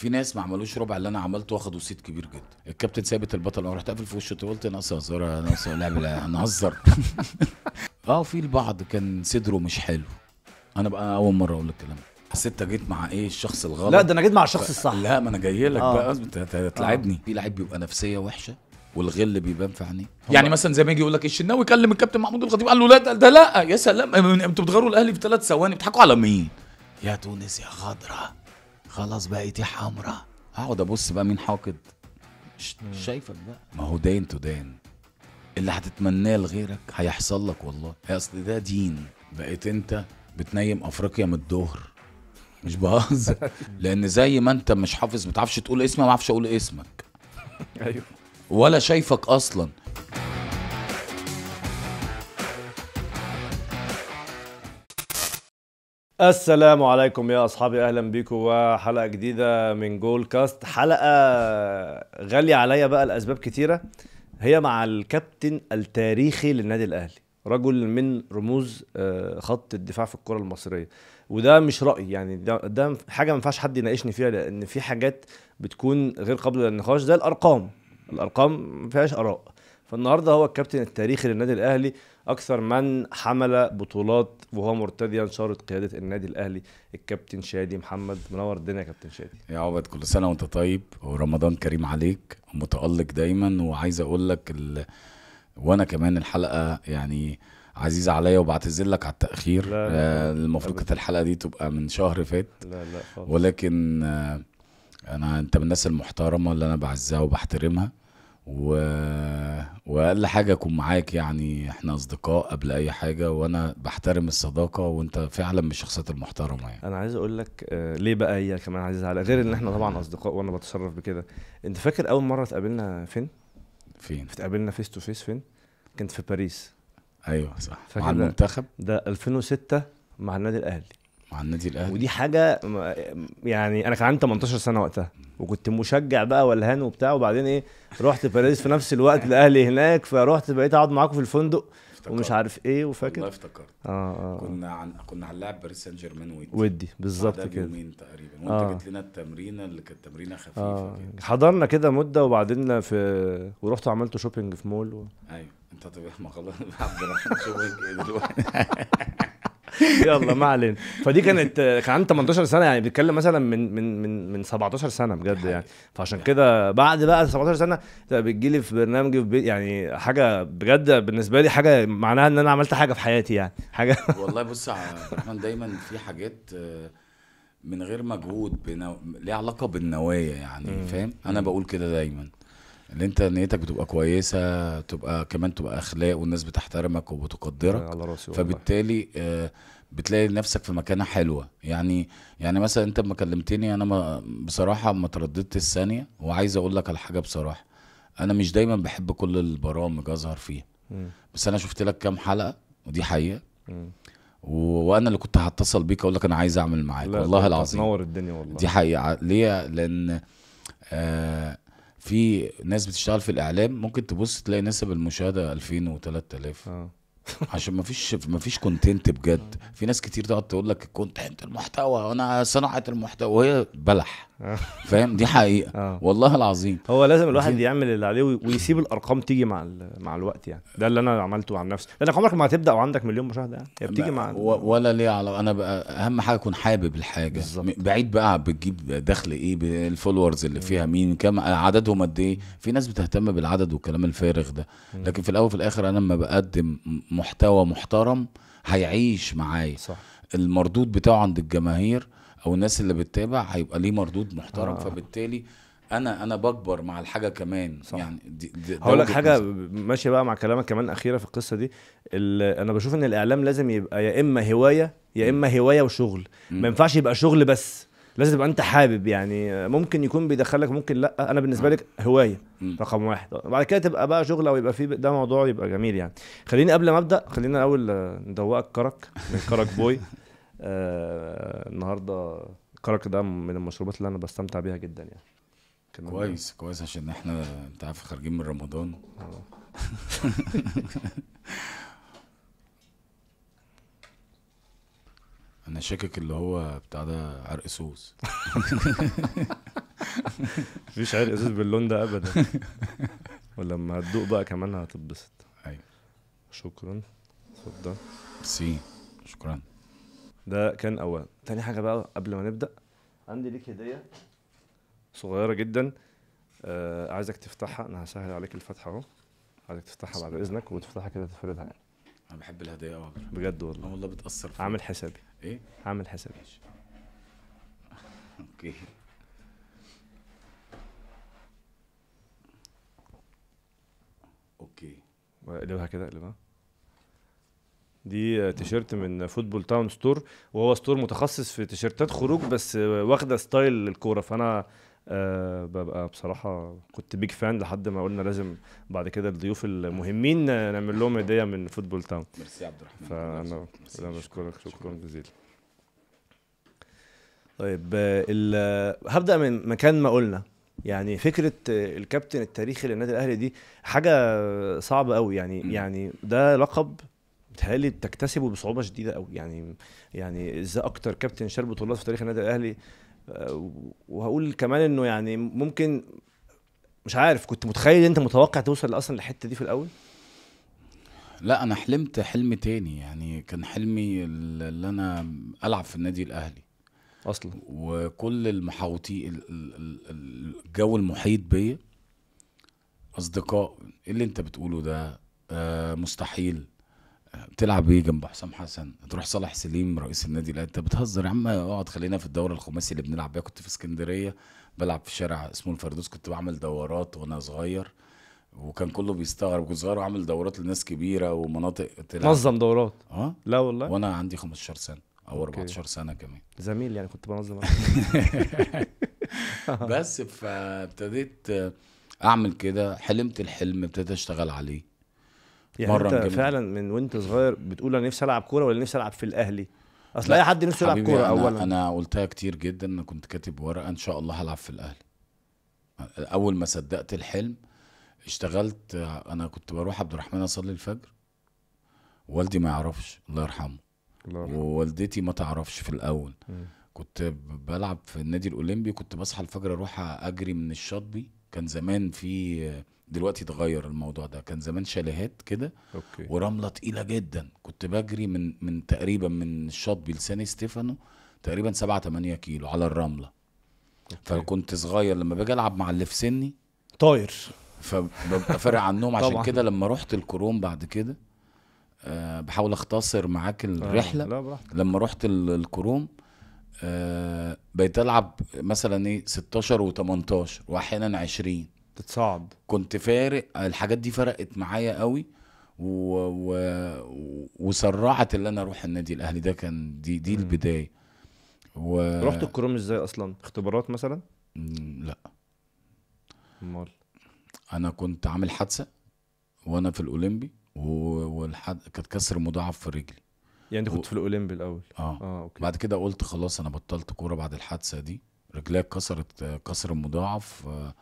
في ناس ما عملوش ربع اللي انا عملته واخدوا صيت كبير جدا الكابتن ثابت البطل انا رحت قافل في وشه قلت ناقص هزار ناقص لا هنهزر اه في البعض كان صدره مش حلو انا بقى اول مره اقول الكلام حسيت جيت مع ايه الشخص الغلط لا ده انا جيت مع الشخص الصح لا ما انا جاي لك آه. بقى تلعبني آه. في لعيب بيبقى نفسيه وحشه والغل بيبان في عينيه يعني مثلا زي ما يجي يقول لك الشناوي كلم الكابتن محمود الخطيب قال له لا ده, ده لا يا سلام انتوا بتغيروا الاهلي في ثلاث ثواني بتضحكوا على مين يا تونس يا خضره خلاص بقيتي حمرا اقعد ابص بقى مين حاقد شايفك بقى ما هو دين تو دين اللي هتتمناه لغيرك هيحصل لك والله اصل ده دين بقيت انت بتنيم افريقيا من الظهر مش بهزر لان زي ما انت مش حافظ ما تعرفش تقول اسمك ما اعرفش اقول اسمك ايوه ولا شايفك اصلا السلام عليكم يا اصحابي اهلا بيكم وحلقه جديده من جول كاست حلقه غاليه عليا بقى لاسباب كتيره هي مع الكابتن التاريخي للنادي الاهلي رجل من رموز آه، خط الدفاع في الكره المصريه وده مش رايي يعني ده, ده حاجه ما ينفعش حد يناقشني فيها لان في حاجات بتكون غير قابله للنقاش زي الارقام الارقام ما فيهاش اراء فالنهارده هو الكابتن التاريخي للنادي الاهلي اكثر من حمل بطولات وهو مرتديا شارة قياده النادي الاهلي الكابتن شادي محمد منور الدنيا كابتن شادي يا عبد كل سنه وانت طيب ورمضان كريم عليك متالق دايما وعايز اقول لك ال... وانا كمان الحلقه يعني عزيزة عليا وبعتذر لك على التأخير لا لا آه، المفروض كانت الحلقة دي تبقى من شهر فات لا لا خالص. ولكن آه، انا انت من الناس المحترمة اللي انا بعزها وبحترمها و... واقل حاجه اكون معاك يعني احنا اصدقاء قبل اي حاجه وانا بحترم الصداقه وانت فعلا من الشخصيات المحترمه يعني انا عايز اقول لك آه، ليه بقى هي كمان عايز على غير ان احنا طبعا آه. اصدقاء وانا بتشرف بكده انت فاكر اول مره اتقابلنا فين فين اتقابلنا فيس تو فيس فين كنت في باريس ايوه صح مع المنتخب ده 2006 مع النادي الاهلي مع النادي الاهلي ودي حاجه يعني انا كان عندي 18 سنه وقتها وكنت مشجع بقى ولهان وبتاع وبعدين ايه رحت باريس في نفس الوقت الاهلي هناك فرحت بقيت اقعد معاكم في الفندق افتكرت. ومش عارف ايه وفاكر والله افتكرت آه, اه كنا عن... كنا هنلاعب باريس سان جيرمان ودي ودي بالظبط كده يومين تقريبا وانت آه. جيت لنا التمرينه اللي كانت تمرينه خفيفه آه. كده حضرنا كده مده وبعدين في ورحت عملت شوبينج في مول و... ايوه انت طبعا ما خلاص عبد الرحمن شوبينج إيه دلوقتي يلا ما علينا فدي كانت كان عندي 18 سنه يعني بنتكلم مثلا من من من من 17 سنه بجد يعني فعشان كده بعد بقى 17 سنه بتجي لي في برنامج في يعني حاجه بجد بالنسبه لي حاجه معناها ان انا عملت حاجه في حياتي يعني حاجه والله بص يا عبد الرحمن دايما في حاجات آه، من غير مجهود بنو... ليها علاقه بالنوايا يعني فاهم انا بقول كده دايما اللي انت نيتك بتبقى كويسه تبقى كمان تبقى اخلاق والناس بتحترمك وبتقدرك على راسي فبالتالي آه، بتلاقي نفسك في مكانه حلوه يعني يعني مثلا انت لما كلمتني انا ما بصراحه ما ترددت الثانيه وعايز اقول لك على حاجه بصراحه انا مش دايما بحب كل البرامج اظهر فيها بس انا شفت لك كام حلقه ودي حقيقه و... وانا اللي كنت هتصل بيك اقول لك انا عايز اعمل معاك والله العظيم تنور الدنيا والله دي حقيقه ليه لان آه في ناس بتشتغل في الاعلام ممكن تبص تلاقي نسب المشاهده 2000 و3000 اه عشان ما فيش ما فيش كونتنت بجد آه. في ناس كتير تقعد تقول لك الكونتنت المحتوى وانا صناعه المحتوى وهي بلح فاهم دي حقيقه آه. والله العظيم هو لازم الواحد دي. يعمل اللي عليه ويسيب الارقام تيجي مع مع الوقت يعني ده اللي انا عملته عن نفسي لانك عمرك ما هتبدا وعندك مليون مشاهده يعني هي بتيجي مع ولا ليه على انا بقى اهم حاجه اكون حابب الحاجه بالزبط. بعيد بقى بتجيب دخل ايه بالفولورز اللي فيها مين كم عددهم قد ايه في ناس بتهتم بالعدد والكلام الفارغ ده لكن في الاول وفي الاخر انا لما بقدم محتوى محترم هيعيش معايا المردود بتاعه عند الجماهير او الناس اللي بتتابع هيبقى ليه مردود محترم آه. فبالتالي انا انا بكبر مع الحاجه كمان صح. يعني هقول لك حاجه ماشيه بقى مع كلامك كمان اخيره في القصه دي انا بشوف ان الاعلام لازم يبقى يا اما هوايه يا اما هوايه وشغل ما ينفعش يبقى شغل بس لازم تبقى انت حابب يعني ممكن يكون بيدخلك ممكن لا انا بالنسبه لك هوايه رقم واحد بعد كده تبقى بقى شغل او يبقى في ده موضوع يبقى جميل يعني خليني قبل ما ابدا خلينا الاول آه، ندوقك كرك من كرك بوي آه، النهارده الكرك ده من المشروبات اللي انا بستمتع بيها جدا يعني كويس كويس عشان احنا انت عارف خارجين من رمضان آه. انا شاكك اللي هو بتاع ده عرق سوس مفيش عرق سوس باللون ده ابدا ولما هتدوق بقى كمان هتتبسط ايوه شكرا اتفضل سي شكرا ده كان اول تاني حاجه بقى قبل ما نبدا عندي ليك هديه صغيره جدا آه عايزك تفتحها انا هسهل عليك الفتحه اهو عايزك تفتحها بعد اذنك وتفتحها كده تفردها يعني انا بحب الهدايا قوي بجد والله والله بتاثر فيك عامل حسابي ايه عامل حسابي ماشي اوكي اوكي اقلبها كده اقلبها دي تيشيرت من فوتبول تاون ستور وهو ستور متخصص في تيشيرتات خروج بس واخده ستايل للكوره فانا أه ببقى بصراحة كنت بيج فان لحد ما قلنا لازم بعد كده الضيوف المهمين نعمل لهم هدية من فوتبول تاون ميرسي عبد الرحمن فأنا مرسي بشكرك شكرا جزيلا طيب هبدأ من مكان ما قلنا يعني فكرة الكابتن التاريخي للنادي الأهلي دي حاجة صعبة قوي يعني يعني ده لقب بتهيألي بتكتسبه بصعوبه شديده قوي يعني يعني ازاي اكتر كابتن شال بطولات في تاريخ النادي الاهلي آه، وهقول كمان انه يعني ممكن مش عارف كنت متخيل انت متوقع توصل اصلا للحته دي في الاول لا انا حلمت حلم تاني يعني كان حلمي اللي انا العب في النادي الاهلي اصلا وكل المحاوطي الجو المحيط بيا اصدقاء ايه اللي انت بتقوله ده آه، مستحيل بتلعب ايه جنب حسام حسن تروح صالح سليم رئيس النادي لا انت بتهزر يا عم اقعد خلينا في الدوري الخماسي اللي بنلعب بيها كنت في اسكندريه بلعب في شارع اسمه الفردوس كنت بعمل دورات وانا صغير وكان كله بيستغرب كنت صغير وعامل دورات لناس كبيره ومناطق تلعب نظم دورات اه لا والله وانا عندي 15 سنه او 14 سنه كمان زميل يعني كنت بنظم بس فابتديت اعمل كده حلمت الحلم ابتديت اشتغل عليه يعني مرة انت فعلا من وانت صغير بتقول انا نفسي العب كوره ولا نفسي العب في الاهلي اصل اي حد نفسه يلعب كوره اولا انا قلتها كتير جدا انا كنت كاتب ورقه ان شاء الله هلعب في الاهلي اول ما صدقت الحلم اشتغلت انا كنت بروح عبد الرحمن اصلي الفجر والدي ما يعرفش الله يرحمه ووالدتي ما تعرفش في الاول م. كنت بلعب في النادي الاولمبي كنت بصحى الفجر اروح اجري من الشاطبي كان زمان في دلوقتي اتغير الموضوع ده كان زمان شاليهات كده اوكي ورمله تقيله جدا كنت بجري من من تقريبا من الشاطبي لسان ستيفانو تقريبا 7 8 كيلو على الرمله أوكي. فكنت صغير لما باجي العب مع اللي في سني طاير فببقى فارق عنهم عشان كده لما رحت الكروم بعد كده أه بحاول اختصر معاك آه، الرحله لا لما رحت الكروم أه بقيت العب مثلا ايه 16 و18 واحيانا 20 بتتصعد كنت فارق الحاجات دي فرقت معايا قوي و... و... وسرعت اللي انا اروح النادي الاهلي ده كان دي دي البدايه و... رحت الكروم ازاي اصلا اختبارات مثلا لا امال انا كنت عامل حادثه وانا في الاولمبي والحد كانت كسر مضاعف في رجلي يعني انت كنت و... في الاولمبي الاول اه, آه أوكي. بعد كده قلت خلاص انا بطلت كوره بعد الحادثه دي رجليا اتكسرت آه، كسر مضاعف آه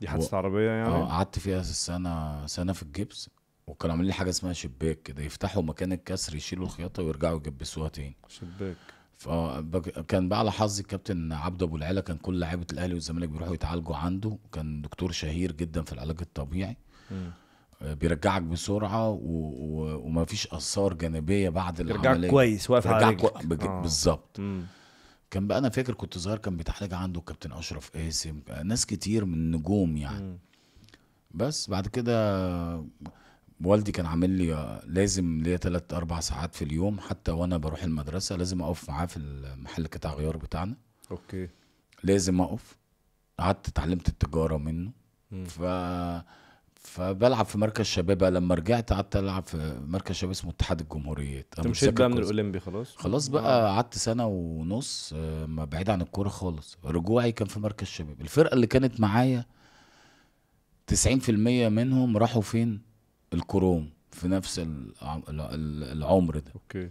دي حادثه و... عربيه يعني اه قعدت فيها سنه سنه في الجبس وكانوا عاملين لي حاجه اسمها شباك كده يفتحوا مكان الكسر يشيلوا الخياطه ويرجعوا يجبسوها تاني شباك فكان بقى على حظي الكابتن عبده ابو العيله كان كل لعيبه الاهلي والزمالك بيروحوا يتعالجوا عنده كان دكتور شهير جدا في العلاج الطبيعي م. آه، بيرجعك بسرعه و... و... وما فيش اثار جانبيه بعد العمليه بيرجعك كويس واقف على كو... آه. بالظبط كان بقى انا فاكر كنت صغير كان بيتحرج عنده كابتن اشرف قاسم ناس كتير من النجوم يعني م. بس بعد كده والدي كان عامل لي لازم ليا تلات اربع ساعات في اليوم حتى وانا بروح المدرسه لازم اقف معاه في محل قطع غيار بتاعنا اوكي لازم اقف قعدت اتعلمت التجاره منه م. ف فبلعب في مركز شباب لما رجعت قعدت العب في مركز شباب اسمه اتحاد الجمهوريات انت مشيت بقى من الاولمبي خلاص خلاص بقى آه. قعدت سنه ونص آه، بعيد عن الكوره خالص رجوعي كان في مركز شباب الفرقه اللي كانت معايا 90% منهم راحوا فين الكروم في نفس العمر ده اوكي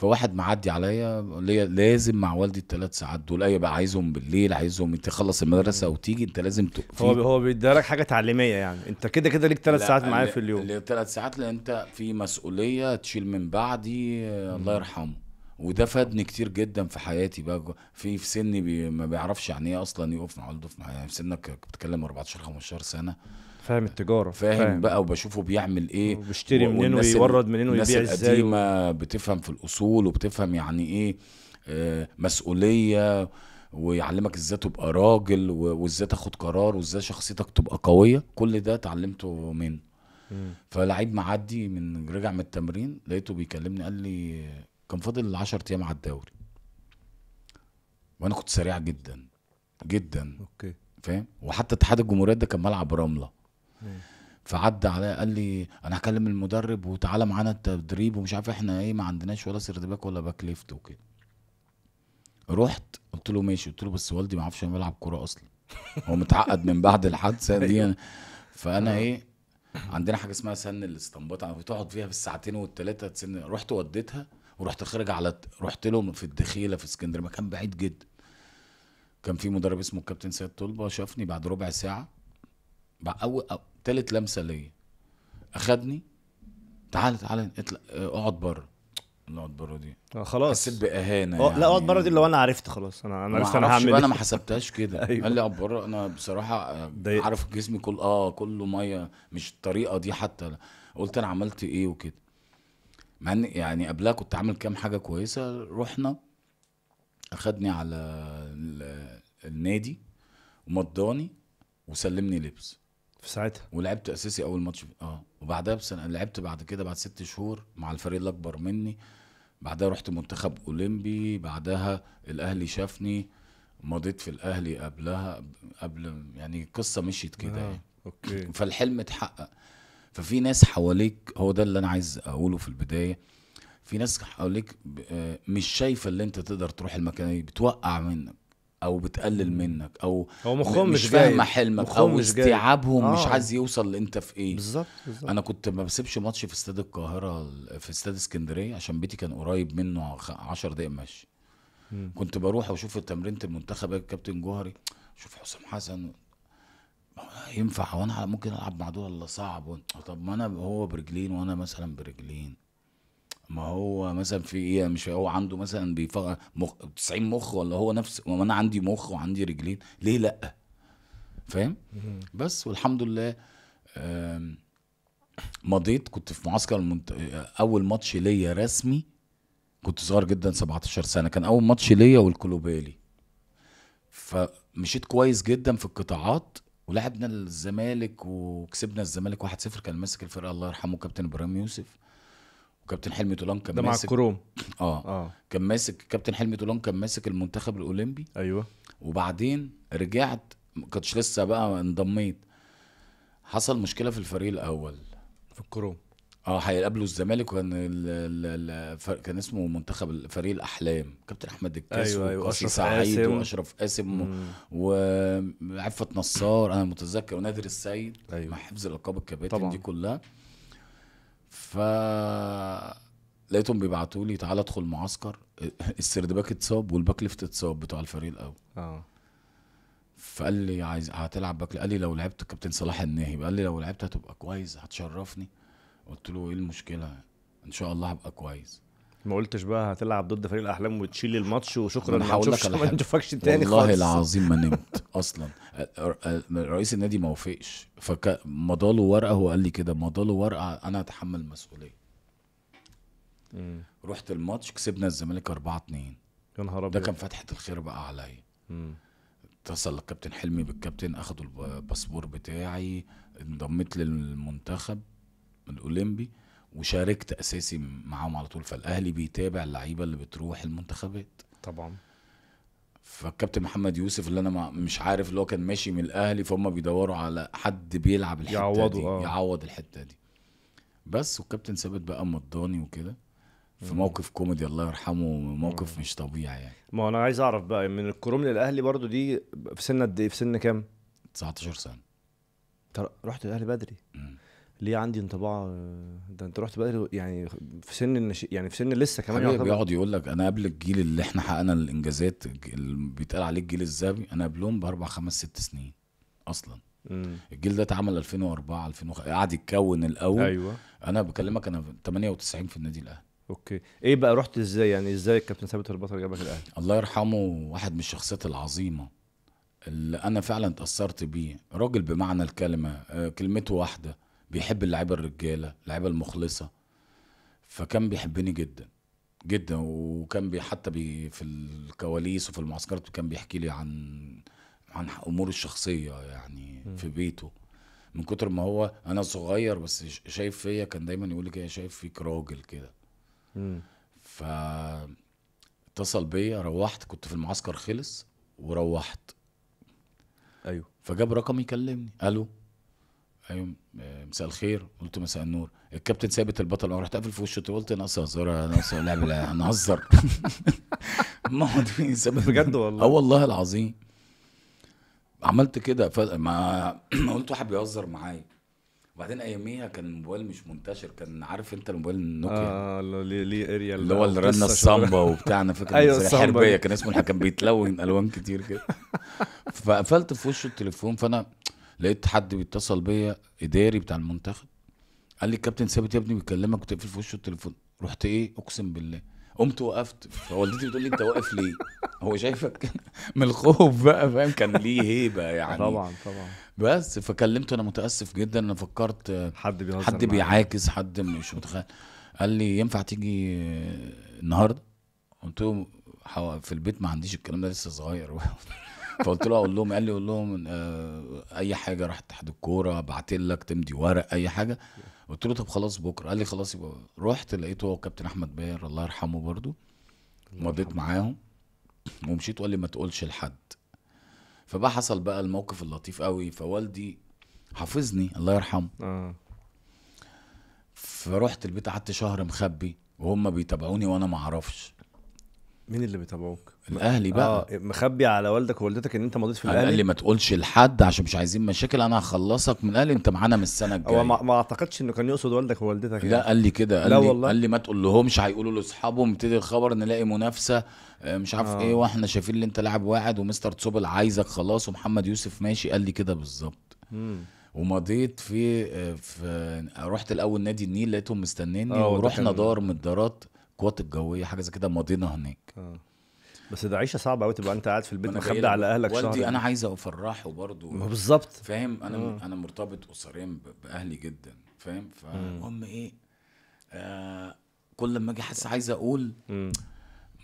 فواحد معدي عليا ليا لازم مع والدي الثلاث ساعات دول اي أيوة بقى عايزهم بالليل عايزهم انت تخلص المدرسه وتيجي انت لازم تقفل هو هو بيديلك حاجه تعليميه يعني انت كده كده ليك ثلاث ساعات معايا في اليوم ثلاث ساعات لان انت في مسؤوليه تشيل من بعدي الله يرحمه وده فادني كتير جدا في حياتي بقى في في سني بي ما بيعرفش يعني ايه اصلا يقف مع والده في يعني سنك بتتكلم 14 15 سنه فاهم التجاره فاهم, فاهم بقى وبشوفه بيعمل ايه وبيشتري منين ويورد منين ويبيع ازاي الناس القديمه و... بتفهم في الاصول وبتفهم يعني ايه آه، مسؤوليه ويعلمك ازاي تبقى راجل وازاي تاخد قرار وازاي شخصيتك تبقى قويه كل ده اتعلمته منه فلعيب معدي من رجع من التمرين لقيته بيكلمني قال لي كان فاضل 10 ايام على الدوري وانا كنت سريع جدا جدا اوكي فاهم وحتى اتحاد الجمهوريات ده كان ملعب رمله فعدى عليا قال لي انا هكلم المدرب وتعالى معانا التدريب ومش عارف احنا ايه ما عندناش ولا سيرد باك ولا باك ليفت وكده رحت قلت له ماشي قلت له بس والدي ما عرفش انا بلعب كوره اصلا هو متعقد من بعد الحادثه دي أيوه. أنا فانا أه. ايه عندنا حاجه اسمها سن الاستنباط بتقعد فيها بالساعتين والثلاثه تسن رحت وديتها ورحت خارج على رحت لهم في الدخيله في اسكندريه مكان بعيد جدا كان في مدرب اسمه الكابتن سيد طلبه شافني بعد ربع ساعه بعد اول تالت لمسه ليا اخدني تعالى تعالى اطلع اقعد بره نقعد بره دي آه، خلاص حسيت باهانه يعني. لا اقعد بره دي يعني. اللي انا عرفت خلاص انا انا عرفت انا هعمل انا إيه. ما حسبتهاش كده أيوة. قال لي اقعد بره انا بصراحه دي. آه، عارف جسمي كل اه كله ميه مش الطريقه دي حتى قلت انا عملت ايه وكده مع ان يعني قبلها كنت عامل كام حاجه كويسه رحنا اخدني على النادي ومضاني وسلمني لبس في ساعتها ولعبت اساسي اول ماتش اه وبعدها بسنه لعبت بعد كده بعد ست شهور مع الفريق الاكبر مني بعدها رحت منتخب اولمبي بعدها الاهلي شافني مضيت في الاهلي قبلها قبل يعني القصه مشيت كده آه. يعني. اوكي فالحلم اتحقق ففي ناس حواليك هو ده اللي انا عايز اقوله في البدايه في ناس حواليك آه، مش شايفه اللي انت تقدر تروح المكان بتوقع منك او بتقلل منك او هو مخهم مش, مش فاهم حلمك او مش استيعابهم آه. مش عايز يوصل لانت في ايه بالظبط انا كنت ما بسيبش ماتش في استاد القاهره في استاد اسكندريه عشان بيتي كان قريب منه 10 دقايق مشي كنت بروح واشوف تمرينه المنتخب الكابتن جوهري شوف حسام حسن ينفع وانا ممكن العب مع دول ولا صعب طب ما انا هو برجلين وانا مثلا برجلين ما هو مثلا في ايه مش هو عنده مثلا بيفغ مخ 90 مخ ولا هو نفس ما انا عندي مخ وعندي رجلين ليه لا فاهم بس والحمد لله مضيت كنت في معسكر المنت... اول ماتش ليا رسمي كنت صغير جدا 17 سنه كان اول ماتش ليا والكلوبالي فمشيت كويس جدا في القطاعات ولعبنا الزمالك وكسبنا الزمالك 1-0 كان ماسك الفرقه الله يرحمه كابتن ابراهيم يوسف كابتن حلمي طولان كان ده مع ماسك الكروم اه اه كان ماسك كابتن حلمي طولان كان ماسك المنتخب الاولمبي ايوه وبعدين رجعت ما كنتش لسه بقى انضميت حصل مشكله في الفريق الاول في الكروم اه هيقابلوا الزمالك وكان الـ الـ الـ كان اسمه منتخب فريق الاحلام كابتن احمد الكاس أيوة أيوة واشرف سعيد واشرف قاسم وعفه نصار انا متذكر ونادر السيد أيوة. مع حفظ الالقاب الكباتن دي كلها ف لقيتهم بيبعتوا لي تعالى ادخل معسكر السردباك اتصاب والباك ليفت اتصاب بتوع الفريق الاول اه فقال لي عايز هتلعب باك قال لي لو لعبت كابتن صلاح الناهي قال لي لو لعبت هتبقى كويس هتشرفني قلت له ايه المشكله ان شاء الله هبقى كويس ما قلتش بقى هتلعب ضد فريق الاحلام وتشيل الماتش وشكرا ما هقولك ما نشوفكش تاني والله خالص والله العظيم ما نمت اصلا رئيس النادي ما وافقش فمضاله ورقه هو قال لي كده مضاله ورقه انا اتحمل المسؤوليه رحت الماتش كسبنا الزمالك 4 2 يا نهار ابيض ده كان فتحه الخير بقى عليا اتصل الكابتن حلمي بالكابتن اخدوا الباسبور بتاعي انضميت للمنتخب الاولمبي وشاركت اساسي معاهم على طول فالاهلي بيتابع اللعيبه اللي بتروح المنتخبات طبعا فالكابتن محمد يوسف اللي انا ما مش عارف اللي هو كان ماشي من الاهلي فهم بيدوروا على حد بيلعب الحته يعوضه دي آه. يعوض الحته دي بس والكابتن ثابت بقى مضاني وكده في موقف كوميدي الله يرحمه موقف مش طبيعي يعني ما انا عايز اعرف بقى من الكروم للاهلي برضو دي في سن قد ايه في سن كام 19 سنه رحت الاهلي بدري مم. ليه عندي انطباع ده انت رحت بقى يعني في سن النش... يعني في سن لسه كمان يعني بيقعد يقول لك انا قبل الجيل اللي احنا حققنا الانجازات اللي بيتقال عليه الجيل الذهبي انا قبلهم باربع خمس ست سنين اصلا مم. الجيل ده اتعمل 2004 2005 قعد يتكون الاول ايوه انا بكلمك انا 98 في النادي الاهلي اوكي ايه بقى رحت ازاي يعني ازاي الكابتن ثابت البطل جابك الاهلي الله يرحمه واحد من الشخصيات العظيمه اللي انا فعلا اتاثرت بيه راجل بمعنى الكلمه آه، كلمته واحده بيحب اللعيبه الرجاله اللعيبه المخلصه فكان بيحبني جدا جدا وكان بي حتى بي في الكواليس وفي المعسكرات كان بيحكي لي عن عن امور الشخصيه يعني م. في بيته من كتر ما هو انا صغير بس شايف فيا كان دايما يقول لي كده شايف فيك راجل كده ف اتصل بيا روحت كنت في المعسكر خلص وروحت ايوه فجاب رقمي يكلمني الو ايوه آه، مساء الخير قلت مساء النور الكابتن ثابت البطل رحت قافل في وشه قلت انا اصلا هزار انا اصلا لعب لا هنهزر ما هو بجد والله اه والله العظيم عملت كده ف... ما قلت واحد بيهزر معايا وبعدين اياميها كان الموبايل مش منتشر كان عارف انت الموبايل النوكيا اه اللي ليه اريا اللي هو اللي رنا الصامبا وبتاع انا فاكر ايوه الصامبا كان اسمه كان بيتلون الوان كتير كده فقفلت في وشه التليفون فانا لقيت حد بيتصل بيا اداري بتاع المنتخب قال لي الكابتن ثابت يا ابني بيكلمك وتقفل في وشه التليفون رحت ايه اقسم بالله قمت وقفت فوالدتي بتقول لي انت واقف ليه؟ هو شايفك من الخوف بقى فاهم كان ليه هيبه يعني طبعا طبعا بس فكلمته انا متاسف جدا انا فكرت حد بيهزر حد بيعاكس حد مش متخيل قال لي ينفع تيجي النهارده؟ قلت له في البيت ما عنديش الكلام ده لسه صغير فقلت له اقول لهم قال لي اقول لهم آه، اي حاجه راح اتحاد الكوره ابعت لك تمضي ورق اي حاجه قلت له طب خلاص بكره قال لي خلاص يبقى رحت لقيته هو كابتن احمد باير الله يرحمه برضو مضيت معاهم ومشيت وقال لي ما تقولش لحد فبقى حصل بقى الموقف اللطيف قوي فوالدي حافظني الله يرحمه آه. فرحت البيت قعدت شهر مخبي وهم بيتابعوني وانا ما اعرفش مين اللي بيتابعوك؟ الاهلي بقى اه مخبي على والدك ووالدتك ان انت مضيت في الاهلي قال ما تقولش لحد عشان مش عايزين مشاكل انا هخلصك من الاهلي انت معانا من السنه الجايه هو ما, ما اعتقدش انه كان يقصد والدك ووالدتك لا يعني. قال لي كده قال لا لي والله. قال لي ما تقولهمش هيقولوا لاصحابه ابتدي الخبر نلاقي منافسه آه، مش عارف آه. ايه واحنا شايفين ان انت لاعب واحد ومستر تسوبل عايزك خلاص ومحمد يوسف ماشي قال لي كده بالظبط ومضيت في, آه، في رحت الاول نادي النيل لقيتهم مستنيني آه، ورحنا دار الدارات القوات الجويه حاجه زي كده مضينا هناك آه. بس ده عيشه صعبه قوي تبقى انت قاعد في البيت مخبي على اهلك شهر والدي انا عايز افرحه برضه بالظبط فاهم انا مم. آه. انا مرتبط اسريا باهلي جدا فاهم فالمهم ايه آه كل لما اجي احس عايز اقول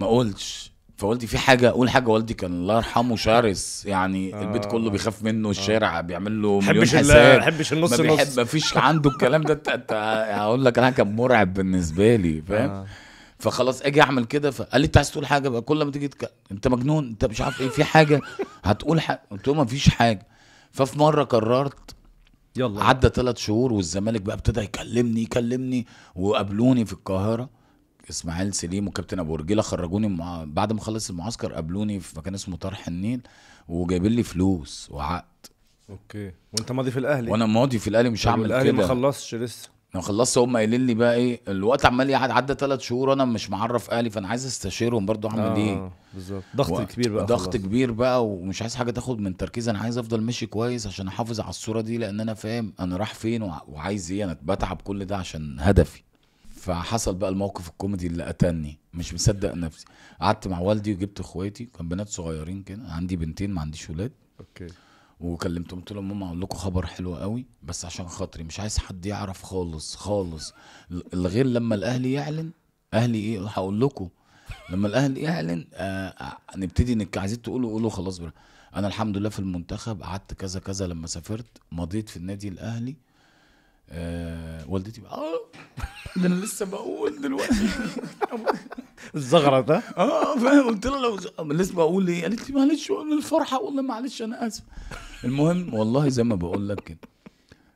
ما اقولش فوالدي في حاجه اقول حاجه والدي كان الله يرحمه شرس يعني آه البيت كله بيخاف منه آه. الشارع آه بيعمل له مليون حساب ما بيحبش النص ما بيحب ما فيش عنده الكلام ده هقول لك انا كان مرعب بالنسبه لي فاهم آه فخلاص اجي اعمل كده فقال لي انت عايز تقول حاجه بقى كل ما تيجي انت مجنون انت مش عارف ايه في حاجه هتقول حاجه قلت له ما فيش حاجه ففي مره قررت يلا عدى ثلاث شهور والزمالك بقى ابتدى يكلمني يكلمني وقابلوني في القاهره اسماعيل سليم وكابتن ابو رجيله خرجوني مع... بعد ما خلص المعسكر قابلوني في مكان اسمه طرح النيل وجايبين لي فلوس وعقد اوكي وانت ماضي في الاهلي وانا ماضي في الاهلي مش هعمل كده الاهلي ما خلصش لسه لما خلصت هم قايلين لي بقى ايه الوقت عمال يقعد عدى ثلاث شهور وانا مش معرف اهلي فانا عايز استشيرهم برضو اعمل آه ايه بالظبط ضغط و... كبير بقى ضغط كبير بقى ومش عايز حاجه تاخد من تركيزي انا عايز افضل ماشي كويس عشان احافظ على الصوره دي لان انا فاهم انا رايح فين و... وعايز ايه انا بتعب كل ده عشان هدفي فحصل بقى الموقف الكوميدي اللي قتلني مش مصدق نفسي قعدت مع والدي وجبت اخواتي كان بنات صغيرين كده عندي بنتين ما عنديش ولاد اوكي وكلمتهم قلت لهم ماما اقول لكم خبر حلو قوي بس عشان خاطري مش عايز حد يعرف خالص خالص غير لما الاهلي يعلن اهلي ايه هقول لكم لما الاهلي يعلن آه, آه، نبتدي انك عايزين تقولوا قولوا خلاص بقى انا الحمد لله في المنتخب قعدت كذا كذا لما سافرت مضيت في النادي الاهلي آه والدتي بقى اه ده انا لسه بقول دلوقتي الزغرطة اه فاهم قلت لها لو لسه بقول ايه قالت لي معلش الفرحه والله معلش انا اسف المهم والله زي ما بقول لك كده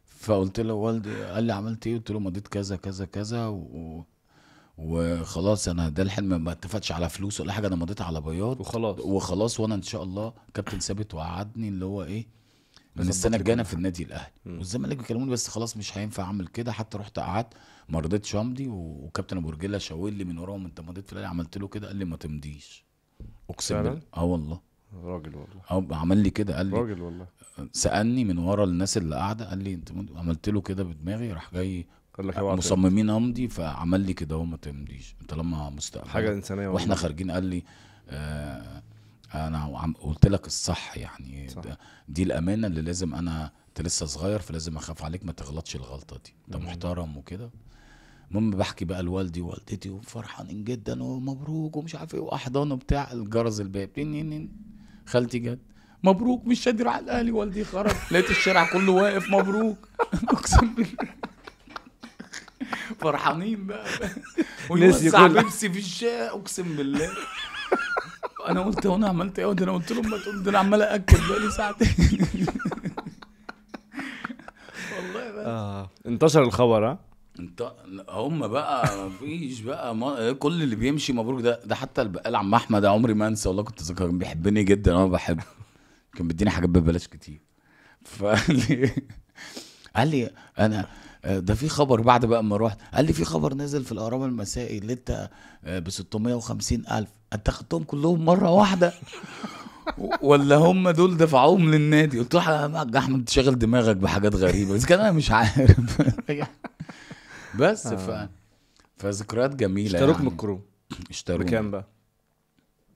فقلت له والدي قال لي عملت ايه قلت له مضيت كذا كذا كذا و... وخلاص انا ده الحلم ما اتفقتش على فلوس ولا حاجه انا مضيت على بياض وخلاص وخلاص وانا ان شاء الله كابتن ثابت وعدني اللي هو ايه من السنه الجايه في النادي الاهلي والزمالك بيكلموني بس خلاص مش هينفع اعمل كده حتى رحت قعدت ما رضيتش امضي وكابتن ابو رجله شاور لي من وراهم انت مضيت في الاهلي عملت له كده قال لي ما تمضيش اقسم بالله اه والله راجل والله اه عمل لي كده قال لي راجل والله سالني من ورا الناس اللي قاعده قال لي انت عملت له كده بدماغي راح جاي قال لك مصممين امضي فعمل لي كده اهو ما تمضيش انت لما مستقبل حاجه انسانيه واحنا خارجين قال لي آه انا عم قلت لك الصح يعني صح. دي الامانه اللي لازم انا انت لسه صغير فلازم اخاف عليك ما تغلطش الغلطه دي انت محترم وكده المهم بحكي بقى لوالدي ووالدتي وفرحانين جدا ومبروك ومش عارف ايه واحضان وبتاع الجرس الباب خالتي جت مبروك مش قادر على الاهلي والدي خرج لقيت الشارع كله واقف مبروك اقسم بالله فرحانين بقى ويوسع بيبسي في الشارع اقسم بالله انا قلت هو انا عملت ايه ده انا قلت لهم ما تقوم ده انا عمال ااكل بقالي ساعتين والله بقى آه. انتشر الخبر ها انت هم بقى مفيش بقى ما... كل اللي بيمشي مبروك ده ده حتى البقال عم احمد عمري ما انسى والله كنت كان بيحبني جدا انا بحبه كان بيديني حاجات ببلاش كتير فقال لي قال لي انا آه، ده في خبر بعد بقى ما رحت قال لي في خبر نازل في الاهرام المسائي اللي انت آه، ب 650 الف انت اخدتهم كلهم مره واحده ولا هم دول دفعوهم للنادي قلت له يا احمد شغل دماغك بحاجات غريبه بس كان انا مش عارف بس ف آه. فذكريات جميله اشتروك يعني. من الكروم اشتروك بكام بقى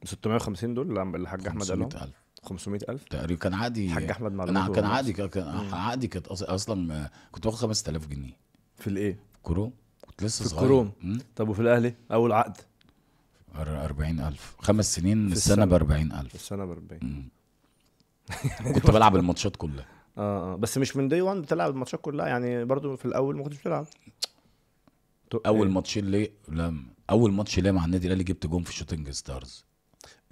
650 دول اللي الحاج احمد قالهم 500000 500000 تقريبا كان عادي حاج احمد معلول انا كان عادي كان عادي كانت اصلا كنت واخد 5000 جنيه في الايه؟ كروم كنت لسه في صغير الكروم طب وفي الاهلي اول عقد 40000 خمس سنين في السنه ب 40000 السنه ب 40 كنت بلعب الماتشات كلها اه اه بس مش من دي 1 بتلعب الماتشات كلها يعني برضو في الاول ما كنتش بتلعب اول إيه؟ ماتشين ليه لا اول ماتش ليه مع النادي الاهلي جبت جون في شوتنج ستارز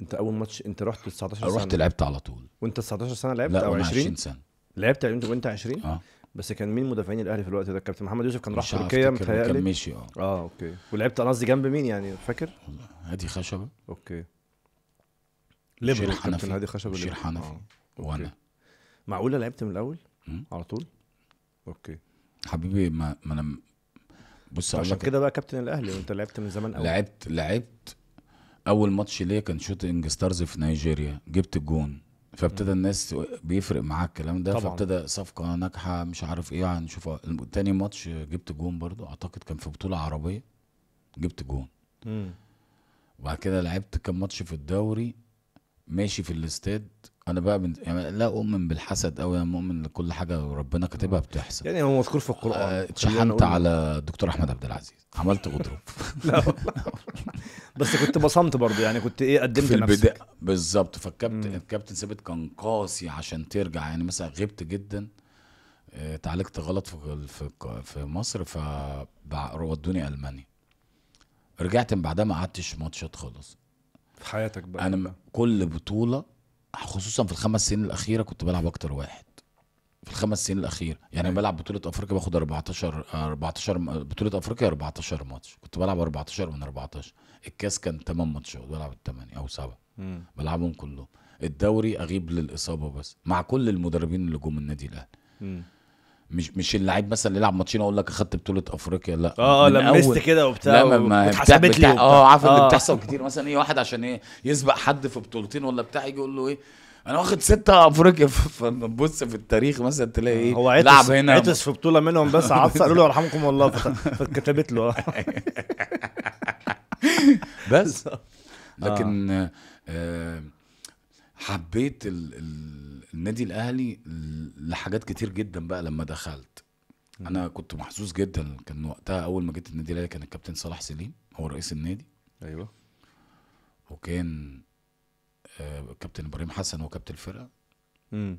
انت اول ماتش انت رحت 19 سنه رحت لعبت على طول وانت 19 سنه لعبت لا او 20 سنه لعبت انت وانت 20 اه بس كان مين مدافعين الاهلي في الوقت ده كابتن محمد يوسف كان راح تركيا متهيألي كان مشي اه اه اوكي ولعبت انا قصدي جنب مين يعني فاكر هادي خشبه اوكي ليبر كابتن هادي خشبه بشير حنفي آه. وانا معقوله لعبت من الاول على طول اوكي حبيبي ما, ما انا بص عشان كده بقى كابتن الاهلي وانت لعبت من زمان قوي لعبت لعبت اول ماتش ليا كان شوتنج ستارز في نيجيريا جبت الجون فابتدى الناس بيفرق معاك الكلام ده فابتدى صفقه ناجحه مش عارف ايه هنشوفها تاني ماتش جبت جون برضو اعتقد كان في بطوله عربيه جبت جون وبعد كده لعبت كام ماتش في الدوري ماشي في الاستاد انا بقى من يعني لا اؤمن بالحسد قوي انا مؤمن لكل حاجه ربنا كاتبها آه. بتحصل يعني هو مذكور في القران آه، اتشحنت على الدكتور احمد عبد العزيز عملت غضروف لا بس كنت بصمت برضه يعني كنت ايه قدمت في البداية بالظبط فالكابتن الكابتن ثابت كان قاسي عشان ترجع يعني مثلا غبت جدا آه، اتعالجت غلط في في مصر مصر فودوني المانيا رجعت من بعدها ما قعدتش ماتشات خالص في حياتك بقى انا كل بطوله خصوصا في الخمس سنين الاخيره كنت بلعب اكتر واحد في الخمس سنين الاخيره يعني أيوة. بلعب بطوله افريقيا باخد 14 14 بطوله افريقيا 14 ماتش كنت بلعب 14 من 14 الكاس كان 8 ماتشات بلعب الثمانيه او سبعه بلعبهم كلهم الدوري اغيب للاصابه بس مع كل المدربين اللي جم النادي الاهلي مش مش اللعيب مثلا اللي يلعب ماتشين اقول لك اخدت بطوله افريقيا لا اه, آه، لمست كده وبتاع لا ما اتحسبت لي اه عارف اللي آه. بتحصل كتير مثلا ايه واحد عشان ايه يسبق حد في بطولتين ولا بتاع يجي يقول له ايه انا واخد ستة افريقيا فبص في التاريخ مثلا تلاقي ايه هو عطس لعب هنا عطس في بطوله منهم بس عطس قالوا له يرحمكم والله فكتبت له بس آه. لكن آه. آه حبيت ال, ال النادي الاهلي لحاجات كتير جدا بقى لما دخلت م. انا كنت محظوظ جدا كان وقتها اول ما جيت النادي الاهلي كان الكابتن صلاح سليم هو رئيس النادي ايوه وكان آه، كابتن ابراهيم حسن هو كابتن الفرقه امم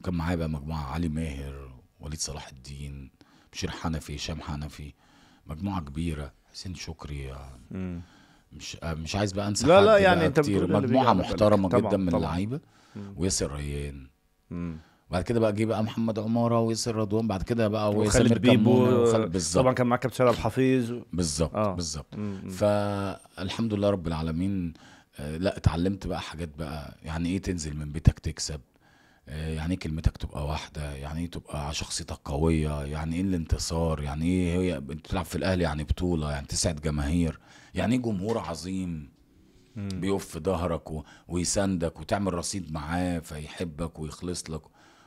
وكان معايا بقى مجموعه علي ماهر وليد صلاح الدين بشير حنفي هشام حنفي مجموعه كبيره حسين شكري آه، مش آه، مش عايز بقى انسى لا لا يعني انت كتير مجموعه يعني محترمه جدا من اللعيبه وياسر ريان بعد كده بقى جه بقى محمد عماره وياسر رضوان بعد كده بقى وخالد بيبو آه، طبعا كان معاك كابتن شرف حفيظ بالظبط آه. بالظبط فالحمد لله رب العالمين آه، لا اتعلمت بقى حاجات بقى يعني ايه تنزل من بيتك تكسب آه، يعني ايه كلمتك تبقى واحده يعني ايه تبقى شخصيتك قويه يعني ايه الانتصار يعني ايه هي بتلعب في الاهلي يعني بطوله يعني تسعد جماهير يعني ايه جمهور عظيم بيقف في ظهرك ويساندك وتعمل رصيد معاه فيحبك ويخلص لك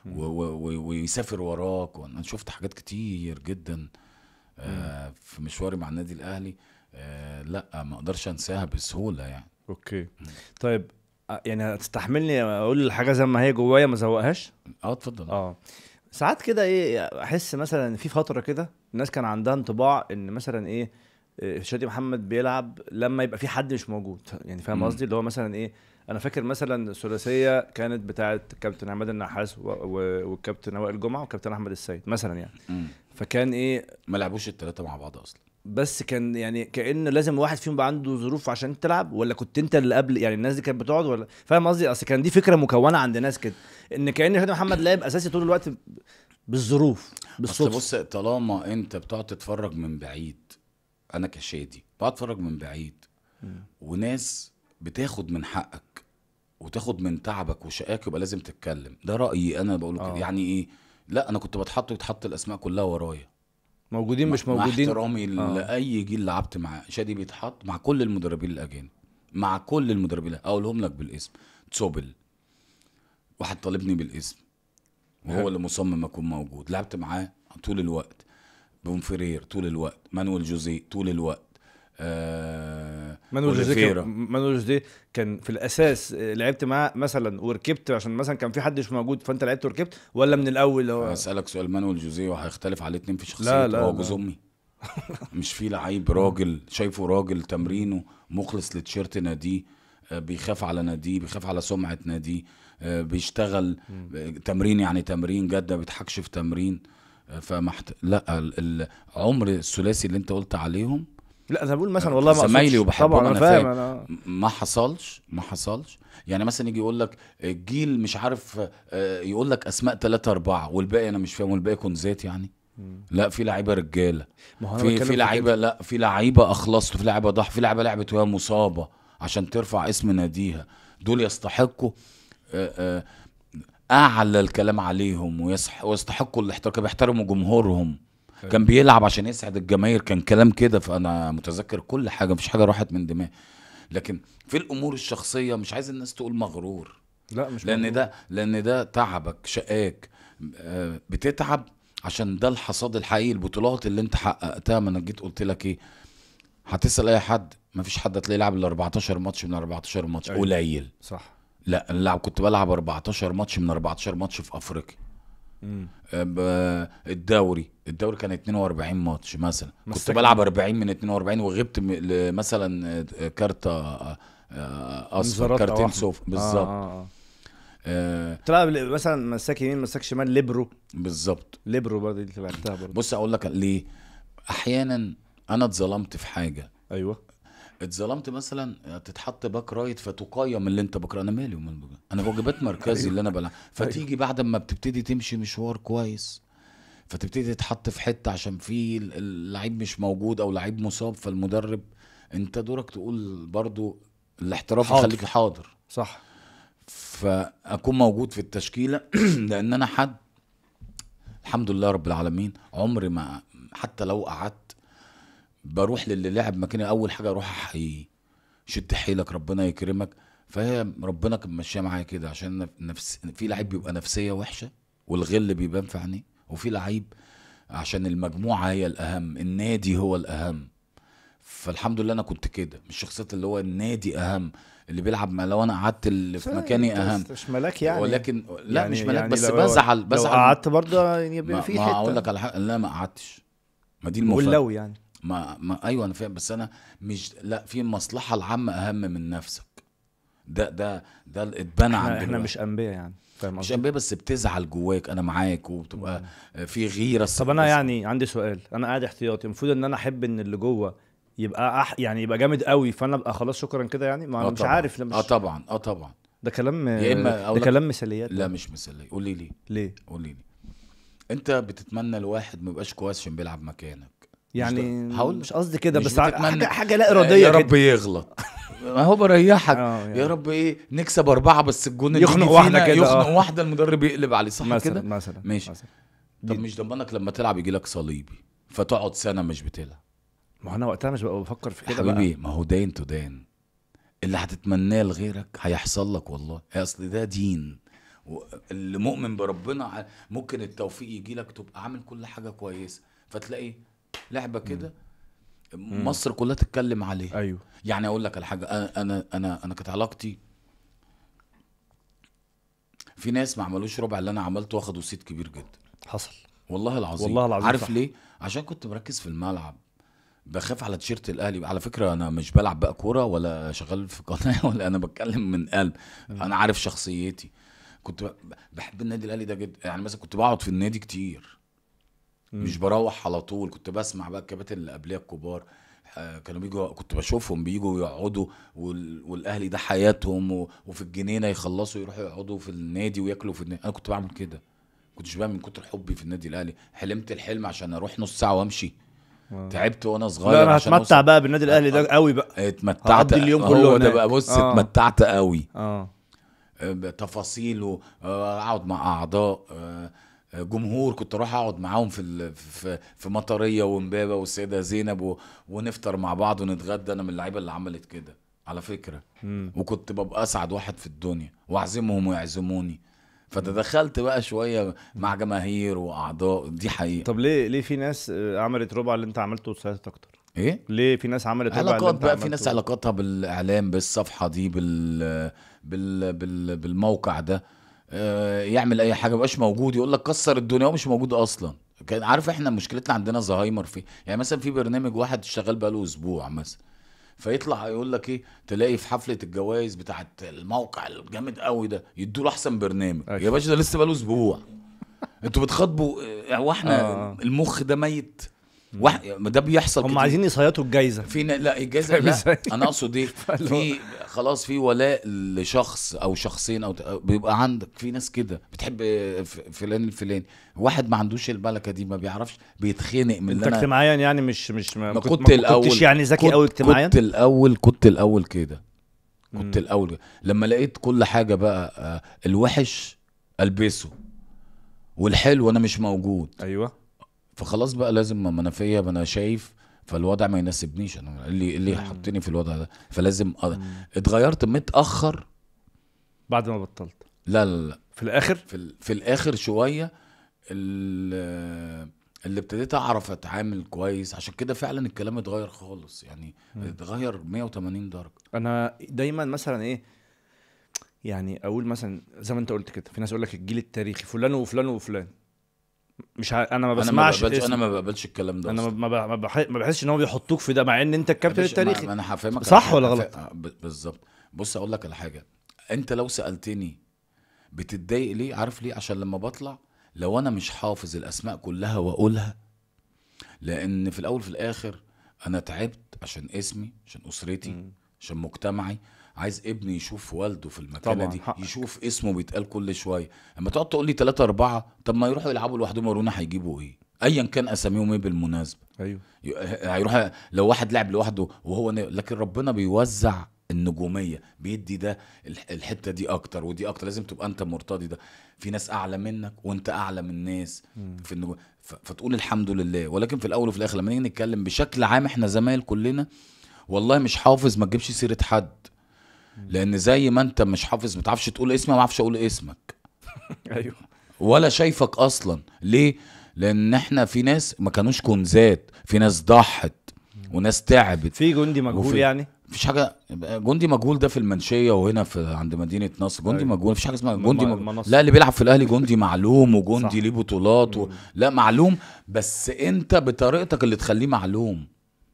ويسافر وراك انا شفت حاجات كتير جدا آه، في مشواري مع النادي الاهلي آه، لا ما اقدرش انساها بسهوله يعني اوكي طيب آه، يعني هتستحملني اقول الحاجه زي ما هي جوايا ما زوقهاش اه اتفضل اه ساعات كده ايه احس مثلا في فتره كده الناس كان عندها انطباع ان مثلا ايه شادي محمد بيلعب لما يبقى في حد مش موجود يعني فاهم قصدي اللي هو مثلا ايه انا فاكر مثلا ثلاثيه كانت بتاعه كابتن عماد النحاس والكابتن وائل جمعه والكابتن احمد السيد مثلا يعني مم. فكان ايه ما لعبوش الثلاثه مع بعض اصلا بس كان يعني كان لازم واحد فيهم يبقى عنده ظروف عشان تلعب ولا كنت انت اللي قبل يعني الناس دي كانت بتقعد ولا فاهم قصدي اصل كان دي فكره مكونه عند ناس كده ان كان شادي محمد لاعب اساسي طول الوقت بالظروف بالصوت بص طالما انت بتقعد تتفرج من بعيد انا كشادي بقعد اتفرج من بعيد وناس بتاخد من حقك وتاخد من تعبك وشقاك يبقى لازم تتكلم ده رايي انا بقوله كده آه. يعني ايه لا انا كنت بتحط ويتحط الاسماء كلها ورايا موجودين مش موجودين مع احترامي آه. لاي جيل لعبت معاه شادي بيتحط مع كل المدربين الاجانب مع كل المدربين اقولهم لك بالاسم تسوبل واحد طالبني بالاسم وهو اللي مصمم اكون موجود لعبت معاه طول الوقت فرير طول الوقت مانويل جوزي طول الوقت آه مانويل جوزيه كان مانويل جوزي كان في الاساس لعبت معاه مثلا وركبت عشان مثلا كان في حد مش موجود فانت لعبت وركبت ولا من الاول هو اسالك سؤال مانويل جوزيه وهيختلف عليه الاثنين في شخصيته لا لا هو جوز امي مش في لعيب راجل شايفه راجل تمرينه مخلص لتيشيرت ناديه آه، بيخاف على ناديه بيخاف على سمعه ناديه آه، بيشتغل تمرين يعني تمرين جد ما بيضحكش في تمرين فمحت لا ال... عمر الثلاثي اللي انت قلت عليهم لا انا بقول مثلا والله ما زمايلي وبحبهم طبعا انا فاهم أنا... ما حصلش ما حصلش يعني مثلا يجي يقول لك الجيل مش عارف آه، يقول لك اسماء ثلاثة أربعة والباقي انا مش فاهم والباقي كون ذات يعني لا في لعيبه رجاله في في لعيبه لا في لعيبه اخلصت في لعيبه ضح في لعيبه لعبت وهي مصابه عشان ترفع اسم ناديها دول يستحقوا آه، آه، اعلى الكلام عليهم ويصح ويستحقوا الاحترام بيحترموا جمهورهم كان بيلعب عشان يسعد الجماهير كان كلام كده فانا متذكر كل حاجه مفيش حاجه راحت من دماغي لكن في الامور الشخصيه مش عايز الناس تقول مغرور لا مش لان مغرور. ده لان ده تعبك شقاك آه، بتتعب عشان ده الحصاد الحقيقي البطولات اللي انت حققتها ما انا جيت قلت لك ايه هتسال اي حد مفيش حد هتلاقيه لعب ال 14 ماتش من 14 ماتش أيوة. قليل صح لا لعب كنت بلعب 14 ماتش من 14 ماتش في افريقيا الدوري الدوري كان 42 ماتش مثلا كنت بلعب 40 من 42 وغبت مثلا آه، كارت آه، آه، اصفر كارتين صفر بالظبط آه. آه. تلعب مثلا مساك يمين مساك شمال ليبرو بالظبط ليبرو برضه دي لعبتها برضه بص اقول لك ليه احيانا انا اتظلمت في حاجه ايوه اتظلمت مثلا آه، تتحط باك رايت فتقيم اللي انت بكره انا مالي ومال بجد. انا واجبات مركزي أيوه. اللي انا بلعب أيوه. فتيجي بعد ما بتبتدي تمشي مشوار كويس فتبتدي تتحط في حته عشان في اللعيب مش موجود او لعيب مصاب فالمدرب انت دورك تقول برضو الاحتراف يخليك حاضر صح فاكون موجود في التشكيله لان انا حد الحمد لله رب العالمين عمري ما حتى لو قعدت بروح للي لعب مكاني اول حاجه اروح احييه شد حيلك ربنا يكرمك فهي ربنا كان ماشيه معايا كده عشان نفس في لعيب بيبقى نفسيه وحشه والغل بيبان في عينيه وفي لعيب عشان المجموعه هي الاهم النادي هو الاهم فالحمد لله انا كنت كده مش شخصيه اللي هو النادي اهم اللي بيلعب ما لو انا قعدت اللي في مكاني اهم مش ملاك يعني ولكن لا يعني مش ملاك يعني بس لو بزعل بزعل لو قعدت برضه يعني يبقى في حته ما اقول لك على حاجه لا ما قعدتش ما دي المفاجاه يعني ما, ما ايوه انا فاهم بس انا مش لا في المصلحه العامه اهم من نفسك ده ده ده الاتبان عندنا احنا, احنا مش انبياء يعني فاهم مش انبياء بس بتزعل جواك انا معاك وبتبقى مم. في غيره طب انا يعني عندي سؤال انا قاعد احتياطي المفروض ان انا احب ان اللي جوه يبقى أح... يعني يبقى جامد قوي فانا ابقى خلاص شكرا كده يعني ما انا آه مش عارف مش... اه طبعا اه طبعا ده كلام يا اما ده كلام مثاليات لا يعني. مش مثاليه قولي لي ليه قولي لي انت بتتمنى الواحد ما يبقاش كويس عشان بيلعب مكانك يعني هقول مش قصدي كده بس حاجه, حاجة لا اراديه يا رب يغلط ما هو بريحك آه، آه، يا يعني. رب ايه نكسب اربعه بس الجون اللي يخنق واحده كده يخنق آه. واحده المدرب يقلب عليه صح مثلا كده مثلا ماشي طب مش ضمنك لما تلعب يجي لك صليبي فتقعد سنه مش بتلعب ما انا وقتها مش ببقى بفكر في كده حبيبي ما هو دين تو دين اللي هتتمناه لغيرك هيحصل لك والله اصل ده دين اللي مؤمن بربنا ممكن التوفيق يجي لك تبقى عامل كل حاجه كويسه فتلاقي لعبه كده مصر كلها تتكلم عليها ايوه يعني اقول لك على حاجه انا انا انا, أنا كانت علاقتي في ناس ما عملوش ربع اللي انا عملته واخدوا صيت كبير جدا حصل والله العظيم والله العظيم عارف صح. ليه عشان كنت مركز في الملعب بخاف على تيشيرت الاهلي على فكره انا مش بلعب بقى كوره ولا شغال في قناه ولا انا بتكلم من قلب انا عارف شخصيتي كنت بحب النادي الاهلي ده جدا يعني مثلا كنت بقعد في النادي كتير مش بروح على طول كنت بسمع بقى الكباتن اللي قبليه الكبار آه، كانوا بيجوا كنت بشوفهم بيجوا يقعدوا وال... والاهلي ده حياتهم و... وفي الجنينه يخلصوا يروحوا يقعدوا في النادي وياكلوا في النادي انا كنت بعمل كده كنتش بقى من كتر حبي في النادي الاهلي حلمت الحلم عشان اروح نص ساعه وامشي آه. تعبت وانا صغير لا انا هتمتع بقى بالنادي الاهلي ده أه، قوي بقى اتمتعت اليوم كله ده بقى بص آه. اتمتعت قوي اه تفاصيله اقعد مع اعضاء أه جمهور كنت اروح اقعد معاهم في في في مطريه ومبابه والسيده زينب ونفطر مع بعض ونتغدى انا من اللعيبه اللي عملت كده على فكره وكنت ببقى اسعد واحد في الدنيا واعزمهم ويعزموني فتدخلت بقى شويه مع جماهير واعضاء دي حقيقه طب ليه ليه في ناس عملت ربع اللي انت عملته وساعدت اكتر ايه ليه في ناس عملت ربع علاقات بقى في ناس علاقاتها بالاعلام بالصفحه دي بال بال, بال... بالموقع ده آه، يعمل اي حاجه مبقاش موجود يقول لك كسر الدنيا ومش موجود اصلا كان عارف احنا مشكلتنا عندنا زهايمر في إيه؟ يعني مثلا في برنامج واحد شغال بقاله اسبوع مثلا فيطلع يقول لك ايه تلاقي في حفله الجوائز بتاعه الموقع الجامد قوي ده يدوا له احسن برنامج أكيد. أيوة. يا باشا ده لسه بقاله اسبوع انتوا بتخاطبوا آه، واحنا آه. المخ ده ميت ما ده بيحصل هم عايزين يصيطوا الجايزه في لا الجايزه لا انا اقصد ايه في خلاص في ولاء لشخص او شخصين او بيبقى عندك في ناس كده بتحب فلان الفلاني واحد ما عندوش الملكه دي ما بيعرفش بيتخنق من انت اجتماعيا يعني مش مش ما, ما كنت, كنت الاول كنتش يعني ذكي قوي اجتماعيا كنت الاول كنت الاول كده كنت مم. الاول لما لقيت كل حاجه بقى آه، الوحش البسه والحلو انا مش موجود ايوه فخلاص بقى لازم ما انا فيا ما انا شايف فالوضع ما يناسبنيش انا اللي اللي حطني في الوضع ده فلازم أ... اتغيرت متاخر بعد ما بطلت لا لا لا في الاخر في, ال... في الاخر شويه اللي ابتديت اعرف اتعامل كويس عشان كده فعلا الكلام اتغير خالص يعني اتغير 180 درجه انا دايما مثلا ايه يعني اقول مثلا زي ما انت قلت كده في ناس يقول لك الجيل التاريخي فلان وفلان وفلان مش انا ما بسمعش انا ما بقبلش انا ما بقبلش الكلام ده انا ما ما بح... ما بحسش ان هم بيحطوك في ده مع ان انت الكابتن التاريخي ما انا هفهمك صح ولا غلط آه، بالظبط بص اقول لك على حاجه انت لو سالتني بتتضايق ليه عارف ليه عشان لما بطلع لو انا مش حافظ الاسماء كلها واقولها لان في الاول في الاخر انا تعبت عشان اسمي عشان اسرتي عشان مجتمعي عايز ابني يشوف والده في المكانه دي حقك. يشوف اسمه بيتقال كل شويه اما تقعد تقول لي ثلاثة أربعة طب ما يروحوا يلعبوا لوحدهم ورونا هيجيبوا ايه ايا كان اساميهم ايه بالمناسبه ايوه هيروح لو واحد لعب لوحده وهو ن... لكن ربنا بيوزع النجوميه بيدي ده الحته دي اكتر ودي اكتر لازم تبقى انت مرتضي ده في ناس اعلى منك وانت اعلى من الناس في النجوم فتقول الحمد لله ولكن في الاول وفي الاخر لما نيجي نتكلم بشكل عام احنا زمايل كلنا والله مش حافظ ما تجيبش سيره حد لان زي ما انت مش حافظ ما تعرفش تقول اسمي ما اعرفش اقول اسمك ايوه ولا شايفك اصلا ليه لان احنا في ناس ما كانوش كنزات في ناس ضحت وناس تعبت في جندي مجهول وفي... يعني مفيش حاجه جندي مجهول ده في المنشيه وهنا في عند مدينه نصر جندي أيوة. مجهول مفيش حاجه اسمها جندي م... مجهول لا اللي بيلعب في الاهلي جندي معلوم وجندي ليه بطولات و... لا معلوم بس انت بطريقتك اللي تخليه معلوم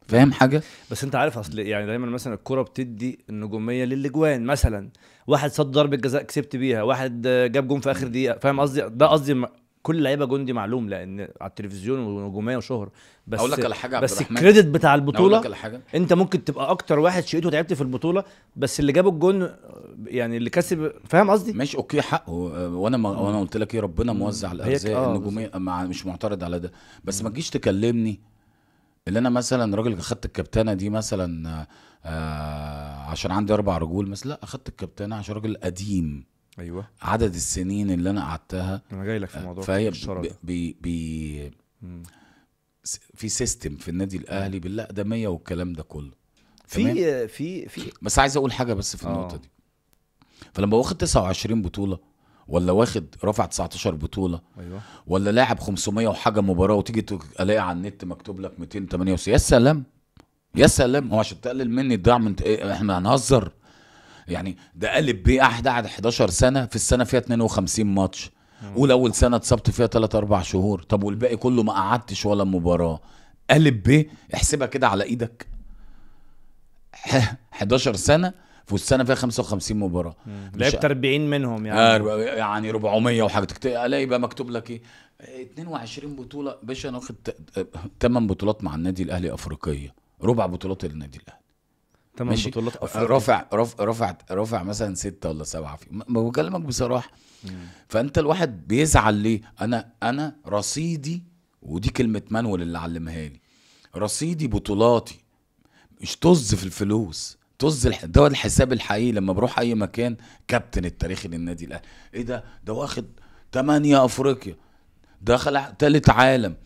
فاهم حاجه بس انت عارف اصل يعني دايما مثلا الكره بتدي النجوميه للاجوان مثلا واحد صد ضربه جزاء كسبت بيها واحد جاب جون في اخر دقيقه فاهم قصدي ده قصدي كل لعيبه جندي معلوم لان على التلفزيون ونجوميه وشهره بس اقول لك على حاجه بس الكريدت بتاع البطوله أقول لك على حاجة. انت ممكن تبقى اكتر واحد شقيت وتعبت في البطوله بس اللي جاب الجون يعني اللي كسب فاهم قصدي ماشي اوكي حقه وانا ما وانا قلت لك ايه ربنا موزع الارزاق آه النجوميه مش معترض على ده بس ما تجيش تكلمني اللي انا مثلا راجل اخدت الكابتنه دي مثلا آه عشان عندي اربع رجول مثلا لا اخدت الكابتنه عشان راجل قديم ايوه عدد السنين اللي انا قعدتها انا جاي لك في موضوع فهي بي بي في سيستم في النادي الاهلي بالاقدميه والكلام ده كله في في في بس عايز اقول حاجه بس في آه. النقطه دي فلما واخد 29 بطوله ولا واخد رافع 19 بطوله ايوه ولا لاعب 500 وحاجه مباراه وتيجي الاقي على النت مكتوب لك 208 يا سلام يا سلام هو عشان تقلل مني الدعم من إيه احنا هنهزر يعني ده قلب بيه قاعد قاعد 11 سنه في السنه فيها 52 ماتش قول اول سنه اتصبت فيها 3 4 شهور طب والباقي كله ما قعدتش ولا مباراه قلب بيه احسبها كده على ايدك 11 سنه في السنه فيها 55 مباراه لعبت 40 منهم يعني آه يعني 400 وحاجتك الاقي بقى مكتوب لك ايه 22 بطوله باشا انا واخد 8 بطولات مع النادي الاهلي افريقيه ربع بطولات النادي الاهلي تمام بطولات افريقيه رافع رافع رافع مثلا ستة ولا سبعة ما بكلمك بصراحه مم. فانت الواحد بيزعل ليه انا انا رصيدي ودي كلمه منول اللي علمها لي رصيدي بطولاتي مش طز في الفلوس طز ده الحساب الحقيقي لما بروح اي مكان كابتن التاريخي للنادي الاهلي ايه ده ده واخد ثمانية افريقيا دخل تالت عالم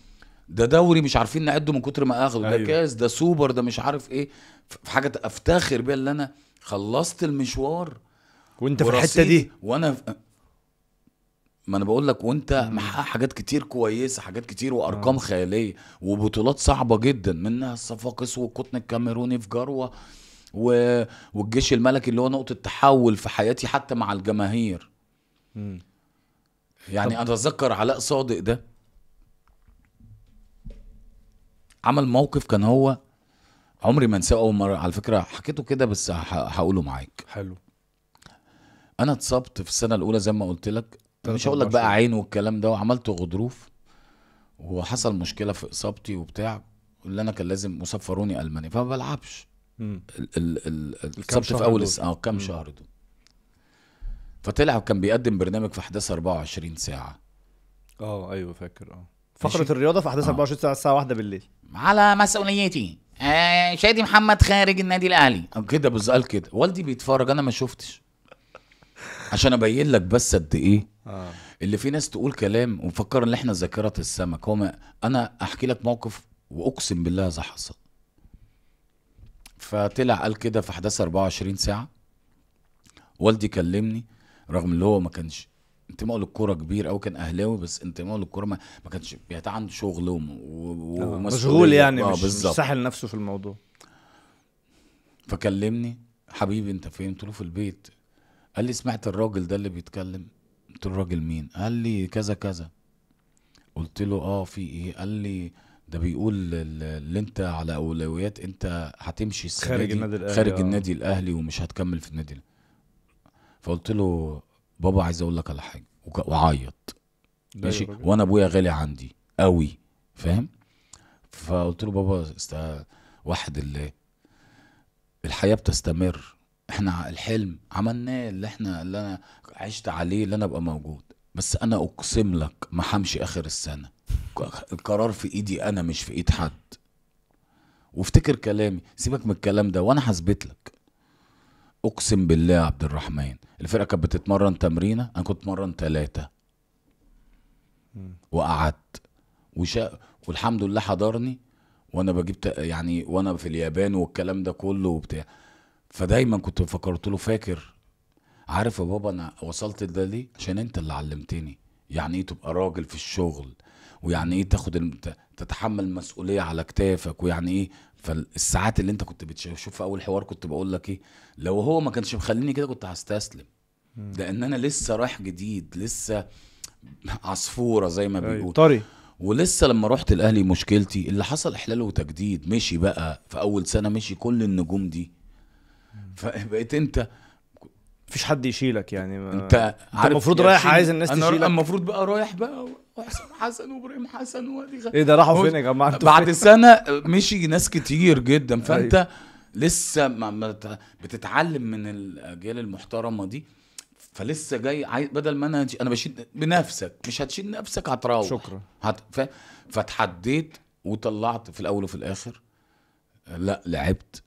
ده دوري مش عارفين نعده من كتر ما اخده أيوة. ده كاس ده سوبر ده مش عارف ايه في حاجه افتخر بيها اللي انا خلصت المشوار وانت في الحته دي وانا ما انا بقول لك وانت محقق حاجات كتير كويسه حاجات كتير وارقام آه. خياليه وبطولات صعبه جدا منها الصفاقس والقطن الكاميروني في جروه و... والجيش الملكي اللي هو نقطه تحول في حياتي حتى مع الجماهير مم. يعني طب... انا اتذكر علاء صادق ده عمل موقف كان هو عمري ما انساه اول مره على فكره حكيته كده بس هقوله معاك حلو انا اتصبت في السنه الاولى زي ما قلت لك مش هقول لك بقى عين والكلام ده وعملت غضروف وحصل مشكله في اصابتي وبتاع اللي انا كان لازم وسفروني المانيا فما بلعبش السبت في اول اه كام شهر دول فطلع كان بيقدم برنامج في احداث 24 ساعه اه ايوه فاكر اه فقرة الرياضة في أحداث 24 آه. ساعة الساعة 1 بالليل على مسؤوليتي آه شادي محمد خارج النادي الأهلي آه، كده بالظبط كده والدي بيتفرج أنا ما شفتش عشان أبين لك بس قد إيه آه. اللي في ناس تقول كلام ومفكر إن إحنا ذاكرة السمك هو ما أنا أحكي لك موقف وأقسم بالله إذا حصل فطلع قال كده في احداث 24 ساعه والدي كلمني رغم اللي هو ما كانش انتمائه للكوره كبير قوي كان اهلاوي بس انتمائه للكوره ما, ما كانش بيتع عنده شغل ومشغول آه، يعني آه، مش, مش ساحل نفسه في الموضوع فكلمني حبيبي انت فين قلت له في البيت قال لي سمعت الراجل ده اللي بيتكلم قلت له الراجل مين قال لي كذا كذا قلت له اه في ايه قال لي ده بيقول اللي انت على اولويات انت هتمشي السنه خارج النادي الاهلي خارج آه. النادي الاهلي ومش هتكمل في النادي فقلت له بابا عايز اقول لك على حاجه وعيط ماشي وانا ابويا غالي عندي قوي فاهم فقلت له بابا است... واحد اللي الحياه بتستمر احنا الحلم عملناه اللي احنا اللي انا عشت عليه اللي انا ابقى موجود بس انا اقسم لك ما حمشي اخر السنه القرار في ايدي انا مش في ايد حد وافتكر كلامي سيبك من الكلام ده وانا حسبت لك اقسم بالله يا عبد الرحمن الفرقه كانت بتتمرن تمرينه انا كنت اتمرن ثلاثه وقعدت وشا والحمد لله حضرني وانا بجيب يعني وانا في اليابان والكلام ده كله وبتاع فدايما كنت فكرت له فاكر عارف يا بابا انا وصلت ده ليه عشان انت اللي علمتني يعني ايه تبقى راجل في الشغل ويعني ايه تاخد المت... تتحمل المسؤوليه على كتافك ويعني ايه فالساعات اللي انت كنت بتشوف في اول حوار كنت بقول لك ايه لو هو ما كانش مخليني كده كنت هستسلم لان انا لسه رايح جديد لسه عصفوره زي ما أيوة، بيقولوا طري ولسه لما رحت الاهلي مشكلتي اللي حصل احلال وتجديد مشي بقى في اول سنه مشي كل النجوم دي فبقيت انت فيش حد يشيلك يعني ما... انت عارف المفروض رايح عايز الناس أنا تشيلك المفروض بقى رايح بقى وحسام حسن وابراهيم حسن وادي ايه ده راحوا فين يا جماعه بعد سنه مشي ناس كتير جدا أيوه. فانت لسه ما بتتعلم من الاجيال المحترمه دي فلسه جاي بدل ما انا انا بشيل بنفسك مش هتشيل نفسك هتروح شكرا هت... ف... فاتحديت وطلعت في الاول وفي الاخر لا لعبت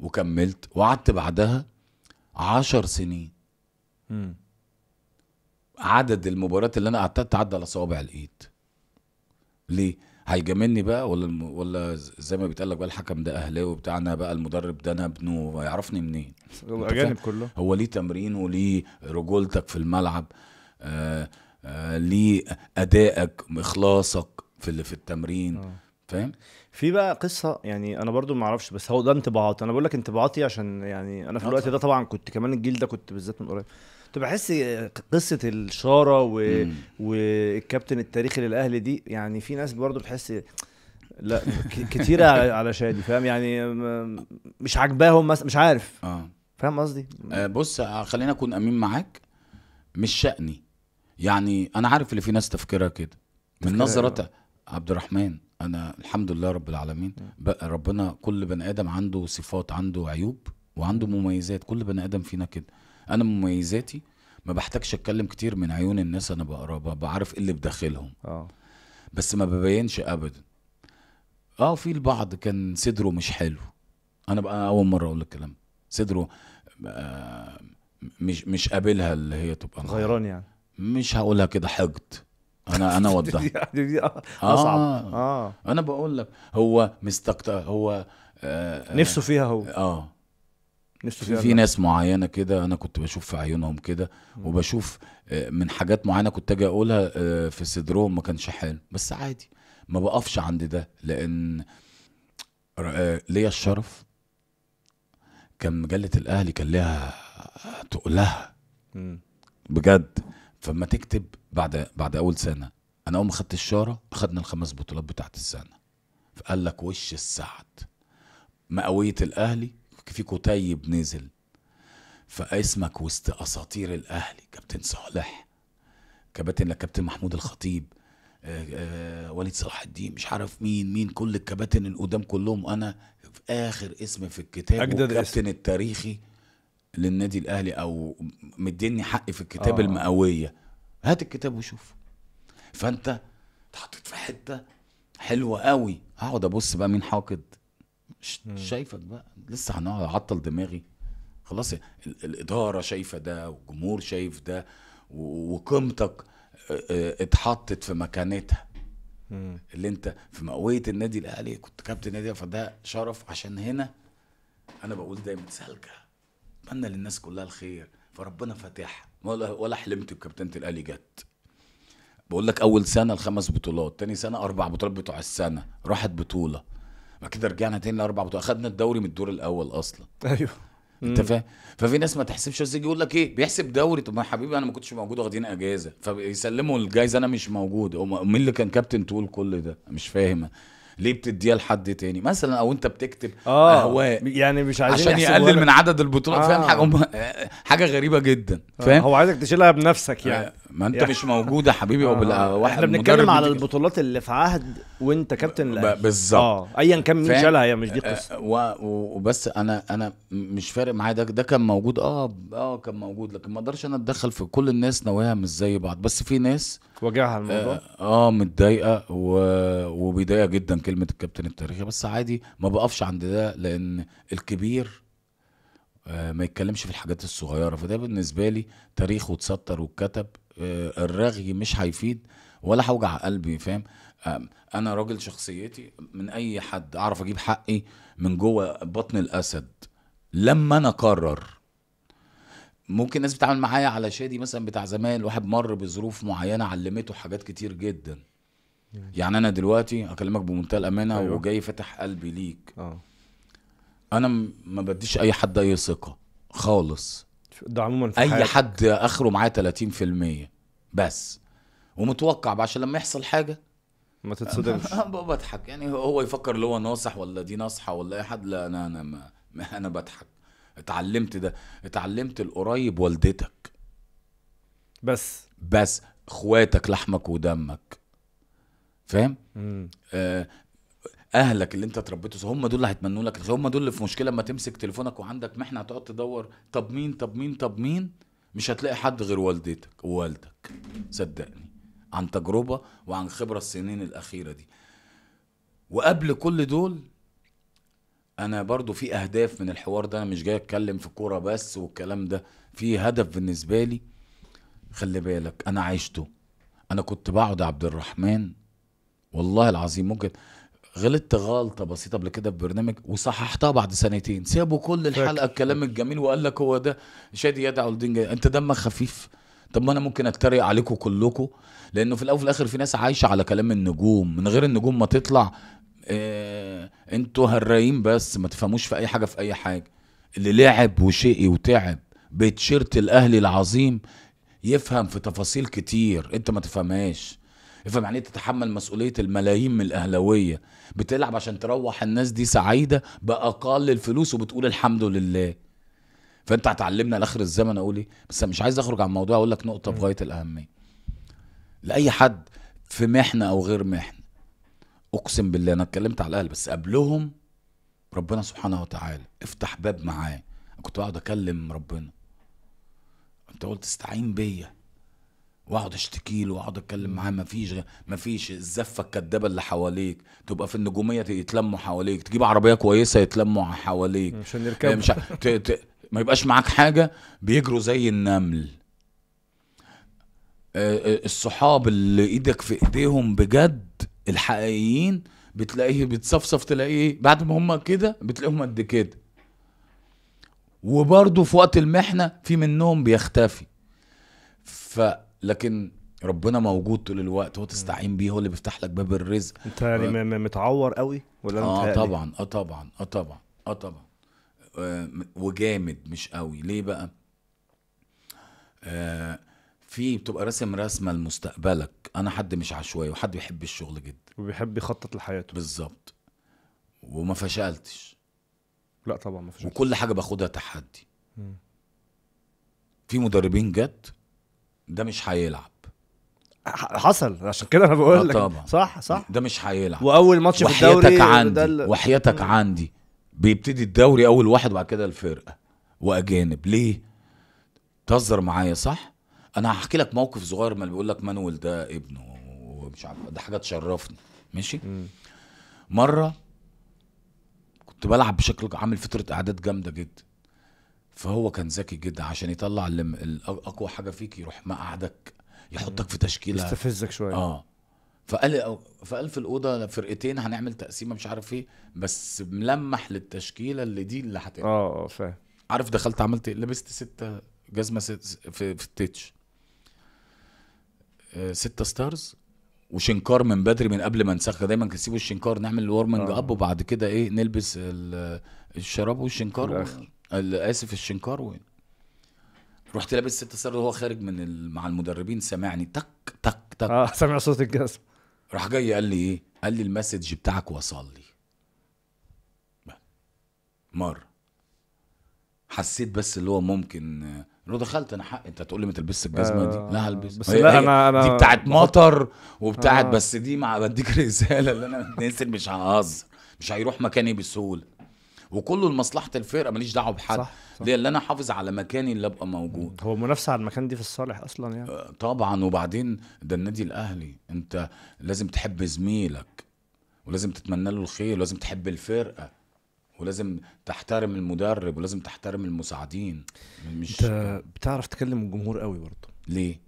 وكملت وقعدت بعدها عشر سنين م. عدد المباريات اللي انا قعدتها تعدى على صوابع الايد ليه هيجاملني بقى ولا الم... ولا زي ما بيتقال لك بقى الحكم ده اهلاوي بتاعنا بقى المدرب ده انا ابنه هيعرفني منين الاجانب كله هو ليه تمرين وليه رجولتك في الملعب آآ آه، آآ آه، ليه ادائك اخلاصك في اللي في التمرين آه. فاهم في بقى قصه يعني انا برضو ما اعرفش بس هو ده انطباعات انا بقول لك انطباعاتي عشان يعني انا في الوقت ده طبعا كنت كمان الجيل ده كنت بالذات من قريب كنت بحس قصه الشاره و... والكابتن التاريخي للاهلي دي يعني في ناس برضو بتحس لا كتيره على شادي فاهم يعني مش عاجباهم مش عارف اه فاهم قصدي آه بص آه، خلينا اكون امين معاك مش شأني يعني انا عارف اللي في ناس تفكيرها كده من نظرة إيه؟ عبد الرحمن انا الحمد لله رب العالمين نعم. بقى ربنا كل بني ادم عنده صفات عنده عيوب وعنده نعم. مميزات كل بني ادم فينا كده انا مميزاتي ما بحتاجش اتكلم كتير من عيون الناس انا بقرا بعرف ايه اللي بداخلهم اه بس ما ببينش ابدا اه في البعض كان صدره مش حلو انا بقى اول مره اقول الكلام صدره آه، مش مش قابلها اللي هي تبقى غيران يعني مش هقولها كده حقد انا انا وضحت يعني دي اصعب آه،, آه. آه. انا بقول لك هو مستقط هو آه نفسه فيها هو اه نفسه فيها في, في ناس معينه كده انا كنت بشوف في عيونهم كده وبشوف آه، من حاجات معينه كنت اجي اقولها في صدرهم ما كانش حلو بس عادي ما بقفش عند ده لان ليا الشرف كان مجله الاهلي كان ليها تقلها بجد فما تكتب بعد بعد اول سنه انا اول ما خدت الشاره اخدنا الخمس بطولات بتاعت السنه فقال لك وش السعد مئويه الاهلي في كتيب نزل فاسمك وسط اساطير الاهلي كابتن صالح كابتن لكابتن محمود الخطيب آه، آه، وليد صلاح الدين مش عارف مين مين كل الكباتن القدام كلهم انا في اخر اسم في الكتاب الكابتن التاريخي للنادي الاهلي او مديني حقي في الكتاب آه. المئويه هات الكتاب وشوف فانت اتحطيت في حته حلوه قوي هقعد ابص بقى مين حاقد شايفك بقى لسه هنقعد اعطل دماغي خلاص الاداره شايفه ده والجمهور شايف ده وقيمتك آه، آه، اتحطت في مكانتها اللي انت في مقويه النادي الاهلي كنت كابتن نادي فده شرف عشان هنا انا بقول دايما سالكه اتمنى للناس كلها الخير فربنا فاتحها ولا ولا حلمت بكابتنه الاهلي جت بقول لك اول سنه الخمس بطولات تاني سنه اربع بطولات بتوع السنه راحت بطوله ما كده رجعنا تاني لاربع بطولات اخدنا الدوري من الدور الاول اصلا ايوه انت فاهم ففي ناس ما تحسبش بس يجي يقول لك ايه بيحسب دوري طب ما يا حبيبي انا ما كنتش موجود واخدين اجازه فبيسلموا الجايزه انا مش موجود هو مين اللي كان كابتن تقول كل ده مش فاهم ليه بتديها لحد تاني مثلا او انت بتكتب آه، اهواء يعني مش عايزين عشان يقلل ولا. من عدد البطولات آه. فاهم حاجه حاجه غريبه جدا آه، فاهم هو عايزك تشيلها بنفسك يعني آه، ما انت يعني. مش موجود يا حبيبي هو آه. احنا بنتكلم على البطولات اللي في عهد وانت كابتن بالظبط اه ايا كان مين شالها هي مش دي القصه وبس انا انا مش فارق معايا ده ده كان موجود اه اه كان موجود لكن ما اقدرش انا اتدخل في كل الناس نوايا مش زي بعض بس في ناس وجعها الموضوع آه،, اه, متضايقه و... وبيضايقها جدا كلمه الكابتن التاريخي بس عادي ما بقفش عند ده لان الكبير آه، ما يتكلمش في الحاجات الصغيره فده بالنسبه لي تاريخ واتسطر واتكتب آه، الرغي مش هيفيد ولا هوجع قلبي فاهم انا راجل شخصيتي من اي حد اعرف اجيب حقي من جوه بطن الاسد لما انا اقرر ممكن ناس بتتعامل معايا على شادي مثلا بتاع زمان الواحد مر بظروف معينه علمته حاجات كتير جدا يعني انا دلوقتي اكلمك بمنتهى الامانه أيوه. وجاي فاتح قلبي ليك اه انا ما بديش اي حد اي ثقه خالص ده عموما في اي حياتك. حد اخره معايا 30% بس ومتوقع بقى عشان لما يحصل حاجه ما تتصدمش بضحك يعني هو يفكر اللي هو ناصح ولا دي ناصحه ولا اي حد لا انا انا ما انا بضحك اتعلمت ده اتعلمت القريب والدتك بس بس اخواتك لحمك ودمك فاهم آه اهلك اللي انت تربيته هم دول اللي هيتمنوا لك هم دول اللي في مشكله لما تمسك تليفونك وعندك محنه هتقعد تدور طب مين طب مين طب مين مش هتلاقي حد غير والدتك ووالدك صدقني عن تجربه وعن خبره السنين الاخيره دي وقبل كل دول انا برضو في اهداف من الحوار ده انا مش جاي اتكلم في كوره بس والكلام ده في هدف بالنسبه لي خلي بالك انا عشته انا كنت بقعد عبد الرحمن والله العظيم ممكن غلطت غلطه بسيطه قبل كده في برنامج وصححتها بعد سنتين سابوا كل الحلقه الكلام الجميل وقال لك هو ده شادي يدعو الدين انت دمك خفيف طب ما انا ممكن اتريق عليكم كلكم لانه في الاول وفي الاخر في ناس عايشه على كلام النجوم من غير النجوم ما تطلع إيه انتوا هرايين بس ما تفهموش في اي حاجه في اي حاجه اللي لعب وشقي وتعب بتشيرت الاهلي العظيم يفهم في تفاصيل كتير انت ما تفهمهاش افهم يعني إيه تتحمل مسؤوليه الملايين من الاهلاويه بتلعب عشان تروح الناس دي سعيده باقل الفلوس وبتقول الحمد لله فانت هتعلمنا لاخر الزمن اقول ايه بس مش عايز اخرج عن الموضوع اقول لك نقطه بغايه الاهميه لاي حد في محنه او غير محنه اقسم بالله انا اتكلمت على الاهل بس قبلهم ربنا سبحانه وتعالى افتح باب معاه كنت بقعد اكلم ربنا انت قلت استعين بيا واقعد اشتكي له واقعد اتكلم معاه مفيش مفيش الزفه الكدابه اللي حواليك تبقى في النجوميه يتلموا حواليك تجيب عربيه كويسه يتلموا حواليك عشان يركبوا مش ت... ت... ما يبقاش معاك حاجه بيجروا زي النمل آه، آه، الصحاب اللي ايدك في ايديهم بجد الحقيقيين بتلاقيه بتصفصف تلاقيه بعد ما هم كده بتلاقيهم قد كده وبرضه في وقت المحنه في منهم بيختفي ف لكن ربنا موجود طول الوقت هو تستعين بيه هو اللي بيفتح لك باب الرزق انت يعني ف... متعور قوي ولا آه،, اه طبعا اه طبعا اه طبعا اه طبعا وجامد مش قوي ليه بقى آه في بتبقى راسم رسمه لمستقبلك انا حد مش عشوائي وحد بيحب الشغل جدا وبيحب يخطط لحياته بالظبط وما فشلتش لا طبعا ما فشلتش وكل حاجه باخدها تحدي م. في مدربين جت ده مش هيلعب حصل عشان كده انا بقول آه، لك طبعا صح صح ده مش هيلعب واول ماتش في الدوري عندي دل... وحياتك م. عندي بيبتدي الدوري اول واحد وبعد كده الفرقه واجانب ليه تهزر معايا صح انا هحكي لك موقف صغير ما بيقول لك مانويل ده ابنه ومش عارف ده حاجه تشرفني ماشي م. مره كنت بلعب بشكل عامل فتره اعداد جامده جدا فهو كان ذكي جدا عشان يطلع اللي اقوى حاجه فيك يروح مقعدك يحطك في تشكيله يستفزك شويه اه فقال فقال في الاوضه فرقتين هنعمل تقسيمه مش عارف ايه بس ملمح للتشكيله اللي دي اللي هتبقى اه اه فاهم عارف دخلت عملت إيه؟ لبست ستة جزمه ست في في التتش ستة ستارز وشنكار من بدري من قبل ما نسخ دايما نسيبه الشنكار نعمل الورمنج آه. اب وبعد كده ايه نلبس الشراب والشنكار اسف الشنكار و... رحت لابس ستة ستارز وهو خارج من ال... مع المدربين سامعني تك تك تك اه سامع صوت الجزم راح جاي قال لي ايه قال لي المسج بتاعك وصل لي مره حسيت بس اللي هو ممكن لو دخلت انا حق انت تقول لي ما تلبسش الجزمه دي آه، لا هلبس بس لا انا انا دي بتاعت مطر وبتاعت آه. بس دي مع بديك رساله اللي انا نسر مش ههزر مش هيروح مكاني بسهوله وكله لمصلحه الفرقه ماليش دعوه بحد صح صح. اللي انا حافظ على مكاني اللي ابقى موجود هو منافسه على المكان دي في الصالح اصلا يعني آه، طبعا وبعدين ده النادي الاهلي انت لازم تحب زميلك ولازم تتمنى له الخير ولازم تحب الفرقه ولازم تحترم المدرب ولازم تحترم المساعدين مش انت بتعرف تكلم الجمهور قوي برضه ليه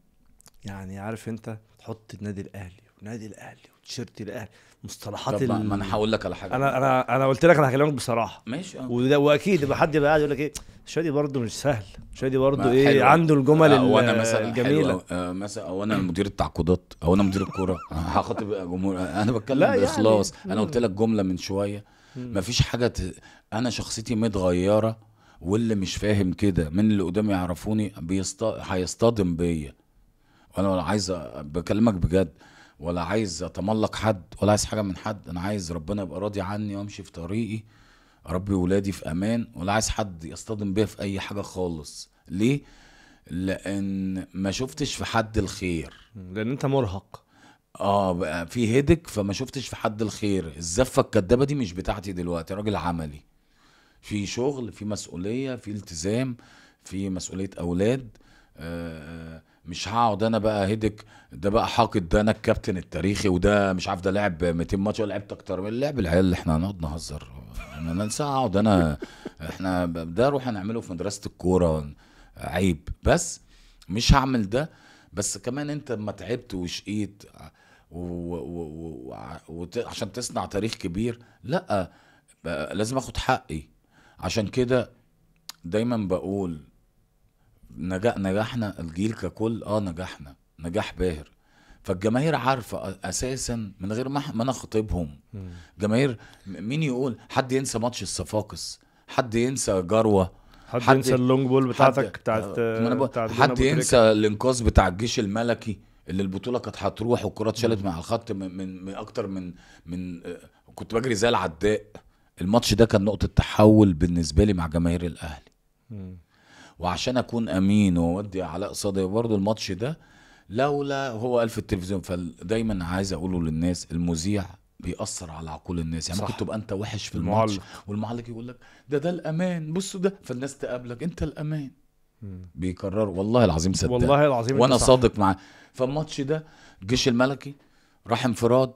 يعني عارف انت تحط النادي الاهلي ونادي الاهلي وتيشيرت الاهلي مصطلحات طب ما انا هقول لك على حاجه انا انا انا قلت لك انا هكلمك بصراحه ماشي اه وده واكيد يبقى حد يبقى قاعد يقول لك ايه شادي برضه مش سهل شادي برضه ايه حلوة. عنده الجمل أو آه، أنا مثلا الجميله أه مثلا او انا مدير التعقيدات او انا مدير الكوره هخاطب جمهور انا بتكلم يعني باخلاص يعني. انا قلت لك جمله من شويه مفيش حاجه ت... انا شخصيتي متغيره واللي مش فاهم كده من اللي قدامي يعرفوني بيصط... هيصطدم بيا وانا ولا عايز بكلمك بجد ولا عايز اتملق حد ولا عايز حاجه من حد انا عايز ربنا يبقى راضي عني وامشي في طريقي اربي ولادي في امان ولا عايز حد يصطدم بيا في اي حاجه خالص ليه لان ما شفتش في حد الخير لان انت مرهق اه بقى في هيدك فما شفتش في حد الخير الزفه الكدابه دي مش بتاعتي دلوقتي راجل عملي في شغل في مسؤوليه في التزام في مسؤوليه اولاد آه, آه، مش هقعد انا بقى هيدك ده بقى حاقد ده انا الكابتن التاريخي وده مش عارف ده لعب 200 ماتش ولا لعبت اكتر من لعب العيال اللي احنا هنقعد نهزر انا ننسى اقعد انا احنا ده روح هنعمله في مدرسه الكوره عيب بس مش هعمل ده بس كمان انت لما تعبت وشقيت وعشان تصنع تاريخ كبير لا لازم اخد حقي عشان كده دايما بقول نجاح نجاحنا الجيل ككل اه نجحنا نجاح باهر فالجماهير عارفه اساسا من غير ما انا خطيبهم جماهير مين يقول حد ينسى ماتش الصفاقس حد ينسى جروه حد, حد ينسى اللونج بول بتاعتك حد آه، بتاعت, حد, بتاعت حد ينسى الانقاذ بتاع الجيش الملكي اللي البطوله كانت هتروح والكره اتشالت من على الخط من, من, اكتر من من آه، كنت بجري زي العداء الماتش ده كان نقطه تحول بالنسبه لي مع جماهير الاهلي وعشان اكون امين واودي علاء صدى برضو الماتش ده لولا هو قال في التلفزيون فدايما عايز اقوله للناس المذيع بيأثر على عقول الناس يعني كنت ممكن تبقى انت وحش في المعلق. الماتش والمعلق يقول لك ده ده الامان بصوا ده فالناس تقابلك انت الامان بيكرر والله العظيم صدق والله العظيم وانا صادق معاه فالماتش ده الجيش الملكي راح انفراد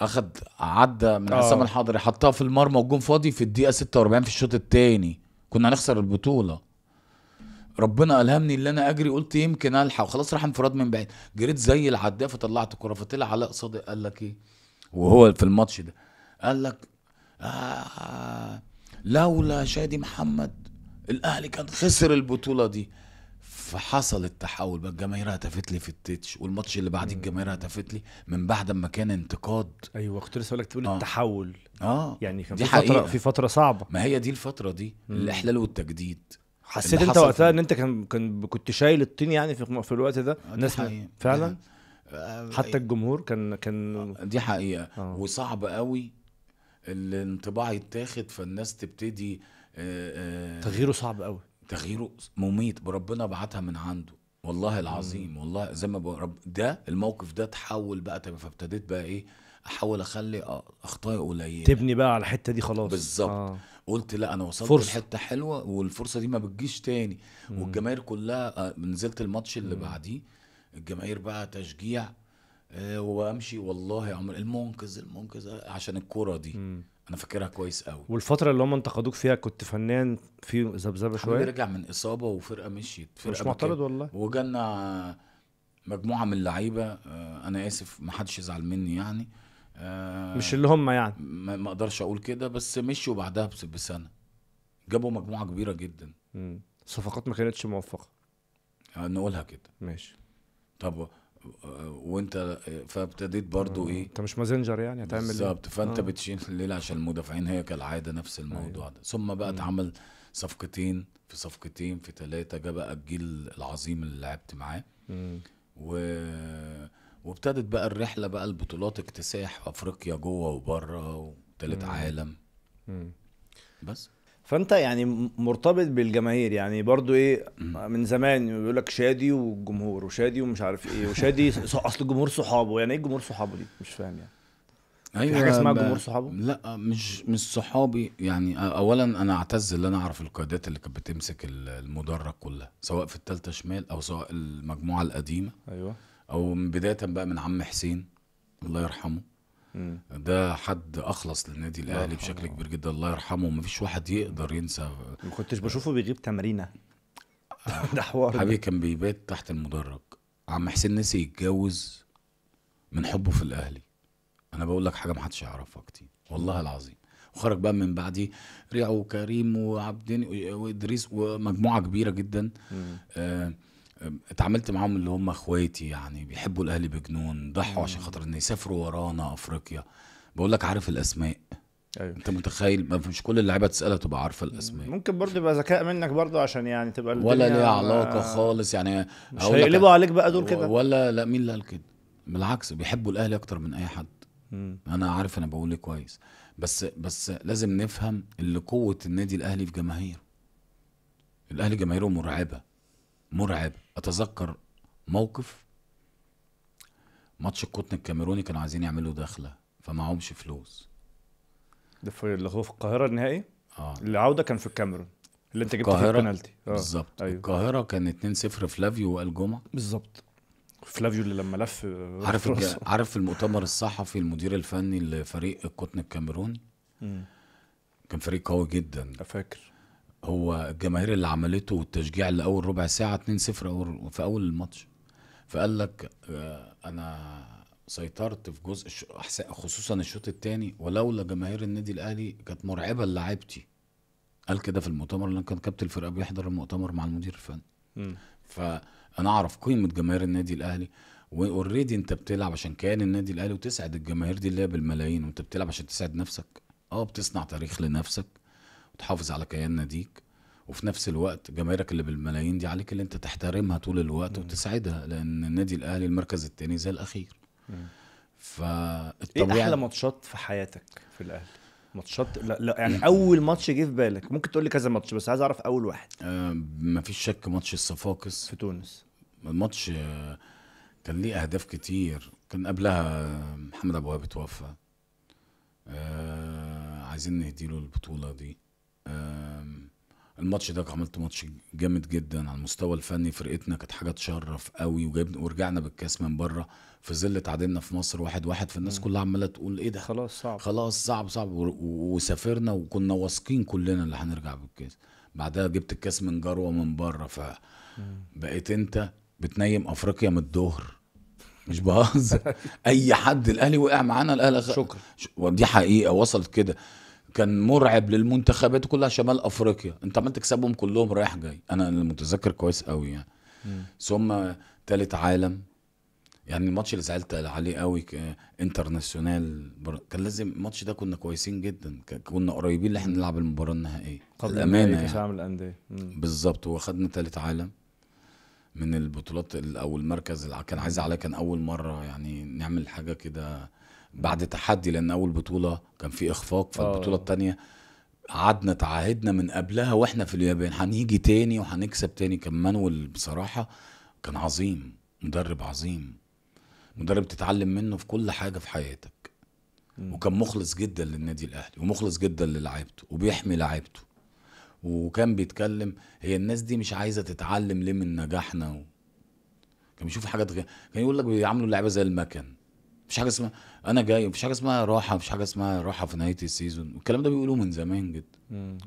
اخد عدى من عصام آه. الحضري حطها في المرمى والجون فاضي في الدقيقه 46 في الشوط الثاني كنا هنخسر البطوله ربنا الهمني اللي انا اجري قلت يمكن الحق وخلاص راح انفراد من بعيد جريت زي العداء فطلعت الكره فطلع علاء صادق قال لك ايه وهو في الماتش ده قال لك آه لولا شادي محمد الاهلي كان خسر البطوله دي فحصل التحول بقى الجماهير هتفت لي في التتش والماتش اللي بعديه الجماهير هتفت لي من بعد ما كان انتقاد ايوه كنت لسه لك تقول آه. التحول اه يعني كان دي في حقيقة. فتره في فتره صعبه ما هي دي الفتره دي مم. الاحلال والتجديد حسيت انت وقتها ان انت كان كان كنت شايل الطين يعني في في الوقت ده آه، ناس فعلا آه. آه، حتى آه، الجمهور كان كان دي حقيقه آه. وصعب قوي الانطباع يتاخد فالناس تبتدي آه تغييره صعب قوي تغييره مميت بربنا بعتها من عنده والله العظيم مم. والله زي ما رب ده الموقف ده تحول بقى فابتديت بقى ايه احاول اخلي اخطائي قليله تبني بقى على الحته دي خلاص بالظبط آه. قلت لا انا وصلت فرصة. لحته حلوه والفرصه دي ما بتجيش تاني مم. والجماهير كلها آه، نزلت الماتش اللي بعديه الجماهير بقى تشجيع آه، وامشي والله يا عمر المنقذ المنقذ آه، عشان الكوره دي مم. انا فاكرها كويس قوي والفتره اللي هم انتقدوك فيها كنت فنان في ذبذبه شويه رجع من اصابه وفرقه مشيت فرقه مش معترض والله وجالنا مجموعه من اللعيبه آه، انا اسف ما حدش يزعل مني يعني آه، مش اللي هم يعني ما اقدرش اقول كده بس مشوا بعدها بسنه جابوا مجموعه كبيره جدا صفقات ما كانتش موفقه آه، نقولها كده ماشي طب وانت فابتديت برضو ايه انت مش مازنجر يعني هتعمل إيه؟ بالظبط فانت آه. بتشيل الليل عشان المدافعين هي كالعاده نفس أيوه. الموضوع أيوه. ده ثم بقى اتعمل صفقتين في صفقتين في ثلاثه جه بقى الجيل العظيم اللي لعبت معاه و وابتدت بقى الرحله بقى البطولات اكتساح افريقيا جوه وبره وثالث عالم مم. بس فانت يعني مرتبط بالجماهير يعني برضو ايه من زمان بيقول لك شادي والجمهور وشادي ومش عارف ايه وشادي اصل الجمهور صحابه يعني ايه الجمهور صحابه دي مش فاهم يعني ايوه في حاجه اسمها جمهور صحابه لا مش مش صحابي يعني اولا انا اعتز ان انا اعرف القيادات اللي كانت بتمسك المدرج كلها سواء في الثالثه شمال او سواء المجموعه القديمه ايوه او من بدايه بقى من عم حسين الله يرحمه مم. ده حد اخلص للنادي الاهلي بشكل كبير جدا الله يرحمه ومفيش واحد يقدر ينسى ما كنتش بشوفه بيغيب تمرينه آه. ده حوار حبيبي كان بيبات تحت المدرج عم حسين نسي يتجوز من حبه في الاهلي انا بقول لك حاجه ما حدش يعرفها كتير والله العظيم وخرج بقى من بعدي ريع وكريم وعبدين وادريس ومجموعه كبيره جدا آه اتعاملت معاهم اللي هم اخواتي يعني بيحبوا الاهلي بجنون ضحوا عشان خاطر ان يسافروا ورانا افريقيا بقول لك عارف الاسماء أيوة. انت متخيل ما مش كل اللعيبه تسالها تبقى عارفه الاسماء ممكن برضه يبقى ذكاء منك برضه عشان يعني تبقى ولا ليها علاقه خالص يعني مش هيقلبوا عليك بقى دول كده ولا لا مين اللي قال كده بالعكس بيحبوا الاهلي اكتر من اي حد مم. انا عارف انا بقول إيه كويس بس بس لازم نفهم اللي قوه النادي الاهلي في جماهيره الاهلي جماهيره مرعبه مرعب اتذكر موقف ماتش القطن الكاميروني كانوا عايزين يعملوا دخله فمعهمش فلوس ده في اللي هو في القاهره النهائي اه العوده كان في الكاميرون اللي انت جبت فيه البنالتي اه بالظبط أيوه. القاهره كان 2-0 فلافيو وقال جمعه بالظبط فلافيو اللي لما لف عارف الج... عارف المؤتمر الصحفي المدير الفني لفريق القطن الكاميروني كان فريق قوي جدا فاكر هو الجماهير اللي عملته والتشجيع اللي اول ربع ساعه 2-0 اول في اول الماتش فقال لك آه، انا سيطرت في جزء خصوصا الشوط الثاني ولولا جماهير النادي الاهلي كانت مرعبه لعيبتي قال كده في المؤتمر لان كان كابتن الفرقه بيحضر المؤتمر مع المدير الفني فانا اعرف قيمه جماهير النادي الاهلي واوريدي انت بتلعب عشان كان النادي الاهلي وتسعد الجماهير دي اللي هي بالملايين وانت بتلعب عشان تسعد نفسك اه بتصنع تاريخ لنفسك تحافظ على كيان ناديك وفي نفس الوقت جماهيرك اللي بالملايين دي عليك اللي انت تحترمها طول الوقت مم. وتسعدها لان النادي الاهلي المركز الثاني زي الاخير ف ايه احلى ماتشات في حياتك في الاهلي ماتشات لا, لا يعني اول ماتش جه في بالك ممكن تقول لي كذا ماتش بس عايز اعرف اول واحد آه مفيش شك ماتش الصفاقس في تونس الماتش آه، كان ليه اهداف كتير كان قبلها محمد ابو وهاب اتوفى آه عايزين نهدي له البطوله دي الماتش ده عملت ماتش جامد جدا على المستوى الفني فرقتنا كانت حاجه تشرف قوي وجبنا ورجعنا بالكاس من بره في ظل تعادلنا في مصر واحد واحد فالناس كلها عماله تقول ايه ده خلاص صعب خلاص صعب صعب وسافرنا وكنا واثقين كلنا اللي هنرجع بالكاس بعدها جبت الكاس من جروه من بره فبقيت انت بتنيم افريقيا من الظهر مش بهزر اي حد الاهلي وقع معانا الاهلي شكرا ودي حقيقه وصلت كده كان مرعب للمنتخبات كلها شمال افريقيا انت عمال تكسبهم كلهم رايح جاي انا متذكر كويس قوي يعني مم. ثم تالت عالم يعني الماتش اللي زعلت عليه قوي انترناسيونال كان لازم الماتش ده كنا كويسين جدا كنا قريبين ان احنا نلعب المباراه النهائيه قبل الامانه يعني. كاس يعني. الانديه بالظبط واخدنا تالت عالم من البطولات او المركز اللي كان عايز عليه كان اول مره يعني نعمل حاجه كده بعد تحدي لان اول بطوله كان في اخفاق فالبطوله آه. الثانيه قعدنا تعاهدنا من قبلها واحنا في اليابان هنيجي تاني وهنكسب تاني كان مانويل بصراحه كان عظيم مدرب عظيم مدرب تتعلم منه في كل حاجه في حياتك م. وكان مخلص جدا للنادي الاهلي ومخلص جدا للعيبته وبيحمي لعيبته وكان بيتكلم هي الناس دي مش عايزه تتعلم ليه من نجاحنا و... كان بيشوف حاجات غير كان يقول لك بيعاملوا اللعيبه زي المكن مفيش حاجه اسمها انا جاي مفيش حاجه اسمها راحه مفيش حاجه اسمها راحه في نهايه السيزون الكلام ده بيقولوه من زمان جدا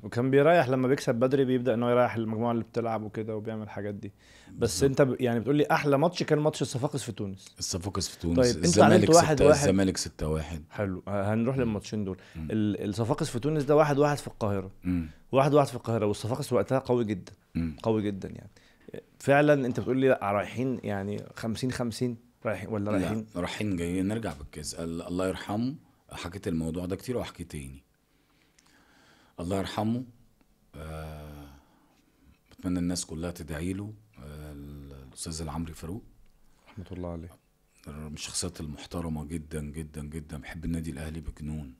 وكان بيريح لما بيكسب بدري بيبدا ان هو يريح المجموعه اللي بتلعب وكده وبيعمل الحاجات دي بس بالزبط. انت ب... يعني بتقول لي احلى ماتش كان ماتش الصفاقس في تونس الصفاقس في تونس طيب الزمالك انت واحد ستة واحد الزمالك 6 1 حلو هنروح للماتشين دول الصفاقس في تونس ده واحد واحد في القاهره مم. واحد واحد في القاهره والصفاقس وقتها قوي جدا مم. قوي جدا يعني فعلا انت بتقول لي لا رايحين يعني 50 50 رايحين ولا رايحين؟ رايحين جايين نرجع بالكاس الله يرحمه حكيت الموضوع ده كتير وهحكيه تاني الله يرحمه آه بتمنى الناس كلها تدعي له آه الاستاذ العمري فاروق رحمه الله عليه من الشخصيات المحترمه جدا جدا جدا بحب النادي الاهلي بجنون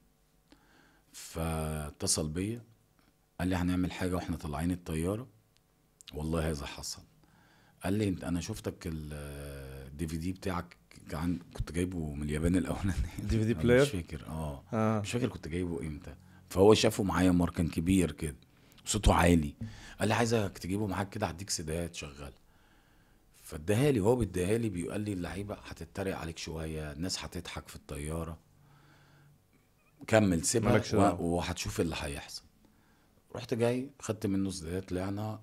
فاتصل بيا قال لي هنعمل حاجه واحنا طالعين الطياره والله هذا حصل قال لي انت انا شفتك ال الدي في دي بتاعك كان كنت جايبه من اليابان الاولاني دي في دي بلاير مش فاكر اه, آه. مش فاكر كنت جايبه امتى فهو شافه معايا مار كان كبير كده صوته عالي قال لي عايزك تجيبه معاك كده هديك سيدات شغال فاداها لي وهو بيديها لي بيقول لي اللعيبه هتتريق عليك شويه الناس هتضحك في الطياره كمل سيبها وهتشوف اللي هيحصل رحت جاي خدت منه سداد طلعنا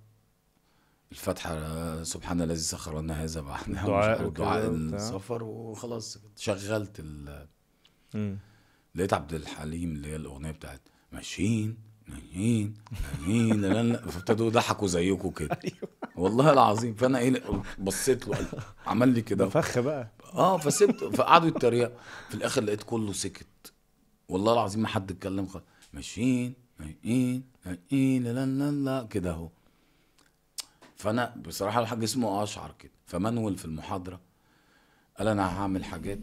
الفاتحه سبحان الذي سخر لنا هذا بعد دعاء السفر وخلاص شغلت ال لقيت عبد الحليم اللي هي الاغنيه بتاعت ماشيين ماشيين ماشيين فابتدوا يضحكوا زيكم كده أيوه. والله العظيم فانا ايه بصيت له عمل لي كده فخ بقى اه فسبت فقعدوا يتريقوا في الاخر لقيت كله سكت والله العظيم ما حد اتكلم خالص ماشيين ماشيين ماشيين لا لا لا كده اهو فانا بصراحه الحاج اسمه اشعر كده فمانويل في المحاضره قال انا هعمل حاجات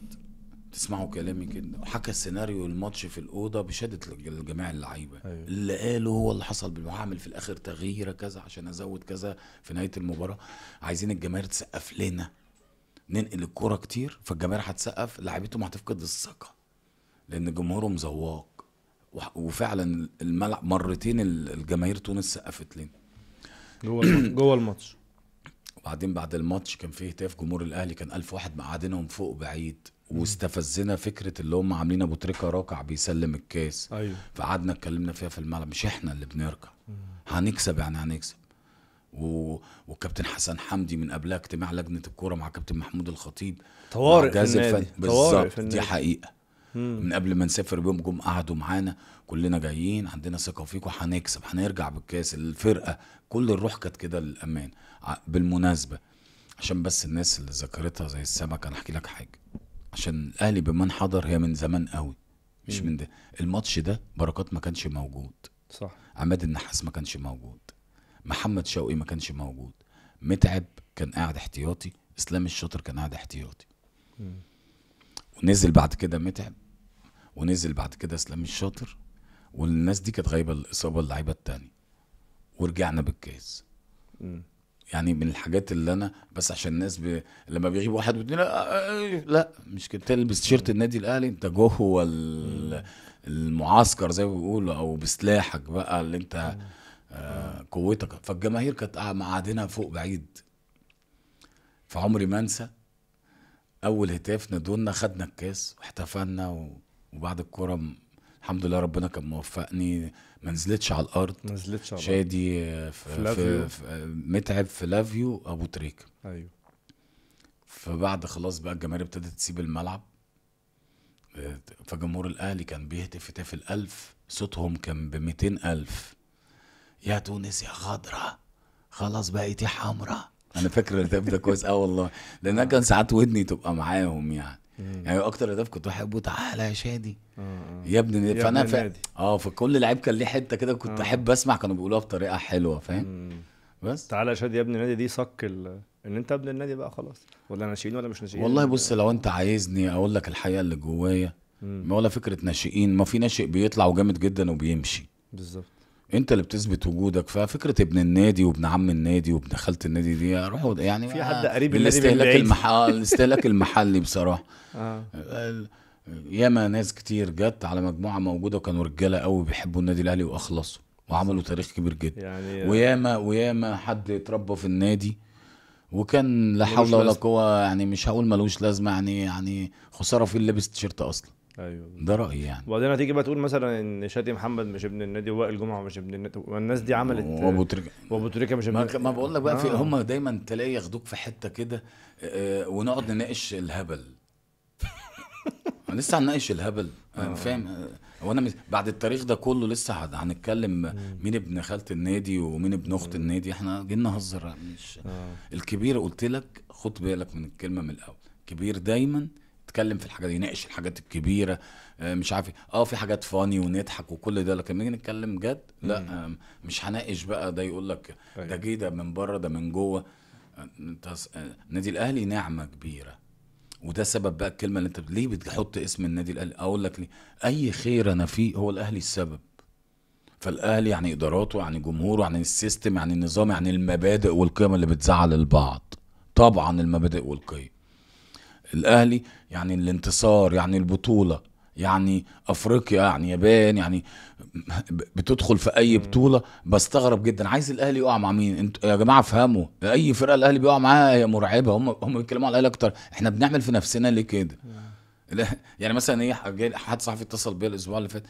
تسمعوا كلامي كده وحكى السيناريو الماتش في الاوضه بشهاده الجماعة اللعيبه أيوة. اللي قاله هو اللي حصل هعمل في الاخر تغييره كذا عشان ازود كذا في نهايه المباراه عايزين الجماهير تسقف لنا ننقل الكوره كتير فالجماهير هتسقف لعيبتهم هتفقد الثقه لان جمهورهم زواق وفعلا الملعب مرتين الجماهير تونس سقفت لنا جوه جوه الماتش وبعدين بعد الماتش كان في هتاف جمهور الاهلي كان ألف واحد مقعدينهم فوق بعيد واستفزنا فكره اللي هم عاملين ابو تريكه راكع بيسلم الكاس ايوه فقعدنا اتكلمنا فيها في الملعب مش احنا اللي بنركع هنكسب يعني هنكسب و... وكابتن حسن حمدي من قبلها اجتماع لجنه الكوره مع كابتن محمود الخطيب طوارئ في النادي بالظبط دي حقيقه مم. من قبل ما نسافر بيهم جم قعدوا معانا كلنا جايين عندنا ثقه فيكم هنكسب هنرجع بالكاس الفرقه كل الروح كانت كده للامان بالمناسبه عشان بس الناس اللي ذكرتها زي السمك انا احكي لك حاجه عشان الاهلي بمن حضر هي من زمان قوي مش من ده الماتش ده بركات ما كانش موجود صح عماد النحاس ما كانش موجود محمد شوقي ما كانش موجود متعب كان قاعد احتياطي اسلام الشاطر كان قاعد احتياطي ونزل بعد كده متعب ونزل بعد كده اسلام الشاطر والناس دي كانت غايبه الاصابه اللعيبه التانية ورجعنا بالكاس يعني من الحاجات اللي انا بس عشان الناس ب... لما بيغيب واحد واثنين لا, آه، آه، آه، لا مش كده تلبس تيشيرت النادي الاهلي انت جوه المعسكر زي ما بيقولوا او بسلاحك بقى اللي انت آه قوتك فالجماهير كانت معادنا فوق بعيد فعمري ما انسى اول هتاف ندونا خدنا الكاس واحتفلنا و... وبعد الكوره الحمد لله ربنا كان موفقني ما نزلتش على الارض ما نزلتش على الارض شادي آه، في, في, في متعب في لافيو ابو تريكه ايوه فبعد خلاص بقى الجماهير ابتدت تسيب الملعب آه، فجمهور الاهلي كان بيهتف هتاف الالف صوتهم كان ب الف يا تونس يا خضرة خلاص بقيتي حمرة انا فاكر الهتاف ده كويس اه والله لان كان ساعات ودني تبقى معاهم يعني يعني اكتر هدف كنت بحبه تعالى يا شادي يا ابن فانا ف... اه فكل لعيب كان ليه حته كده كنت احب اسمع كانوا بيقولوها بطريقه حلوه فاهم بس تعالى يا شادي يا ابن النادي دي صك ال... ان انت ابن النادي بقى خلاص ولا ناشئين ولا مش ناشئين والله بص لو انت عايزني اقول لك الحقيقه اللي جوايا ما ولا فكره ناشئين ما في ناشئ بيطلع وجامد جدا وبيمشي بالظبط انت اللي بتثبت وجودك ففكره ابن النادي وابن عم النادي وابن خاله النادي دي روحوا يعني في آه، حد قريب النادي الاستهلاك المحل الاستهلاك المحلي بصراحه آه. ياما ناس كتير جت على مجموعه موجوده وكانوا رجاله قوي بيحبوا النادي الاهلي واخلصوا وعملوا تاريخ كبير جدا يعني آه. وياما وياما حد اتربى في النادي وكان لا حول ولا قوه يعني مش هقول ملوش لازمه يعني يعني خساره في اللي لابس تيشيرت اصلا ايوه ده رايي يعني وبعدين هتيجي بقى تقول مثلا ان شادي محمد مش ابن النادي ووائل جمعه مش ابن النادي والناس دي عملت وابو تريكه وابو تريكه مش ابن ما, ما بقول لك بقى آه. في هم دايما تلاقي ياخدوك في حته كده آه, آه، ونقعد نناقش الهبل لسه هنناقش الهبل آه. فاهم هو آه، انا بعد التاريخ ده كله لسه هنتكلم مين ابن خاله النادي ومين ابن اخت النادي احنا جينا نهزر مش آه. الكبير قلت لك خد بالك من الكلمه من الاول كبير دايما نتكلم في الحاجات نناقش الحاجات الكبيره آه، مش عارف إيه. اه في حاجات فاني ونضحك وكل ده لكن نيجي نتكلم جد لا مش هناقش بقى ده يقول لك طيب. ده جه ده من بره ده من جوه النادي آه، آه، الاهلي نعمه كبيره وده سبب بقى الكلمه اللي انت ليه بتحط اسم النادي الاهلي اقول لك ليه اي خير انا فيه هو الاهلي السبب فالاهلي يعني اداراته يعني جمهوره يعني السيستم يعني النظام يعني المبادئ والقيم اللي بتزعل البعض طبعا المبادئ والقيم الاهلي يعني الانتصار يعني البطوله يعني افريقيا يعني يابان يعني بتدخل في اي بطوله بستغرب جدا عايز الاهلي يقع مع مين انتوا يا جماعه افهموا اي فرقه الاهلي بيقع معاها هي مرعبه هم هم بيتكلموا على الاهلي اكتر احنا بنعمل في نفسنا ليه كده يعني مثلا ايه حد صحفي اتصل بيا الاسبوع اللي فات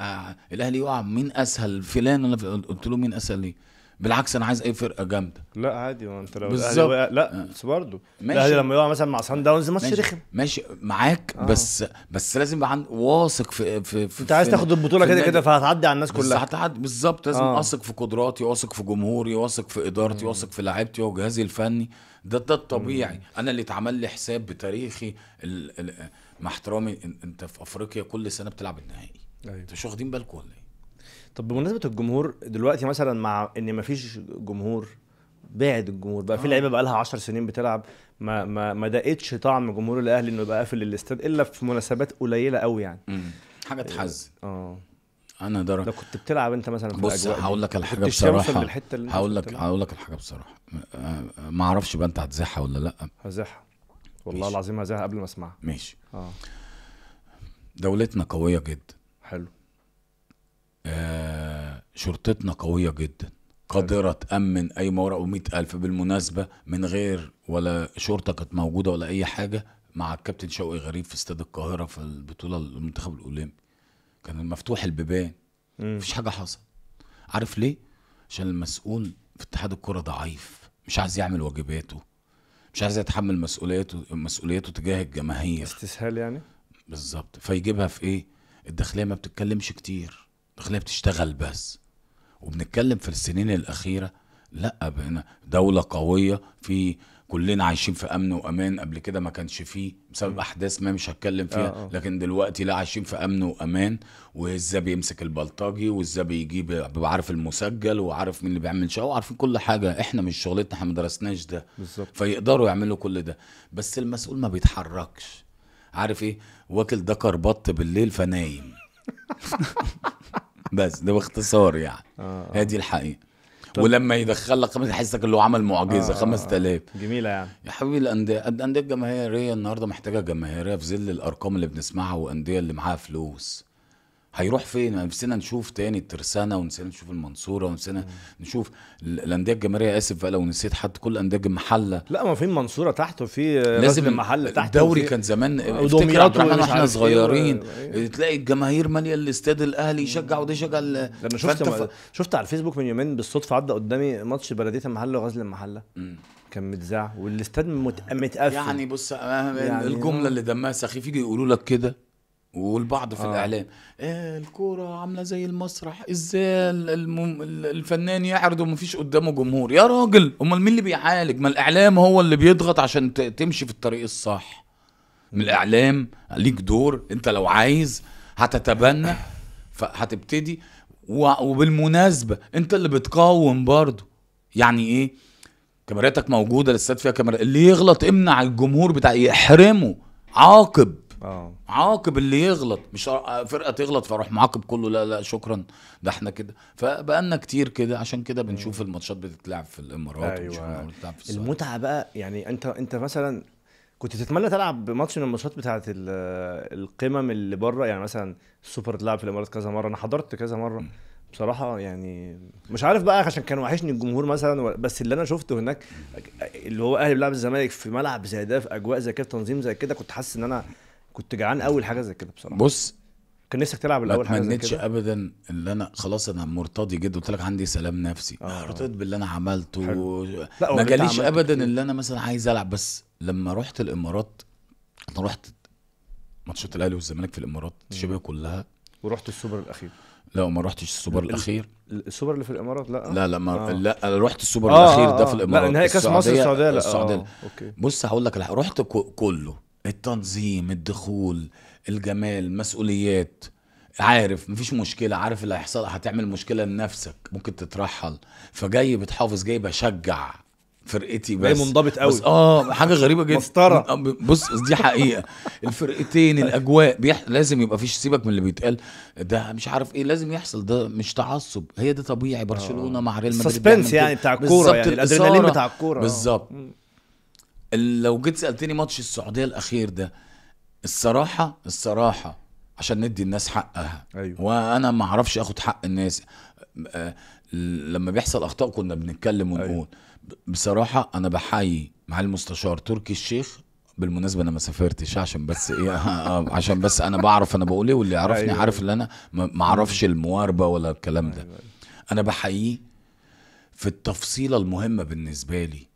آه، الاهلي يقع مين اسهل فلان انا قلت له مين اسهل ليه بالعكس انا عايز اي فرقه جامده لا عادي ما انت لو بالظبط لا آه. بس برضه الاهلي لما يقع مثلا مع سان داونز ماتش رخم ماشي معاك آه. بس بس لازم يبقى واثق في, في, في انت عايز تاخد البطوله كده كده فهتعدي على الناس كلها هتعدي بالظبط لازم آه. اثق في قدراتي واثق في جمهوري واثق في ادارتي واثق في لعيبتي وجهازي الفني ده ده الطبيعي مم. انا اللي اتعمل لي حساب بتاريخي مع احترامي انت في افريقيا كل سنه بتلعب النهائي ايوه انتوا مش واخدين بالكم ولا إيه؟ طب بمناسبه الجمهور دلوقتي مثلا مع ان ما فيش جمهور بعد الجمهور بقى في آه. لعيبه بقى لها 10 سنين بتلعب ما ما ما دقتش طعم جمهور الاهلي انه يبقى قافل الاستاد الا في مناسبات قليله قوي يعني مم. حاجه تحزن اه, آه. انا ده لو كنت بتلعب انت مثلا في بص هقول لك الحاجه بصراحه هقول لك هقول لك الحاجه بصراحه ما اعرفش بقى انت هتزحها ولا لا هزحها والله ماشي. العظيم هزحها قبل ما اسمعها ماشي اه دولتنا قويه جدا آه شرطتنا قوية جدا قادرة تأمن أي مورق ومئة ألف بالمناسبة من غير ولا شرطة كانت موجودة ولا أي حاجة مع الكابتن شوقي غريب في استاد القاهرة في البطولة المنتخب الأولمبي كان مفتوح البيبان مفيش حاجة حصل عارف ليه؟ عشان المسؤول في اتحاد الكرة ضعيف مش عايز يعمل واجباته مش عايز يتحمل مسؤوليته مسؤوليته تجاه الجماهير استسهال يعني بالظبط فيجيبها في ايه الداخليه ما بتتكلمش كتير خليها بتشتغل بس وبنتكلم في السنين الاخيره لا بقينا دوله قويه في كلنا عايشين في امن وامان قبل كده ما كانش فيه بسبب احداث ما مش هتكلم آه، فيها آه. لكن دلوقتي لا عايشين في امن وامان وازاي بيمسك البلطجي وازاي بيجيب بيبقى عارف المسجل وعارف مين اللي بيعمل شقه وعارفين كل حاجه احنا مش شغلتنا احنا ما درسناش ده بالزبط. فيقدروا يعملوا كل ده بس المسؤول ما بيتحركش عارف ايه واكل ده كربط بالليل فنايم بس ده باختصار يعني آه. هي آه. دي الحقيقه طب. ولما يدخل لك خمسة يحسك اللي هو عمل معجزه آه 5000 آه، آه. جميله يعني يا حبيبي الانديه الانديه الجماهيريه النهارده محتاجه جماهيريه في ظل الارقام اللي بنسمعها والانديه اللي معاها فلوس هيروح فين نفسنا نشوف تاني الترسانه ونسينا نشوف المنصوره ونسينا نشوف الانديه الجماهيريه اسف بقى لو نسيت حد كل انديه المحله لا ما في المنصوره تحت وفي لازم المحله تحت الدوري كان زمان افتكر عبد الرحمن واحنا إيه، صغيرين إيه. تلاقي الجماهير ماليه الاستاد الاهلي يشجع وده يشجع لما شفت ف... شفت على الفيسبوك من يومين بالصدفه عدى قدامي ماتش بلديه المحله وغزل المحله مم. كان متذاع والاستاد متقفل يعني بص يعني الجمله اللي دمها سخيف يجي يقولوا لك كده والبعض في آه. الاعلام آه الكوره عامله زي المسرح ازاي المم... الفنان يعرض ومفيش قدامه جمهور يا راجل امال مين اللي بيعالج ما الاعلام هو اللي بيضغط عشان ت... تمشي في الطريق الصح من الاعلام ليك دور انت لو عايز هتتبنى فهتبتدي و... وبالمناسبه انت اللي بتقاوم برضه يعني ايه كاميراتك موجوده الاستاد فيها كاميرا اللي يغلط امنع الجمهور بتاع يحرمه عاقب اه عاقب اللي يغلط مش فرقه تغلط فاروح معاقب كله لا لا شكرا ده احنا كده فبقالنا كتير كده عشان كده بنشوف الماتشات بتتلعب في الامارات أيوة. في المتعه بقى يعني انت انت مثلا كنت تتمنى تلعب ماتش من الماتشات بتاعه القمم اللي بره يعني مثلا السوبر تلعب في الامارات كذا مره انا حضرت كذا مره م. بصراحه يعني مش عارف بقى عشان كان وحشني الجمهور مثلا بس اللي انا شفته هناك اللي هو اهلي بيلعب الزمالك في ملعب زي ده في اجواء زي كده تنظيم زي كده كنت حاسس ان انا كنت جعان اول حاجه زي كده بصراحه بص كان نفسك تلعب الاول حاجه ما اتمنيتش ابدا ان انا خلاص انا مرتضي جدا قلت لك عندي سلام نفسي آه. رضيت باللي انا عملته و... ما جاليش ابدا ان انا مثلا عايز العب بس لما رحت الامارات انا رحت ماتشات الاهلي والزمالك في الامارات شبه كلها ورحت السوبر الاخير لا ما رحتش السوبر الاخير السوبر اللي في الامارات لا لا لا ما آه. لا رحت السوبر آه الاخير ده آه. في الامارات لا نهائي كاس مصر السعوديه لا السعوديه آه. اوكي بص هقول لك رحت كله التنظيم الدخول الجمال مسؤوليات عارف مفيش مشكلة عارف اللي هيحصل هتعمل مشكلة لنفسك ممكن تترحل فجاي بتحافظ جاي بشجع فرقتي بس منضبط قوي بس اه حاجه غريبه جدا مسطره آه، بص دي حقيقه الفرقتين الاجواء بيح... لازم يبقى فيش سيبك من اللي بيتقال ده مش عارف ايه لازم يحصل ده مش تعصب هي ده طبيعي برشلونه آه. مع ريال مدريد السسبنس يعني بتاع الكوره يعني الادرينالين بتاع الكوره بالظبط آه. لو جيت سالتني ماتش السعوديه الاخير ده الصراحه الصراحه عشان ندي الناس حقها أيوة. وانا ما اعرفش اخد حق الناس آه، لما بيحصل اخطاء كنا بنتكلم أيوه. ونقول أيوة. بصراحه انا بحيي مع المستشار تركي الشيخ بالمناسبه انا ما سافرتش عشان بس ايه آه، عشان بس انا بعرف انا بقول ايه واللي يعرفني أيوة. عارف ان انا ما اعرفش أيوه. المواربه ولا الكلام ده أيوة. انا بحييه في التفصيله المهمه بالنسبه لي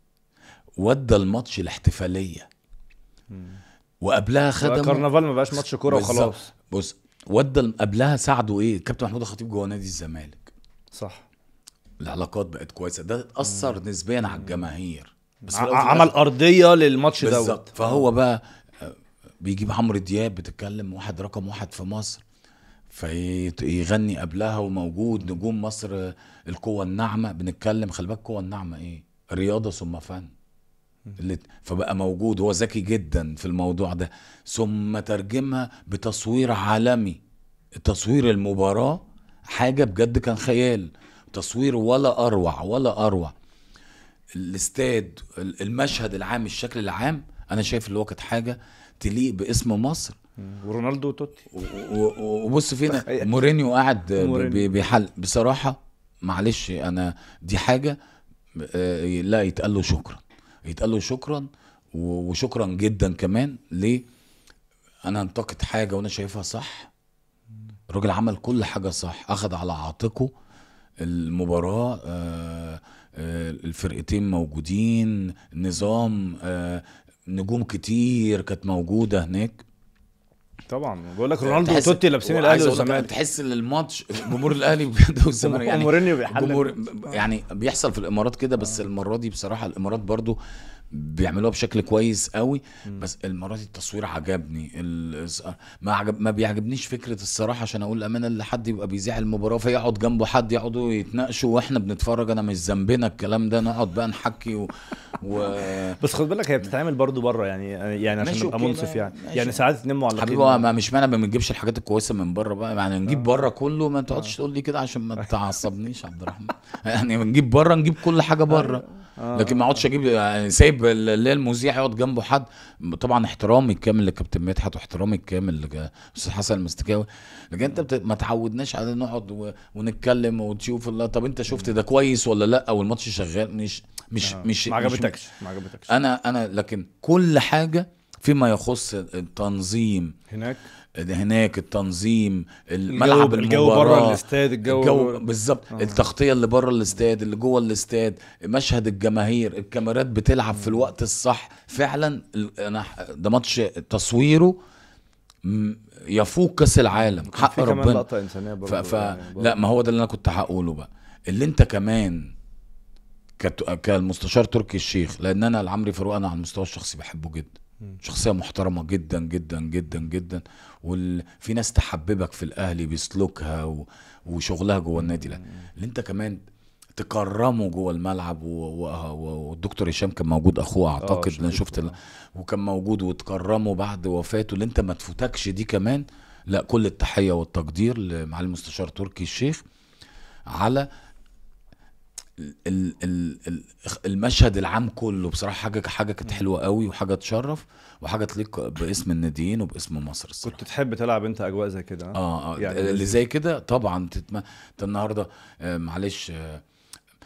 ودى الماتش الاحتفاليه وقبلها خد الكرنفال ما بقاش ماتش كوره وخلاص بص ودى قبلها ساعده ايه الكابتن محمود الخطيب جوه نادي الزمالك صح العلاقات بقت كويسه ده اثر نسبيا على الجماهير بس عمل ارضيه للماتش دوت بالظبط فهو اه. بقى آه، بيجيب عمرو دياب بتتكلم واحد رقم واحد في مصر فيغني قبلها وموجود نجوم مصر آه، القوة الناعمة بنتكلم خلي بالك القوة الناعمة ايه؟ رياضة ثم فن فبقى موجود هو ذكي جدا في الموضوع ده ثم ترجمها بتصوير عالمي تصوير المباراة حاجة بجد كان خيال تصوير ولا أروع ولا أروع الاستاد المشهد العام الشكل العام أنا شايف اللي هو كانت حاجة تليق باسم مصر ورونالدو توتي وبص فينا مورينيو قاعد بيحل بصراحة معلش أنا دي حاجة آه، لا يتقال له شكرا يتقال له شكرا وشكرا جدا كمان ليه انا انتقد حاجه وانا شايفها صح الراجل عمل كل حاجه صح اخذ على عاتقه المباراه آه، آه، الفرقتين موجودين نظام آه، نجوم كتير كانت موجوده هناك طبعا بقول لك رونالدو وتوتي لابسين الاهلي والزمالك تحس ان الماتش جمهور الاهلي والزمالك يعني مورينيو بيحلل جمهور يعني بيحصل في الامارات كده بس المره دي بصراحه الامارات برضو بيعملوها بشكل كويس قوي بس المره دي التصوير عجبني ما عجب ما بيعجبنيش فكره الصراحه عشان اقول الامانه اللي حد يبقى بيذيع المباراه فيقعد جنبه حد يقعدوا يتناقشوا واحنا بنتفرج انا مش ذنبنا الكلام ده نقعد بقى نحكي و... و... بس خد بالك هي بتتعمل برضو بره يعني يعني عشان نبقى منصف يعني ماشي. يعني ساعات اتنين معلقين حبيبي ما مش معنى ما بنجيبش الحاجات الكويسه من بره بقى يعني نجيب آه. بره كله ما تقعدش آه. تقول لي كده عشان ما تعصبنيش عبد الرحمن يعني بنجيب بره نجيب كل حاجه بره آه. آه. لكن ما اقعدش اجيب يعني سايب اللي هي المذيع يقعد جنبه حد طبعا احترامي الكامل لكابتن مدحت واحترامي الكامل لاستاذ حسن المستكاوي لكن انت ما تعودناش على نقعد ونتكلم وتشوف الله طب انت شفت ده كويس ولا لا والماتش شغال مش مش آه. مش ما عجبتكش ما عجبتكش انا انا لكن كل حاجه فيما يخص التنظيم هناك هناك التنظيم الملعب الجو بره الاستاد الجو, الجو بالظبط آه. التغطيه اللي بره الاستاد اللي جوه الاستاد مشهد الجماهير الكاميرات بتلعب في الوقت الصح فعلا انا ده ماتش تصويره يفوق كاس العالم حق ربنا لقطه انسانيه ف... ف... يعني لا ما هو ده اللي انا كنت هقوله بقى اللي انت كمان كت... كالمستشار تركي الشيخ لان انا لعمري فاروق انا على المستوى الشخصي بحبه جدا شخصيه محترمه جدا جدا جدا جدا وفي ناس تحببك في الاهلي بسلوكها و... وشغلها جوه النادي ده اللي انت كمان تكرمه جوه الملعب و... و... والدكتور هشام كان موجود اخوه آه، اعتقد انا شفت ال... وكان موجود وتكرمه بعد وفاته اللي انت ما تفوتكش دي كمان لا كل التحيه والتقدير لمعالي المستشار تركي الشيخ على المشهد العام كله بصراحه حاجه حاجه كانت حلوه قوي وحاجه تشرف وحاجه تليق باسم الناديين وباسم مصر الصراحه كنت تحب تلعب انت اجواء زي كده اه اه يعني اللي زي كده طبعا تتم... النهارده آه، معلش آه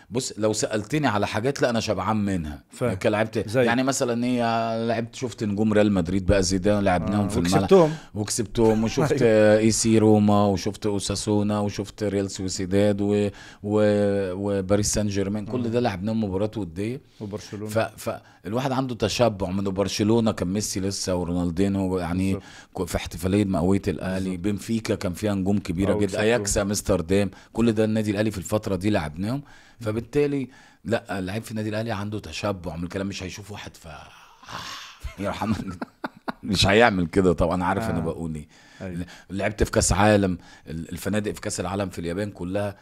بص لو سالتني على حاجات لا انا شبعان منها كلعبت يعني مثلا ايه آه، لعبت شفت نجوم ريال مدريد بقى زيدان لعبناهم آه. في الملعب وكسبتهم وكسبتهم وشفت أيوه. آه، اي سي روما وشفت اوساسونا وشفت ريال سوسيداد و... و... وباريس سان جيرمان كل آه. ده لعبناهم مباريات وديه وبرشلونه ف... فالواحد عنده تشبع من برشلونه كان ميسي لسه ورونالدينو يعني بالزبط. في احتفاليه مقويه الاهلي بنفيكا كان فيها نجوم كبيره جدا اياكس امستردام كل ده النادي الاهلي في الفتره دي لعبناهم فبالتالي لا اللعيب في النادي الاهلي عنده تشبع من الكلام مش هيشوف واحد ف يرحمك مش هيعمل كده طبعا عارف آه. انا بقول ايه أيوه. لعبت في كاس عالم الفنادق في كاس العالم في اليابان كلها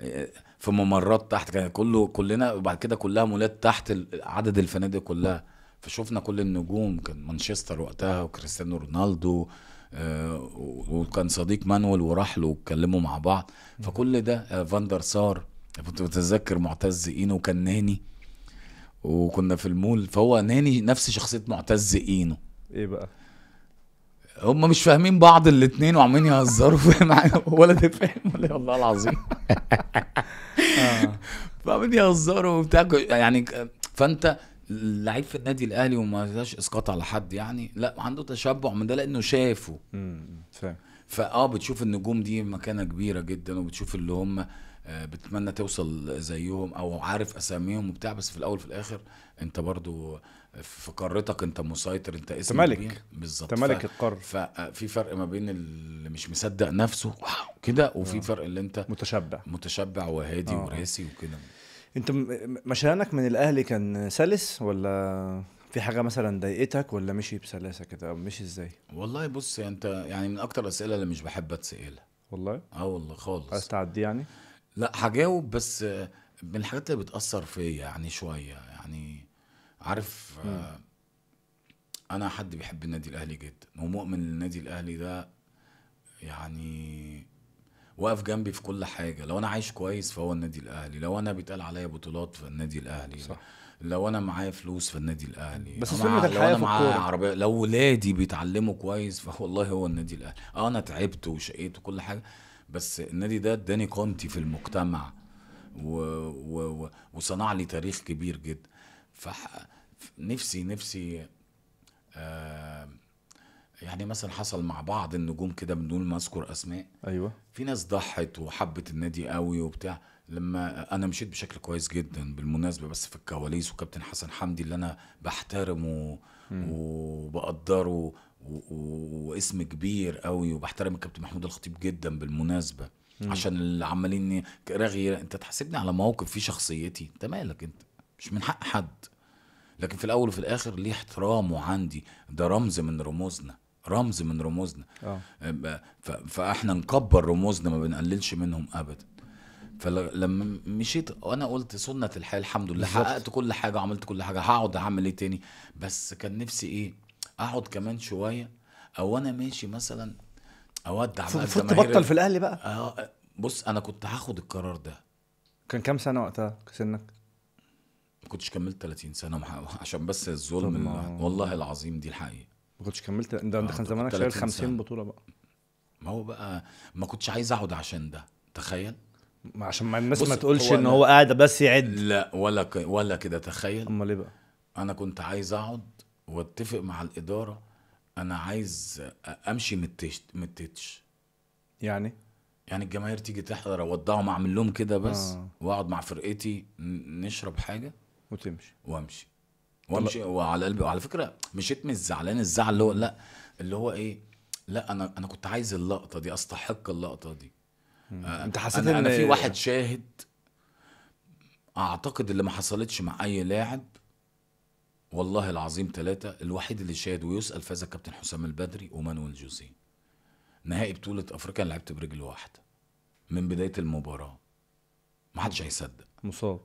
آه، في ممرات تحت كان كله كلنا وبعد كده كلها مولات تحت عدد الفنادق كلها فشفنا كل النجوم كان مانشستر وقتها وكريستيانو رونالدو آه، وكان صديق مانويل وراح له واتكلموا مع بعض فكل ده آه، فاندر سار كنت بتذكر معتز اينو كان ناني وكنا في المول فهو ناني نفس شخصيه معتز اينو ايه بقى هم مش فاهمين بعض الاثنين وعمالين يهزروا فاهم ولا ده فاهم ولا والله العظيم آه. فعمالين يهزروا وبتاع يعني فانت لعيب في النادي الاهلي وما فيهاش اسقاط على حد يعني لا عنده تشبع من ده لانه شافه فاهم فاه بتشوف النجوم دي مكانه كبيره جدا وبتشوف اللي هم آه، بتتمنى توصل زيهم او عارف اساميهم وبتاع بس في الاول في الاخر انت برضو في قارتك انت مسيطر انت اسم ملك بالظبط انت ملك القاره ففي آه، فرق ما بين اللي مش مصدق نفسه كده وفي آه. فرق اللي انت متشبع متشبع وهادي آه. وراسي وكده انت مشانك من الاهلي كان سلس ولا في حاجه مثلا ضايقتك ولا مشي بسلاسه كده او مشي ازاي والله بص انت يعني من اكتر الاسئله اللي مش بحب اتسالها والله اه والله خالص عايز تعدي يعني لا هجاوب بس من الحاجات اللي بتأثر فيا يعني شوية يعني عارف آه، أنا حد بيحب النادي الأهلي جدا ومؤمن إن النادي الأهلي ده يعني واقف جنبي في كل حاجة لو أنا عايش كويس فهو النادي الأهلي لو أنا بيتقال عليا بطولات فالنادي الأهلي صح. لو انا معايا فلوس في النادي الاهلي بس أنا الحياة لو انا معايا عربيه لو ولادي بيتعلموا كويس فوالله هو النادي الاهلي اه انا تعبت وشقيت وكل حاجه بس النادي ده اداني كونتي في المجتمع و... و... وصنع لي تاريخ كبير جدا فنفسي نفسي آ... آه، يعني مثلا حصل مع بعض النجوم كده من دون ما اذكر اسماء ايوه في ناس ضحت وحبت النادي قوي وبتاع لما انا مشيت بشكل كويس جدا بالمناسبه بس في الكواليس وكابتن حسن حمدي اللي انا بحترمه وبقدره واسم كبير قوي وبحترم الكابتن محمود الخطيب جدا بالمناسبه مم. عشان اللي عمالين رغي انت تحاسبني على موقف فيه شخصيتي انت مالك انت مش من حق حد لكن في الاول وفي الاخر ليه احترامه عندي ده رمز من رموزنا رمز من رموزنا أوه. فاحنا نكبر رموزنا ما بنقللش منهم ابدا فلما مشيت وانا قلت سنه الحياه الحمد لله حققت كل حاجه وعملت كل حاجه هقعد اعمل ايه تاني بس كان نفسي ايه اقعد كمان شويه او انا ماشي مثلا اودع بقى فوت تبطل في الاهلي بقى اه بص انا كنت هاخد القرار ده كان كام سنه وقتها سنك ما كنتش كملت 30 سنه عشان بس الظلم والله العظيم دي الحقيقه ما كنتش كملت ده انت آه، كان زمانك شايل 50 بطوله بقى ما هو بقى ما كنتش عايز اقعد عشان ده تخيل عشان ما الناس ما تقولش ان هو قاعد بس يعد لا ولا ك... ولا كده تخيل امال ايه بقى انا كنت عايز اقعد واتفق مع الاداره انا عايز امشي من التتش يعني يعني الجماهير تيجي تحضر اودعهم اعمل لهم كده بس آه. واقعد مع فرقتي نشرب حاجه وتمشي وامشي وامشي وعلى قلبي وعلى فكره مشيت مش زعلان الزعل اللي هو لا اللي هو ايه لا انا انا كنت عايز اللقطه دي استحق اللقطه دي آه انت حسيت أنا, ان انا في واحد شاهد اعتقد اللي ما حصلتش مع اي لاعب والله العظيم ثلاثة الوحيد اللي شاهد ويسأل فاز كابتن حسام البدري ومانويل جوزيه نهائي بطولة أفريقيا لعبت برجل واحدة من بداية المباراة ما حدش هيصدق مصاب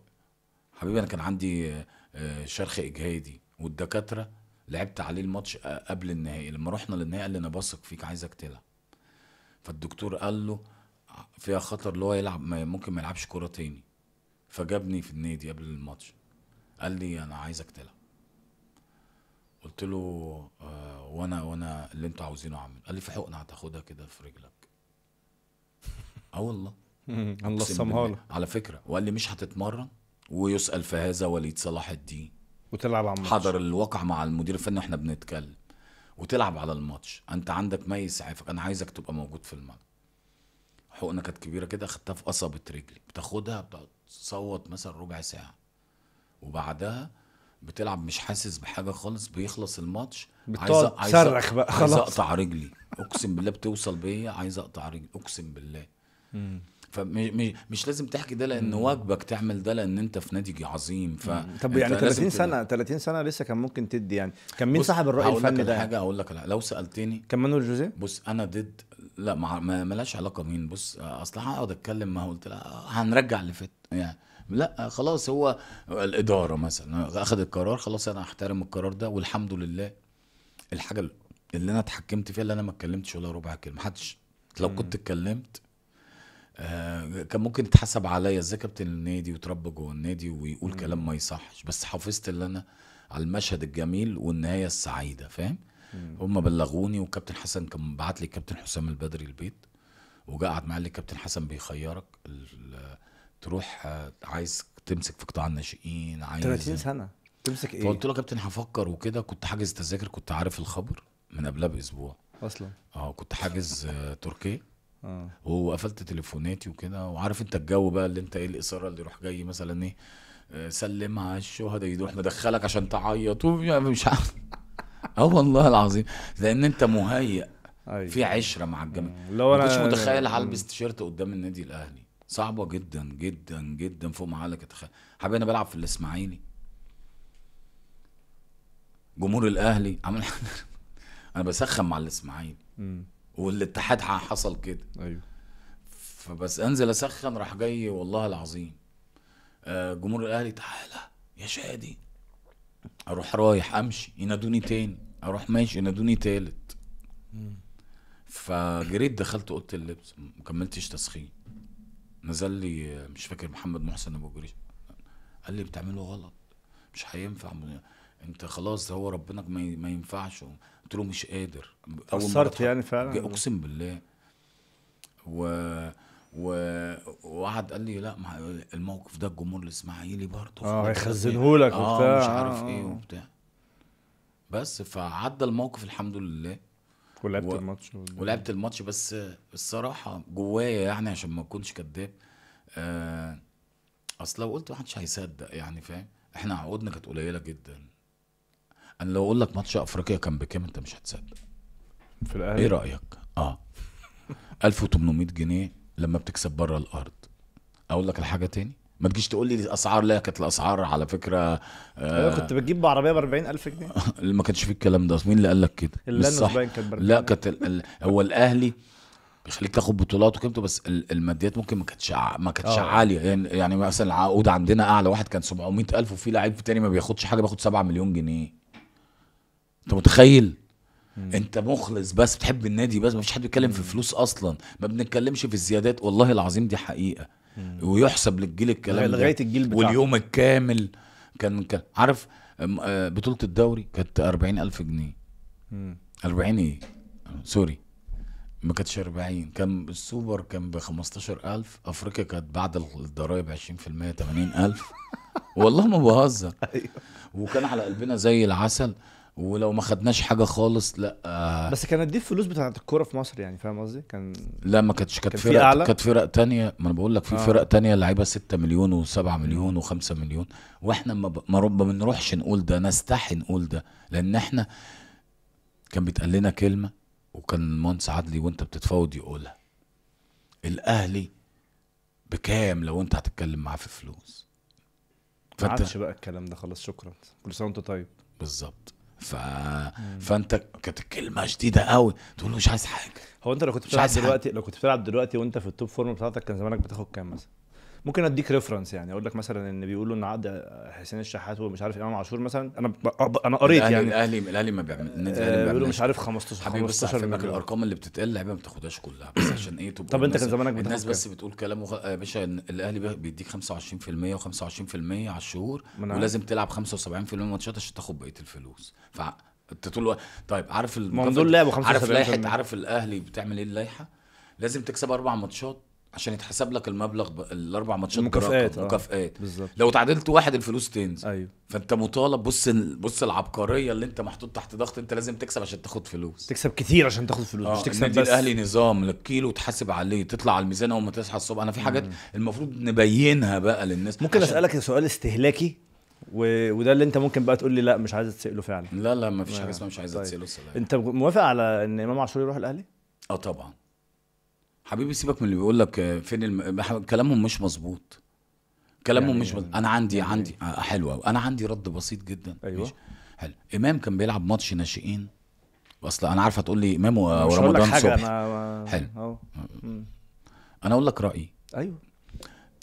حبيبي أنا كان عندي آه، شرخ إجهادي والدكاترة لعبت عليه الماتش آه، قبل النهائي لما رحنا للنهائي قال لي أنا بثق فيك عايزك تلعب فالدكتور قال له فيها خطر اللي هو يلعب ممكن ما يلعبش كورة تاني فجابني في النادي قبل الماتش قال لي أنا عايزك تلعب قلت له آه وانا وانا اللي انتوا عاوزينه اعمل قال لي في حقنه هتاخدها كده في رجلك اه والله الله سمها على فكره وقال لي مش هتتمرن ويسال في هذا وليد صلاح الدين وتلعب على الماتش حضر الواقع مع المدير الفني واحنا بنتكلم وتلعب على الماتش انت عندك ما يسعفك انا عايزك تبقى موجود في الملعب حقنه كانت كبيره كده اخدتها في قصبه رجلي بتاخدها بتصوت مثلا ربع ساعه وبعدها بتلعب مش حاسس بحاجه خالص بيخلص الماتش عايز عايز صرخ بقى خلاص عايز اقطع رجلي اقسم بالله بتوصل بيا عايز اقطع رجلي اقسم بالله فمش مش لازم تحكي ده لان واجبك تعمل ده لان انت في نادي عظيم ف طب يعني 30 سنه 30 سنه لسه كان ممكن تدي يعني كان مين صاحب الراي الفني ده حاجه اقول يعني؟ لك لو سالتني كان مانويل جوزيه بص انا ضد لا ما مالهاش علاقه مين بص اصل هقعد اتكلم ما قلت هنرجع اللي فات يعني لا خلاص هو الاداره مثلا اخذت قرار خلاص انا هحترم القرار ده والحمد لله الحاجه اللي انا اتحكمت فيها اللي انا ما اتكلمتش ولا ربع كلمه محدش لو كنت اتكلمت آه كان ممكن يتحسب عليا ازاي كابتن النادي وتربى جوه النادي ويقول مم. كلام ما يصحش بس حافظت اللي انا على المشهد الجميل والنهايه السعيده فاهم هم بلغوني وكابتن حسن كان بعت لي كابتن حسام البدري البيت وقعد معايا معايا لي كابتن حسن بيخيرك تروح آه، عايز تمسك في قطاع الناشئين عايز 30 سنه تمسك ايه؟ فقلت له يا كابتن هفكر وكده كنت حاجز تذاكر كنت عارف الخبر من قبلها باسبوع اصلا اه كنت حاجز آه، تركيا اه وقفلت تليفوناتي وكده وعارف انت الجو بقى اللي انت ايه الاثاره اللي يروح جاي مثلا ايه آه، سلم على الشهداء يروح مدخلك عشان تعيط يعني مش عارف اه والله العظيم لان انت مهيئ أيوة. في عشره مع الجماهير لو انا مش متخيل هلبس تيشيرت قدام النادي الاهلي صعبه جدا جدا جدا فوق ما حضرتك تتخيل حبيبي انا بلعب في الاسماعيلي جمهور الاهلي عمل انا بسخن مع الاسماعيلي والاتحاد حصل كده ايوه فبس انزل اسخن راح جاي والله العظيم آه، جمهور الاهلي تعالى يا شادي اروح رايح امشي ينادوني تاني اروح ماشي ينادوني تالت فجريت دخلت اوضه اللبس ما كملتش تسخين نزل لي مش فاكر محمد محسن ابو جريش قال لي بتعمله غلط مش هينفع انت خلاص هو ربنا ما ينفعش قلت له مش قادر قصرت يعني فعلا اقسم بالله و وقعد قال لي لا ما الموقف ده الجمهور الاسماعيلي برضه اه هيخزنهولك آه، وبتاع اه مش عارف آه. ايه وبتاع بس فعدى الموقف الحمد لله ولعبت و... الماتش ولعبت الماتش بس الصراحه جوايا يعني عشان ما اكونش كذاب آه اصل لو قلت محدش هيصدق يعني فاهم احنا عقودنا كانت قليله جدا انا لو اقول لك ماتش افريقيا كان بكام انت مش هتصدق في الاهلي ايه رايك اه 1800 جنيه لما بتكسب بره الارض اقول لك الحاجه تاني ما تجيش تقول لي الاسعار لا كانت الاسعار على فكره أيوة، آه كنت بتجيب بعربيه ب 40000 جنيه ما كانش في الكلام ده مين اللي قال لك كده؟ صح لا كانت هو الاهلي بيخليك تاخد بطولات وكده بس الماديات ممكن ما كانتش ما كانتش آه. عاليه يعني يعني مثلا العقود عندنا اعلى واحد كان 700000 وفي لعيب تاني ما بياخدش حاجه بياخد 7 مليون جنيه انت متخيل؟ انت مخلص بس بتحب النادي بس ما فيش حد بيتكلم في فلوس اصلا ما بنتكلمش في الزيادات والله العظيم دي حقيقه ويحسب للجيل الكلام ده لغايه الجيل بتاعه واليوم الكامل كان كان عارف آه، بطوله الدوري كانت 40000 جنيه 40 ايه سوري ما كانتش 40 كان السوبر كان ب 15000 افريقيا كانت بعد الضرايب 20% 80000 والله ما بهزر أيوه. وكان على قلبنا زي العسل ولو ما خدناش حاجه خالص لا بس كانت دي الفلوس بتاعه الكوره في مصر يعني فاهم قصدي كان لا ما كانتش كانت فرق كانت فرق تانية ما انا بقول لك في آه. فرق تانية لعيبه 6 مليون و7 مليون و5 مليون واحنا ما, ما, بنروحش نقول ده نستحي نقول ده لان احنا كان بيتقال لنا كلمه وكان المهندس عدلي وانت بتتفاوض يقولها الاهلي بكام لو انت هتتكلم معاه في فلوس فانت ما بقى الكلام ده خلاص شكرا كل سنه وانت طيب بالظبط ف... فانت كانت الكلمه شديده قوي تقول له مش عايز حاجه هو انت لو كنت بتلعب دلوقتي لو كنت بتلعب دلوقتي وانت في التوب فورم بتاعتك كان زمانك بتاخد كام مثلا ممكن اديك ريفرنس يعني اقول لك مثلا ان بيقولوا ان عقد حسين الشحات ومش عارف امام عاشور مثلا انا انا قريت يعني الاهلي الاهلي ما بيعمل النادي الاهلي آه، بيقولوا مش عارف 15 حبيبي بس عشان الارقام اللي بتتقال اللعيبه ما بتاخدهاش كلها بس عشان ايه تبقى طب انت كان زمانك الناس بس بتقول كلام وخ... يا آه، باشا الاهلي بيديك 25% و25% على الشهور ولازم تلعب 75% ماتشات عشان تاخد بقيه الفلوس ف انت طول الوقت طيب عارف الم... دول لعبوا 75 عارف لائحه عارف الاهلي بتعمل ايه اللائحه لازم تكسب اربع ماتشات عشان يتحسب لك المبلغ ب... الاربع ماتشات مكافئات آه. مكافئات بالظبط لو تعادلت واحد الفلوس تنزل ايوه فانت مطالب بص بص العبقريه اللي انت محطوط تحت ضغط انت لازم تكسب عشان تاخد فلوس تكسب كتير عشان تاخد فلوس آه. مش تكسب بس الاهلي نظام للكيلو تحاسب عليه تطلع على الميزان اول ما تصحى الصبح انا في حاجات مم. المفروض نبينها بقى للناس ممكن عشان... اسالك سؤال استهلاكي و... وده اللي انت ممكن بقى تقول لي لا مش عايز تساله فعلا لا لا ما فيش حاجه آه، اسمها مش عايز طيب. اتساله طيب. انت موافق على ان امام عاشور يروح الاهلي اه طبعا حبيبي سيبك من اللي بيقول لك آه، فين الم... كلامهم مش مظبوط كلامهم يعني مش مظبوط انا عندي يعني عندي إيه؟ آه حلو قوي انا عندي رد بسيط جدا ايوه ماشي. حلو امام كان بيلعب ماتش ناشئين اصل انا عارف هتقول لي امام آه، ورمضان صبحي أنا... حلو آه. انا اقول لك رايي ايوه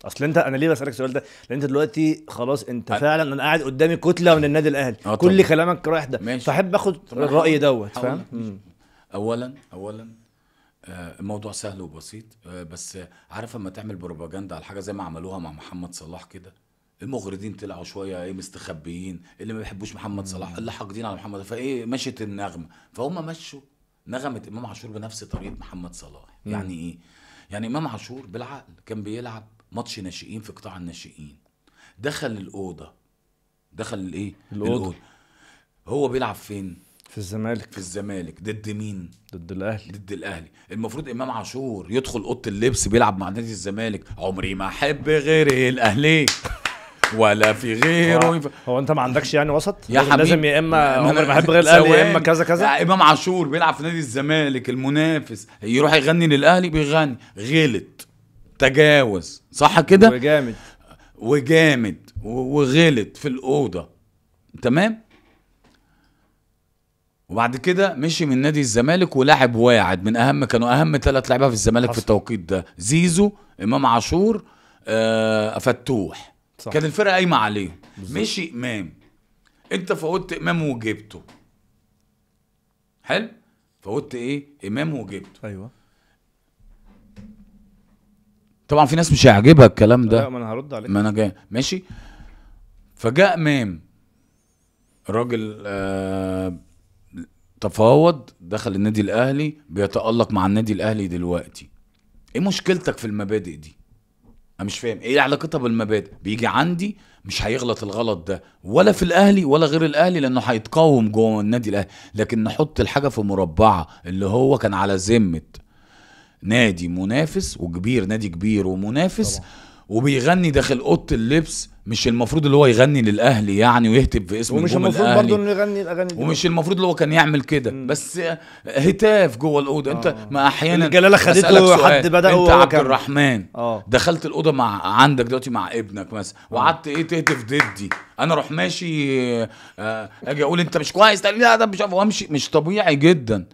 اصل انت انا ليه بسالك السؤال ده؟ لان انت دلوقتي خلاص انت أ... فعلا انا قاعد قدامي كتله من النادي الاهلي كل كلامك رايح ده فاحب اخد الراي دوت فاهم؟ اولا اولا آه، الموضوع سهل وبسيط آه، بس عارف لما تعمل بروباجندا على حاجه زي ما عملوها مع محمد صلاح كده المغردين طلعوا شويه ايه مستخبيين اللي ما بيحبوش محمد صلاح اللي حاقدين على محمد فايه مشت النغمه فهم مشوا نغمه امام عاشور بنفس طريقه محمد صلاح مم. يعني ايه يعني امام عاشور بالعقل كان بيلعب ماتش ناشئين في قطاع الناشئين دخل الاوضه دخل الايه الاوضه هو بيلعب فين في الزمالك في الزمالك ضد مين؟ ضد الاهلي ضد الاهلي المفروض امام عاشور يدخل اوضه اللبس بيلعب مع نادي الزمالك عمري ما احب غير الاهلي ولا في غيره هو, هو انت ما عندكش يعني وسط يا لازم, لازم يا اما عمري ما احب غير الاهلي يا اما كذا كذا امام عاشور بيلعب في نادي الزمالك المنافس يروح يغني للاهلي بيغني غلط تجاوز صح كده وجامد وجامد وغلط في الاوضه تمام وبعد كده مشي من نادي الزمالك ولاعب واعد من اهم كانوا اهم ثلاث لعيبه في الزمالك حصل. في التوقيت ده زيزو امام عاشور آه فتوح صح. كان الفرقه قايمه عليه بالزبط. مشي امام انت فوت امام وجبته حلو فوت ايه امام وجبته ايوه طبعا في ناس مش هيعجبها الكلام ده لا ما انا هرد عليك ما انا جاي ماشي فجاء امام راجل آه تفاوض دخل النادي الاهلي بيتالق مع النادي الاهلي دلوقتي ايه مشكلتك في المبادئ دي انا مش فاهم ايه علاقتها بالمبادئ بيجي عندي مش هيغلط الغلط ده ولا في الاهلي ولا غير الاهلي لانه هيتقاوم جوه النادي الاهلي لكن نحط الحاجه في مربعه اللي هو كان على ذمه نادي منافس وكبير نادي كبير ومنافس طبعا. وبيغني داخل اوضه اللبس مش المفروض اللي هو يغني للاهلي يعني ويهتف في اسم ومش المفروض الاهلي برضه انه يغني الاغاني دي ومش المفروض اللي هو كان يعمل كده بس هتاف جوه الاوضه آه. انت ما احيانا الجلاله خدته حد بدا انت عبد الرحمن آه. دخلت الاوضه مع عندك دلوقتي مع ابنك مثلا آه. وقعدت ايه تهتف ضدي انا اروح ماشي آه اجي اقول انت مش كويس طيب لا ده مش وامشي مش طبيعي جدا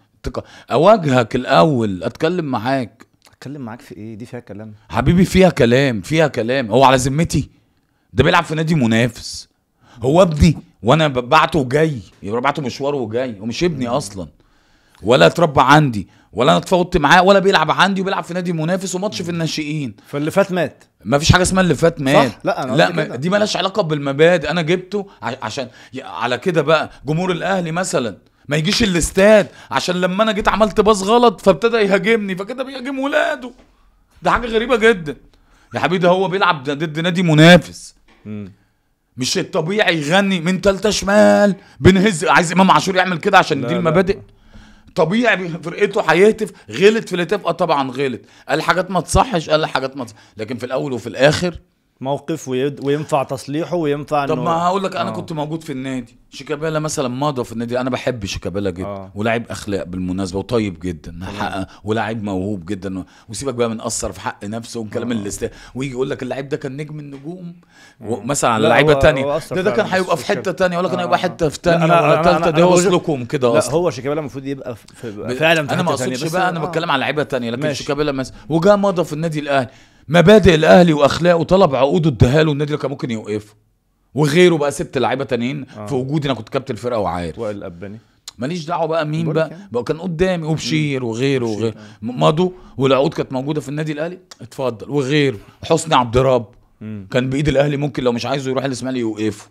اواجهك الاول اتكلم معاك اتكلم معاك في ايه دي فيها كلام حبيبي فيها كلام فيها كلام هو على ذمتي ده بيلعب في نادي منافس هو ابني وانا ببعته وجاي يبقى بعته مشوار وجاي ومش ابني اصلا ولا اتربى عندي ولا انا اتفاوضت معاه ولا بيلعب عندي وبيلعب في نادي منافس وماتش في الناشئين فاللي فات مات ما فيش حاجه اسمها اللي فات مات صح؟ لا أنا لا ما دي مالهاش علاقه بالمبادئ انا جبته عشان على كده بقى جمهور الاهلي مثلا ما يجيش الاستاد عشان لما انا جيت عملت باص غلط فابتدى يهاجمني فكده بيهاجم ولاده ده حاجه غريبه جدا يا حبيبي ده هو بيلعب ضد نادي منافس مش الطبيعي يغني من تالتة شمال بنهز عايز امام عاشور يعمل كده عشان دي المبادئ طبيعي فرقته هيهتف غلط في الهتاف اه طبعا غلط قال حاجات ما تصحش قال حاجات ما تصحش لكن في الاول وفي الاخر موقف وينفع تصليحه وينفع طب ما هقول لك انا آه. كنت موجود في النادي شيكابالا مثلا مضى في النادي انا بحب شيكابالا جدا آه. ولاعب اخلاق بالمناسبه وطيب جدا ولاعب موهوب جدا وسيبك بقى من اثر في حق نفسه والكلام آه. الاستاذ ويجي يقول لك اللاعب ده كان نجم النجوم مثلا على لعيبه تانية ده ده كان هيبقى في حته تانية ولا كان آه. هيبقى حته في تانية ولا تالتة ده هو سلوكهم كده اصلا لا هو شيكابالا المفروض يبقى في فعلا في انا ما اقصدش بقى انا آه. بتكلم على لعيبه تانية لكن شيكابالا مثلا وجا مضى في النادي الاهلي مبادئ الاهلي واخلاقه طلب عقود اداها له النادي اللي كان ممكن يوقفه وغيره بقى ست لعيبه تانيين آه. في وجودي انا كنت كابتن الفرقه وعارف وائل قباني ماليش دعوه بقى مين بقى يعني. بقى كان قدامي وبشير وغيره وغيره آه. مضوا والعقود كانت موجوده في النادي الاهلي اتفضل وغيره حسني عبد الرب كان بايد الاهلي ممكن لو مش عايزه يروح الاسماعيلي يوقفه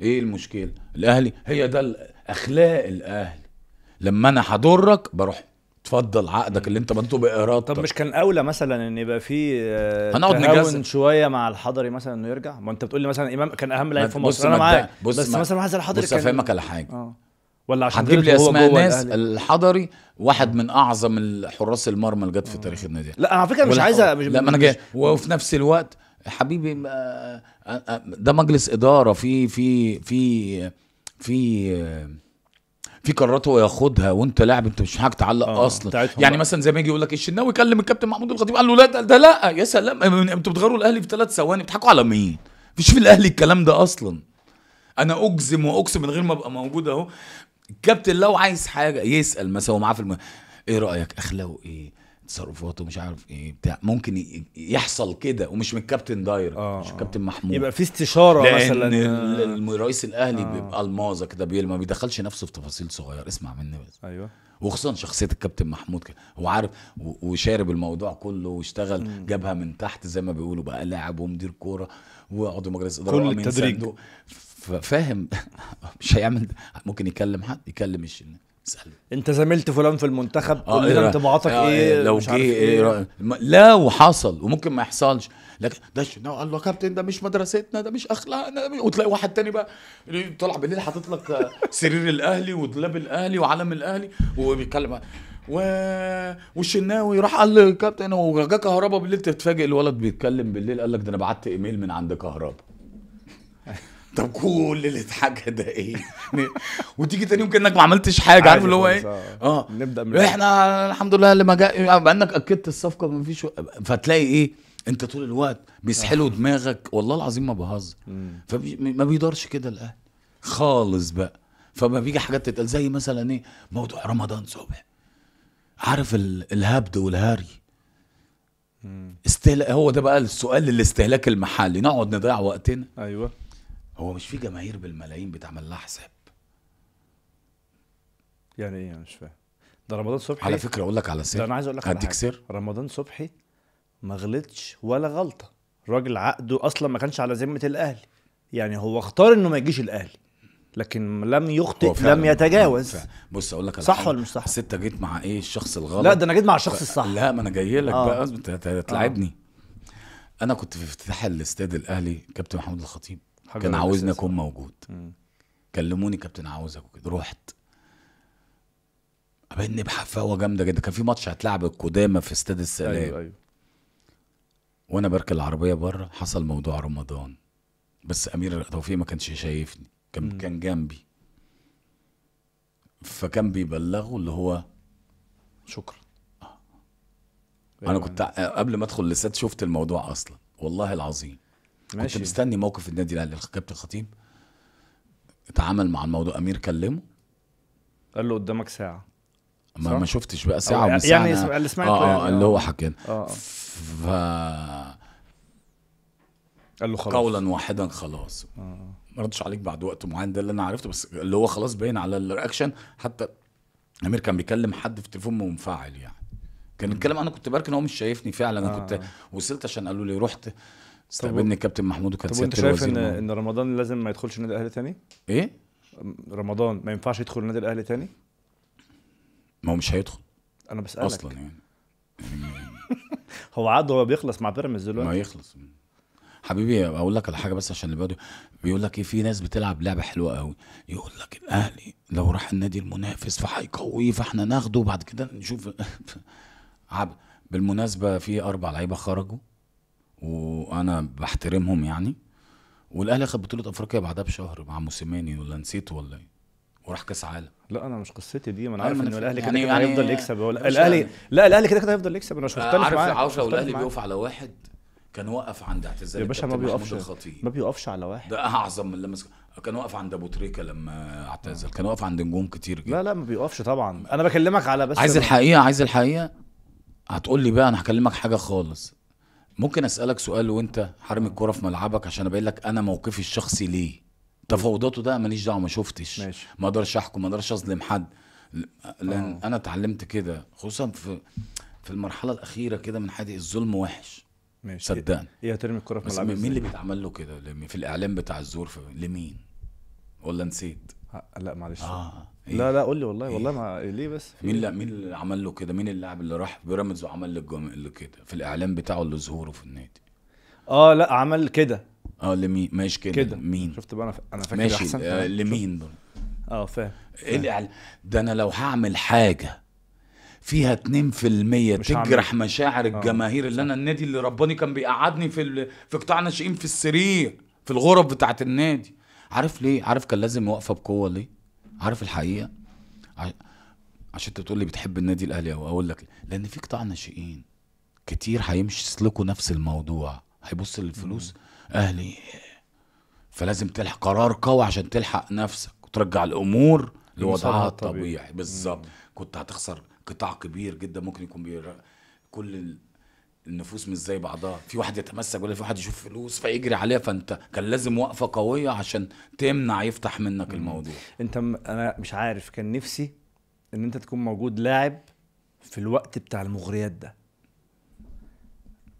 ايه المشكله الاهلي هي ده اخلاق الاهلي لما انا هضرك بروح اتفضل عقدك اللي انت بنته بارادتك طب مش كان اولى مثلا ان يبقى في آه، هنقعد نجازف شويه مع الحضري مثلا انه يرجع ما انت بتقول لي مثلا امام كان اهم لعيب في مصر انا معاك بس ما مثلا عايز زي الحضري بص افهمك على حاجه آه. ولا عشان هتجيب لي اسماء ناس الحضري واحد من آه. اعظم الحراس المرمى اللي جت في تاريخ النادي لا على فكره مش عايزه مش لا ما انا جاي وفي نفس الوقت حبيبي ده مجلس اداره في في في في في قرارات هو ياخدها وانت لاعب انت مش حاجه تعلق آه. اصلا يعني بقى. مثلا زي ما يجي يقول لك الشناوي كلم الكابتن محمود الخطيب قال له لا ده, ده لا يا سلام انتوا بتغيروا الاهلي في ثلاث ثواني بتضحكوا على مين؟ مفيش في الاهلي الكلام ده اصلا انا اجزم واقسم من غير ما ابقى موجود اهو الكابتن لو عايز حاجه يسال مثلا ومعاه في الم... ايه رايك اخلاقه ايه تصرفاته مش عارف ايه بتاع ممكن يحصل كده ومش من الكابتن دايركت آه مش الكابتن محمود يبقى في استشاره لأن مثلا رئيس الاهلي آه بيبقى الماظه كده ما بيدخلش نفسه في تفاصيل صغيره اسمع مني بس ايوه وخصوصا شخصيه الكابتن محمود كده هو عارف وشارب الموضوع كله واشتغل جابها من تحت زي ما بيقولوا بقى لاعب ومدير كوره وعضو مجلس اداره كل التدريج فاهم مش هيعمل ممكن يكلم حد يكلم الشنة سلم. انت زميلت فلان في المنتخب آه إيه انطباعاتك آه ايه لو جه إيه, إيه. لا وحصل وممكن ما يحصلش لكن ده قال له كابتن ده مش مدرستنا ده مش اخلاقنا ده مش وتلاقي واحد تاني بقى طلع بالليل حاطط لك سرير الاهلي ودولاب الاهلي وعلم الاهلي وبيتكلم و... والشناوي راح قال للكابتن وجا كهربا بالليل تتفاجئ الولد بيتكلم بالليل قال لك ده انا بعت ايميل من عند كهربا طب كل اللي اتحكى ده ايه وتيجي تاني يوم كانك ما عملتش حاجه عارف اللي هو ايه آه. اه نبدا من احنا الحمد لله اللي ما جاء مع انك اكدت الصفقه ما فيش فتلاقي ايه انت طول الوقت بيسحلوا آه. دماغك والله العظيم ما بهزر فما بيدارش كده الاهلي خالص بقى فما بيجي حاجات تتقال زي مثلا ايه موضوع رمضان صبحي عارف الهبد والهري استهلاك هو ده بقى السؤال الاستهلاك المحلي نقعد نضيع وقتنا ايوه هو مش في جماهير بالملايين بتعمل لها حساب يعني ايه انا مش فاهم ده رمضان صبحي على فكره اقول لك على سر ده انا عايز اقول لك حاجة. سر رمضان صبحي ما غلطش ولا غلطه الراجل عقده اصلا ما كانش على ذمه الاهلي يعني هو اختار انه ما يجيش الاهلي لكن لم يخطئ لم يتجاوز فعلا. بص اقول لك على صح ولا مش صح ستة جيت مع ايه الشخص الغلط لا ده انا جيت مع الشخص الصح لا ما انا جاي لك آه. بقى تلعبني آه. انا كنت في افتتاح الاستاد الاهلي كابتن محمود الخطيب كان عاوزني اكون موجود مم. كلموني كابتن عاوزك وكده رحت قابلني بحفاوه جامده جدا كان في ماتش هتلعب القدامى في استاد السلام ايوه ايوه وانا بركب العربيه بره حصل موضوع رمضان بس امير توفيق ما كانش شايفني كان مم. كان جنبي فكان بيبلغه اللي هو شكرا انا يعني كنت قبل ما ادخل لسات شفت الموضوع اصلا والله العظيم ماشي كنت مستني موقف النادي الاهلي كابتن خطيب اتعامل مع الموضوع امير كلمه قال له قدامك ساعه ما, ما شفتش بقى ساعه ومن يعني اللي سمعته اه, آه يعني. اللي هو حكينا آه. آه. ف قال له خلاص قولا واحدا خلاص آه. ما ردش عليك بعد وقت معين ده اللي انا عرفته بس اللي هو خلاص باين على الرياكشن حتى امير كان بيكلم حد في التليفون منفعل يعني كان الكلام انا كنت ان هو مش شايفني فعلا انا آه. كنت وصلت عشان قالوا لي رحت استقبلني الكابتن محمود وكان طب وانت شايف ان ان رمضان لازم ما يدخلش النادي الاهلي تاني؟ ايه؟ رمضان ما ينفعش يدخل النادي الاهلي تاني؟ ما هو مش هيدخل انا بسالك اصلا يعني هو عقده هو بيخلص مع بيراميدز دلوقتي ما يخلص حبيبي اقول لك على حاجه بس عشان اللي بيقول لك ايه في ناس بتلعب لعبه حلوه قوي يقول لك الاهلي لو راح النادي المنافس فهيقويه فاحنا ناخده وبعد كده نشوف عب بالمناسبه في اربع لعيبه خرجوا وانا بحترمهم يعني والاهلي خد بطوله افريقيا بعدها بشهر مع موسيماني ولا نسيته ولا ايه وراح كاس عالم لا انا مش قصتي دي ما انا عارف ان الاهلي كده يعني كده يعني هيفضل يكسب هو الاهلي لا الاهلي كده كده هيفضل يكسب انا مش مختلف معاك عارف لو الاهلي بيقف على واحد كان وقف عند اعتزال يا باشا ما بيقفش ما بيقفش على واحد ده اعظم من لمس كان واقف عند ابو تريكه لما اعتزل كان واقف عند نجوم كتير جدا لا لا ما بيقفش طبعا انا بكلمك على بس عايز الحقيقه عايز الحقيقه هتقول لي بقى انا هكلمك حاجه خالص ممكن اسالك سؤال وانت حارم الكوره في ملعبك عشان ابين لك انا موقفي الشخصي ليه تفاوضاته ده ماليش دعوه ما شفتش ماشي. ما اقدرش احكم ما اقدرش اظلم حد لان أوه. انا اتعلمت كده خصوصا في في المرحله الاخيره كده من حياتي الظلم وحش ماشي صدقني ايه هترمي الكوره في ملعبك مين اللي بيتعمل له كده في الاعلام بتاع الزور لمين ولا نسيت آه، لا معلش آه. إيه؟ لا لا قول لي والله إيه. والله ما ليه بس مين إيه؟ لا مين اللي عمل له كده مين اللاعب اللي راح بيراميدز وعمل له اللي كده في الاعلام بتاعه اللي ظهوره في النادي اه لا عمل كده اه لمين ماشي كده كده مين شفت بقى انا انا فاكر ماشي احسن آه لمين برضه اه فاهم ايه الاعلام ده انا لو هعمل حاجه فيها 2% تجرح عمل. مشاعر آه، الجماهير آه. اللي انا النادي اللي رباني كان بيقعدني في ال... في قطاع ناشئين في السرير في الغرف بتاعه النادي عارف ليه عارف كان لازم واقفه بقوه ليه عارف الحقيقه عشان انت بتقول لي بتحب النادي الاهلي او اقول لك لان في قطاع ناشئين كتير يسلكوا نفس الموضوع هيبص للفلوس اهلي فلازم تلحق قرار قوي عشان تلحق نفسك وترجع الامور لوضعها الطبيعي بالظبط كنت هتخسر قطاع كبير جدا ممكن يكون بير... كل النفوس مش زي بعضها في واحد يتمسك ولا في واحد يشوف فلوس فيجري عليها فانت كان لازم وقفه قويه عشان تمنع يفتح منك الموضوع انت م... انا مش عارف كان نفسي ان انت تكون موجود لاعب في الوقت بتاع المغريات ده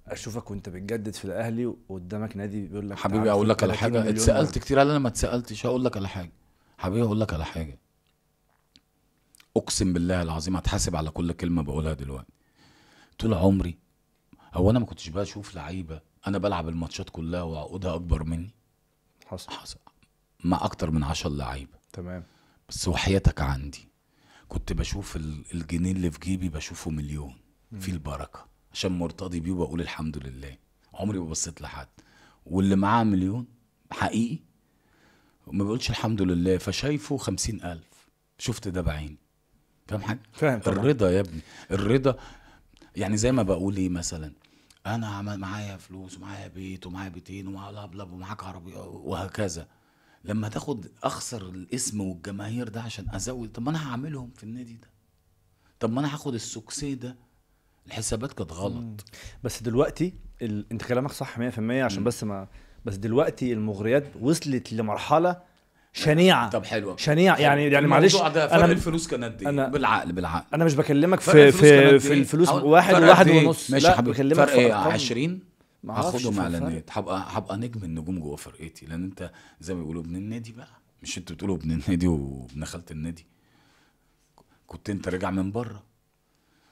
اشوفك وانت بتجدد في الاهلي وقدامك نادي بيقول لك حبيبي اقول لك على حاجه اتسالت كتير انا ما اتسالتش هقول لك على حاجه حبيبي اقول لك على حاجه اقسم بالله العظيم هتحاسب على كل كلمه بقولها دلوقتي طول عمري هو انا ما كنتش بشوف لعيبه انا بلعب الماتشات كلها وعقودها اكبر مني حصل حصل مع اكتر من 10 لعيبه تمام بس وحياتك عندي كنت بشوف الجنيه اللي في جيبي بشوفه مليون في البركه عشان مرتضي بيه وبقول الحمد لله عمري ما بصيت لحد واللي معاه مليون حقيقي ما بقولش الحمد لله فشايفه خمسين ألف شفت ده بعيني فاهم حاجه فاهم الرضا يا ابني الرضا يعني زي ما بقول ايه مثلا انا عمل معايا فلوس ومعايا بيت ومعايا بيتين ومعايا لبلب ومعاك عربيه وهكذا لما تاخد اخسر الاسم والجماهير ده عشان ازود طب ما انا هعملهم في النادي ده طب ما انا هاخد السوكسي ده الحسابات كانت غلط بس دلوقتي ال... انت كلامك صح 100% عشان بس ما بس دلوقتي المغريات وصلت لمرحله شنيعه طب حلوه شنيعه يعني يعني معلش فرق إيه؟ انا الفلوس كان قد ايه بالعقل بالعقل انا مش بكلمك في في في الفلوس إيه؟ واحد وواحد إيه؟ ونص ماشي حبيبي بكلمك فرق ايه 20 هاخدهم على هبقى هبقى نجم النجوم جوه فرقتي لان انت زي ما بيقولوا ابن النادي بقى مش انتوا بتقولوا ابن النادي وابن خاله النادي كنت انت راجع من بره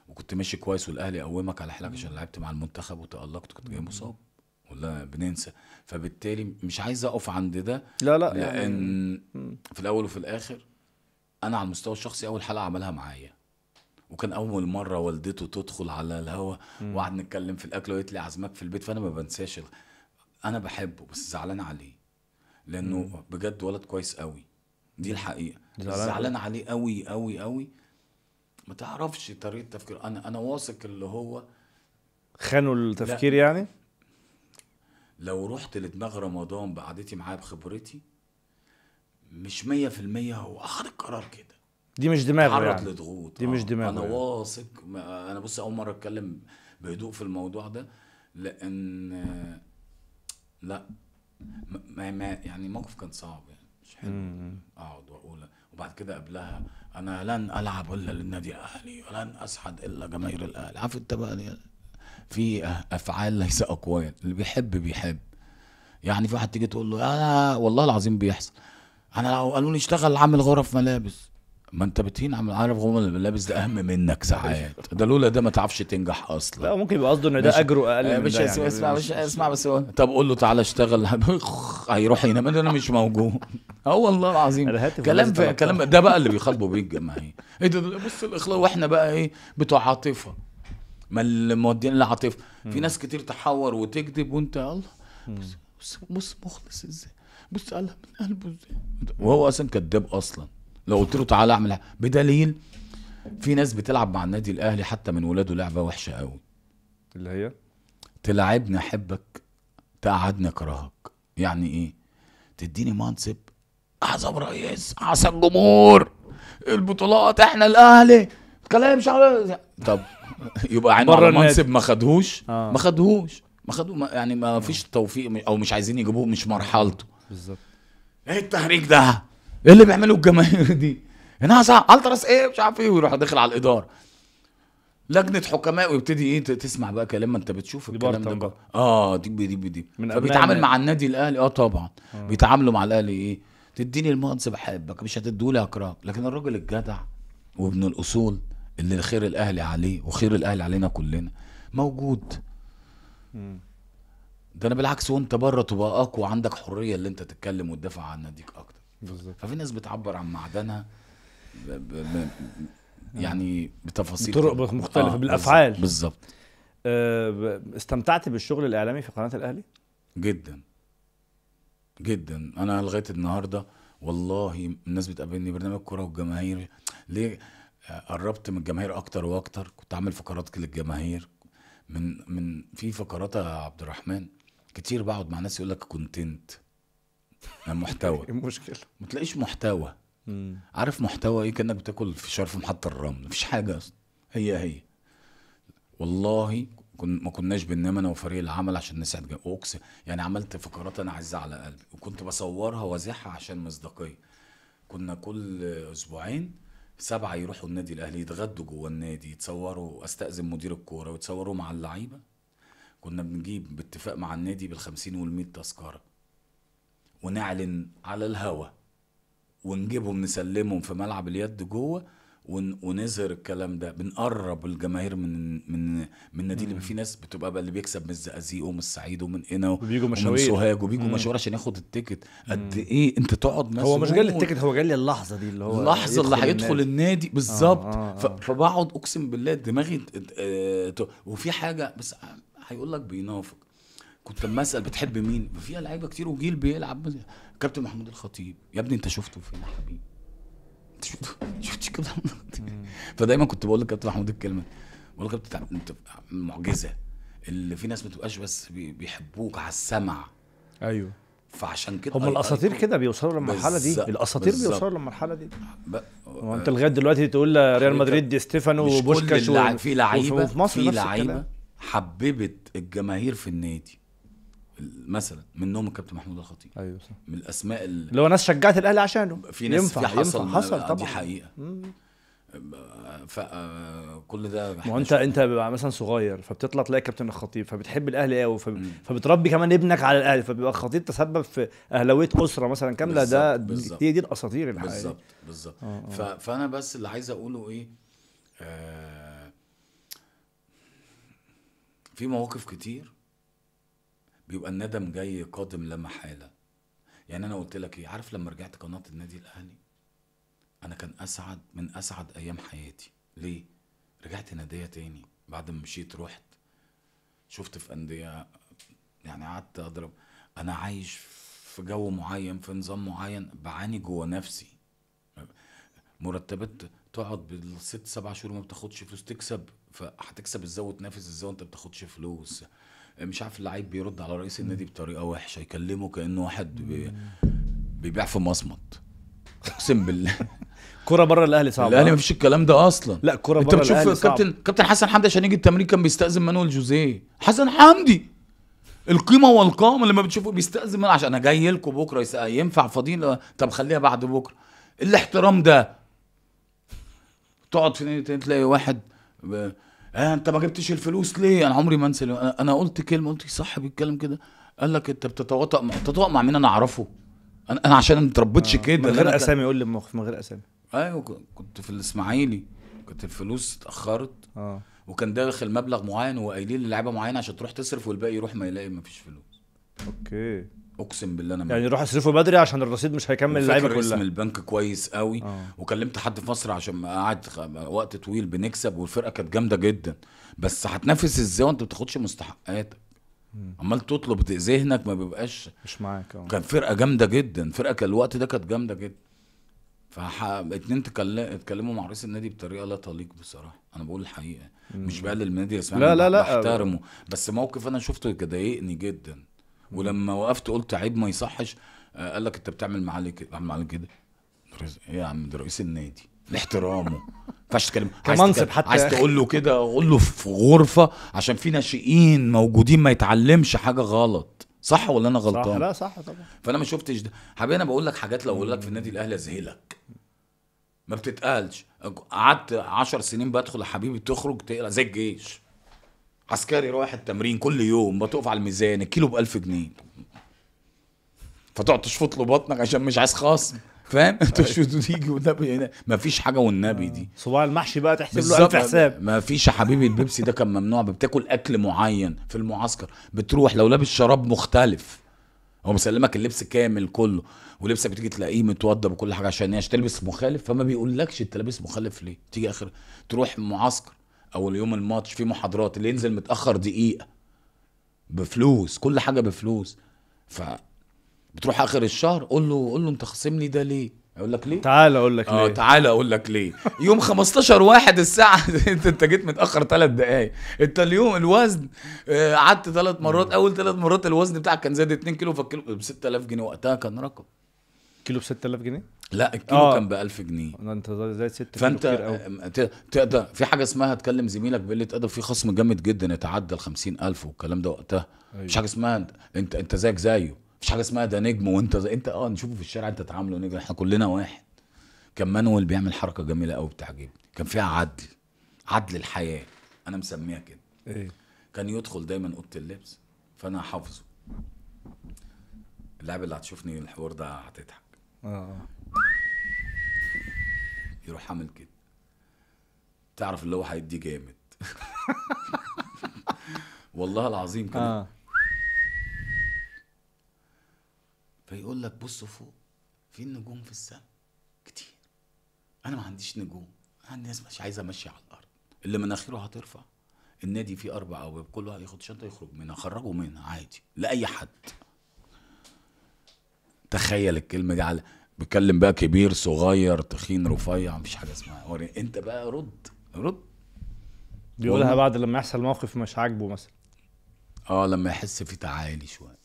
وكنت ماشي كويس والاهلي قومك على حيلك عشان لعبت مع المنتخب وتالقت كنت جاي مصاب ولا بننسى فبالتالي مش عايز اقف عند ده لا لا لان يعني... في الاول وفي الاخر انا على المستوى الشخصي اول حلقه عملها معايا وكان اول مره والدته تدخل على الهوا وقعد نتكلم في الاكل وقالت لي عزمك في البيت فانا ما بنساش انا بحبه بس زعلان عليه لانه مم. بجد ولد كويس قوي دي الحقيقه زعلان, زعلان عليه قوي قوي قوي ما تعرفش طريقه تفكير انا انا واثق اللي هو خانوا التفكير لا. يعني لو رحت لدماغ رمضان بقعدتي معاه بخبرتي مش مية في المية هو أخد القرار كده دي مش دماغه يعني. لضغوط دي مش آه. دماغه أنا يعني. واثق أنا بص أول مرة أتكلم بهدوء في الموضوع ده لأن آه، لا ما, ما يعني الموقف كان صعب يعني مش حلو أقعد وأقول وبعد كده قبلها أنا لن ألعب إلا للنادي الأهلي ولن أسعد إلا جماهير الأهلي عارف أنت بقى يعني في افعال ليس اقوياء اللي بيحب بيحب يعني في واحد تيجي تقول له انا آه، والله العظيم بيحصل انا لو قالوا لي اشتغل عامل غرف ملابس ما انت بتهين عامل عارف غرف الملابس ده اهم منك ساعات ده لولا ده ما تعرفش تنجح اصلا لا ممكن يبقى قصده ان ده اجره اقل آه، من مش يعني. اسمع مش اسمع بس هو طب قول له تعالى اشتغل هيروح ينام انا مش موجود اه والله العظيم كلام كلام ده بقى اللي بيخاطبوا بيه الجماهير ايه ده بص الاخلاص واحنا بقى ايه بتوع عاطفه ما اللي موديين العاطفة في ناس كتير تحور وتكذب وانت الله بص بص بص مخلص ازاي بص قالها من قلبه ازاي وهو اصلا كذاب اصلا لو قلت له تعالى اعمل بدليل في ناس بتلعب مع النادي الاهلي حتى من ولاده لعبه وحشه قوي اللي هي تلعبني احبك تقعدني اكرهك يعني ايه تديني منصب اعظم رئيس اعظم جمهور البطولات احنا الاهلي كلام عارف طب يبقى عينه يعني على منصب ما خدهوش آه. ما خدهوش ما خدوه يعني ما فيش توفيق او مش عايزين يجيبوه مش مرحلته بالظبط ايه التهريج ده؟ ايه اللي بيعمله الجماهير دي؟ هنا صح التراس ايه مش عارف ايه ويروح داخل على الاداره لجنه حكماء ويبتدي ايه تسمع بقى كلام ما انت بتشوف الكلام ده اه دي بدي بدي فبيتعامل مع النادي الاهلي اه طبعا آه. بيتعاملوا مع الاهلي ايه تديني المنصب احبك مش هتديهولي اكرهك لكن الراجل الجدع وابن الاصول اللي خير الاهلي عليه وخير الاهلي علينا كلنا موجود ده انا بالعكس وانت بره تبقى اقوى عندك حريه اللي انت تتكلم وتدافع عن ناديك اكتر بالظبط ففي ناس بتعبر عن معدنها ب... ب... يعني بتفاصيل طرق مختلفه آه بالافعال بالظبط آه استمتعت بالشغل الاعلامي في قناه الاهلي جدا جدا انا لغايه النهارده والله الناس بتقابلني برنامج كرة والجماهير ليه قربت من الجماهير اكتر واكتر كنت عامل فقرات للجماهير من من في فقرات يا عبد الرحمن كتير بقعد مع ناس يقول لك كونتنت المحتوى إيه المشكله ما تلاقيش محتوى عارف محتوى ايه كانك بتاكل في شرف محطه الرمل مفيش حاجه اصلا هي هي والله كن ما كناش بننام انا وفريق العمل عشان نسعد اوكس اقسم يعني عملت فقرات انا عايزها على قلبي وكنت بصورها وازعها عشان مصداقيه كنا كل اسبوعين سبعه يروحوا النادي الاهلي يتغدوا جوه النادي يتصوروا استاذن مدير الكوره ويتصوروا مع اللعيبه كنا بنجيب باتفاق مع النادي بالخمسين والمئة تذكره ونعلن على الهوا ونجيبهم نسلمهم في ملعب اليد جوه ونظهر الكلام ده بنقرب الجماهير من من من النادي اللي في ناس بتبقى بقى اللي بيكسب من الزقازيق ومن الصعيد ومن هنا وبيجوا مشاوير ومن سوهاج وبيجوا مشاوير عشان ياخد التيكت قد ايه انت تقعد ناس هو مش جاي للتيكت هو جاي للحظه دي اللي هو اللحظه اللي هيدخل النادي بالظبط آه آه آه. فبقعد اقسم بالله دماغي آه، وفي حاجه بس هيقول لك بينافق كنت لما اسال بتحب مين فيها لعيبه كتير وجيل بيلعب كابتن محمود الخطيب يا ابني انت شفته فين يا حبيبي فدايما كنت بقول للكابتن محمود الكلمه بقول للكابتن انت معجزه اللي في ناس ما تبقاش بس بيحبوك على السمع ايوه فعشان كده هم الاساطير كده بيوصلوا للمرحله دي الاساطير بيوصلوا للمرحله دي هو انت لغايه دلوقتي تقول ريال مدريد دي ستيفانو وبوشكاش و... في لعيبه في لعيبه حببت الجماهير في النادي مثلا منهم الكابتن محمود الخطيب ايوه صح من الاسماء اللي هو ناس شجعت الاهلي عشانه في ناس ينفع في حصل ينفع حصل طبعا دي حقيقه فكل آه، ده ما هو انت انت بيبقى مثلا صغير فبتطلع تلاقي كابتن الخطيب فبتحب الاهلي قوي فب... فبتربي كمان ابنك على الاهلي فبيبقى الخطيب تسبب في اهلاويه اسره مثلا كامله ده دي دي الاساطير الحقيقيه بالظبط بالظبط آه، آه. ف... فانا بس اللي عايز اقوله ايه آه... في مواقف كتير بيبقى الندم جاي قادم لا محاله يعني انا قلت لك ايه عارف لما رجعت قناه النادي الاهلي انا كان اسعد من اسعد ايام حياتي ليه رجعت ناديه تاني بعد ما مشيت رحت شفت في انديه يعني قعدت اضرب انا عايش في جو معين في نظام معين بعاني جوه نفسي مرتبات تقعد بالست سبع شهور ما بتاخدش فلوس تكسب فهتكسب ازاي وتنافس ازاي وانت ما بتاخدش فلوس مش عارف اللعيب بيرد على رئيس النادي بطريقه وحشه يكلمه كانه واحد بي... بيبيع في مصمت اقسم بالله كرة بره الاهلي صعبه الاهلي مفيش الكلام ده اصلا لا كرة بره الاهلي انت بتشوف كابتن كابتن حسن حمدي عشان يجي التمرين كان بيستأذن مانويل جوزيه حسن حمدي القيمه والقام لما بتشوفه بيستأذن من عشان انا جاي لكم بكره ينفع فاضيين آه، طب خليها بعد بكره الاحترام ده تقعد في تلاقي واحد آه انت ما جبتش الفلوس ليه انا عمري ما انسى انا قلت كلمه قلت صح بيتكلم كده قال لك انت بتتواطأ مع مع مين انا اعرفه انا انا عشان ما اتربيتش آه. كده من غير اسامي قول لي من غير اسامي ايوه كنت في الاسماعيلي كانت الفلوس اتاخرت اه وكان داخل مبلغ معين وقايلين للعيبه معينه عشان تروح تصرف والباقي يروح ما يلاقي ما فيش فلوس اوكي اقسم بالله انا يعني روح اصرفه بدري عشان الرصيد مش هيكمل اللعيبه كلها اسم البنك كويس قوي آه. وكلمت حد في مصر عشان قعد وقت طويل بنكسب والفرقه كانت جامده جدا بس هتنافس ازاي وانت ما بتاخدش مستحقاتك عمال تطلب ذهنك ما بيبقاش مش معاك اه كان فرقه جامده جدا فرقه كان الوقت ده كانت جامده جدا فح... اتنين اتكلموا مع رئيس النادي بطريقه لا تليق بصراحه انا بقول الحقيقه مم. مش بقلل النادي اسمعني لا لا لا بحترمه بس موقف انا شفته ضايقني جدا ولما وقفت قلت عيب ما يصحش آه، قال لك انت بتعمل معالي ايه؟ كده بعمل معالي كده ايه يا عم ده رئيس النادي لاحترامه فاش تكلم كمنصب حتى عايز تقول له كده قول له في غرفه عشان في ناشئين موجودين ما يتعلمش حاجه غلط صح ولا انا غلطان؟ صح لا صح طبعا فانا ما شفتش ده حبيبي انا بقول لك حاجات لو اقول لك في النادي الاهلي ازهلك ما بتتقالش قعدت 10 سنين بدخل يا حبيبي تخرج تقلق زي الجيش عسكري رايح التمرين كل يوم بتقف على الميزان الكيلو ب 1000 جنيه فتقعد تشفط له بطنك عشان مش عايز خاص فاهم تشفط وتيجي والنبي هنا مفيش حاجه والنبي دي آه. صباع المحشي بقى تحسب له الف حساب مفيش يا حبيبي البيبسي ده كان ممنوع بتاكل اكل معين في المعسكر بتروح لو لابس شراب مختلف هو مسلمك اللبس كامل كله ولبسك بتيجي تلاقيه متوضب وكل حاجه عشان هي تلبس مخالف فما بيقولكش انت لابس مخالف ليه تيجي اخر تروح معسكر او اليوم الماتش فيه محاضرات اللي ينزل متاخر دقيقه بفلوس كل حاجه بفلوس ف بتروح اخر الشهر قول له قول له انت خصمني ده ليه اقول لك آه، ليه تعالى اقول لك ليه اه تعالى اقول لك ليه يوم 15 واحد الساعه انت انت جيت متاخر ثلاث دقائق انت اليوم الوزن آه، قعدت ثلاث مرات اول ثلاث مرات الوزن بتاعك كان زاد 2 كيلو فالكيلو ب 6000 جنيه وقتها كان رقم كيلو ب 6000 جنيه لا الكيلو آه. كان ب 1000 جنيه انت زي ست فانت تقدر في حاجه اسمها تكلم زميلك بقله ادب في خصم جامد جدا يتعدى ال 50000 والكلام ده وقتها أيوه. مش حاجه اسمها انت انت زيك زيه مفيش حاجه اسمها ده نجم وانت زي انت اه نشوفه في الشارع انت تعامله نجم احنا كلنا واحد كان مانويل بيعمل حركه جميله قوي بتعجبني كان فيها عدل عدل الحياه انا مسميها كده ايه كان يدخل دايما اوضه اللبس فانا حافظه اللاعب اللي هتشوفني الحوار ده هتضحك اه, آه. يروح عامل كده تعرف اللي هو هيدي جامد والله العظيم كده آه. فيقول لك بص فوق في نجوم في السماء كتير انا ما عنديش نجوم عندي ناس مش عايزه امشي على الارض اللي مناخيره هترفع النادي فيه اربع ابواب كل واحد ياخد شنطه يخرج منها خرجوا منها عادي لاي حد تخيل الكلمه دي على بيتكلم بقى كبير صغير تخين رفيع مفيش حاجه اسمها يعني انت بقى رد رد بيقولها بعد لما يحصل موقف مش عاجبه مثلا اه لما يحس في تعالي شويه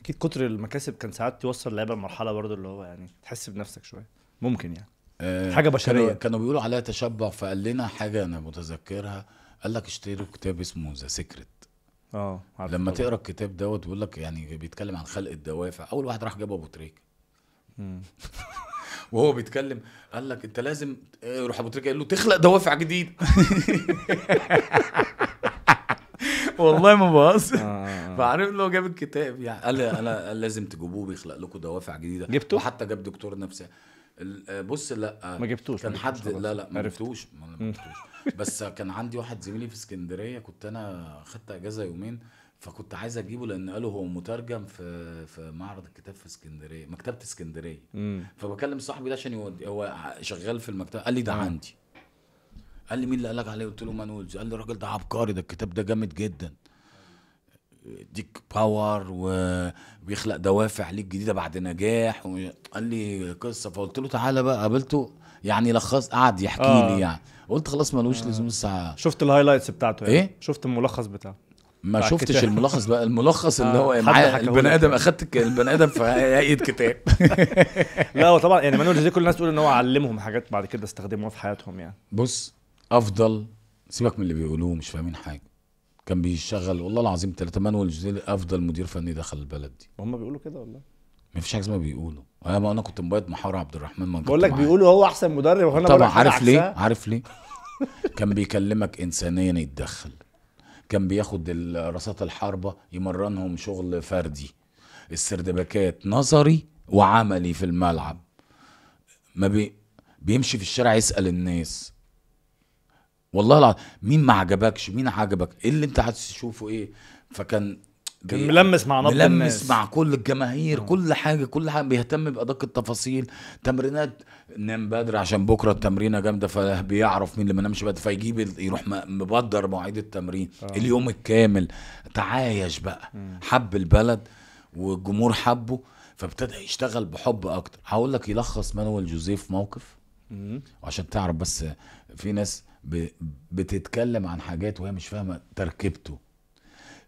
اكيد كتر المكاسب كان ساعات توصل لعيبه لمرحله برضه اللي هو يعني تحس بنفسك شويه ممكن يعني آه حاجه بشريه كانوا, كانوا بيقولوا عليها تشبع فقال لنا حاجه انا متذكرها قال لك اشتروا كتاب اسمه ذا سيكريت اه لما طبعا. تقرا الكتاب دوت بيقول لك يعني بيتكلم عن خلق الدوافع اول واحد راح جاب ابو تريكه وهو بيتكلم قال لك انت لازم إيه، روح ابو تريكه قال له تخلق دوافع جديده والله ما بهزر آه. فعارف هو جاب الكتاب يعني قال لي انا لازم تجيبوه بيخلق لكم دوافع جديده جبته وحتى جاب دكتور نفسي آه، بص لا آه، ما جبتوش كان حد لا لا ما جبتوش ما جبتوش بس كان عندي واحد زميلي في اسكندريه كنت انا خدت اجازه يومين فكنت عايز اجيبه لان قالوا هو مترجم في في معرض الكتاب في اسكندريه مكتبه اسكندريه فبكلم صاحبي ده عشان يودي هو شغال في المكتبه قال لي ده عندي قال لي مين اللي قالك عليه قلت له مانويلز قال لي الراجل ده عبقري ده الكتاب ده جامد جدا يديك باور وبيخلق دوافع ليك جديده بعد نجاح قال لي قصه فقلت له تعالى بقى قابلته يعني لخص قعد يحكي آه. لي يعني قلت خلاص ملوش آه. لزوم الساعه شفت الهايلايتس بتاعته يعني. ايه شفت الملخص بتاعه ما شفتش الملخص بقى الملخص اللي آه، هو معاه البني ادم اخدت البني ادم في هيئه كتاب لا هو طبعا يعني مانويل جوزيه كل الناس تقول ان هو علمهم حاجات بعد كده استخدموها في حياتهم يعني بص افضل سيبك من اللي بيقولوه مش فاهمين حاجه كان بيشتغل والله العظيم ثلاثة مانويل جوزيه افضل مدير فني دخل البلد دي هم بيقولوا كده والله ما فيش حاجه اسمها بيقولوا انا ما انا كنت مبيض محار عبد الرحمن ما بقول لك بيقولوا هو احسن مدرب وانا طبعا عارف ليه عارف ليه كان بيكلمك انسانيا يتدخل كان بياخد رصاصات الحربة يمرنهم شغل فردي السردباكات نظري وعملي في الملعب ما بي بيمشي في الشارع يسأل الناس والله العظيم مين ما عجبكش مين عجبك ايه اللي انت هتشوفه ايه فكان كان ملمس مع نبض ملمس مع كل الجماهير آه. كل حاجه كل حاجه بيهتم بادق التفاصيل تمرينات نام بدري عشان بكره التمرينه جامده فبيعرف مين اللي ما نامش بدري فيجيب يروح مبدر مواعيد التمرين أوه. اليوم الكامل تعايش بقى مم. حب البلد والجمهور حبه فابتدى يشتغل بحب اكتر هقول لك يلخص مانويل جوزيف موقف مم. عشان تعرف بس في ناس بتتكلم عن حاجات وهي مش فاهمه تركيبته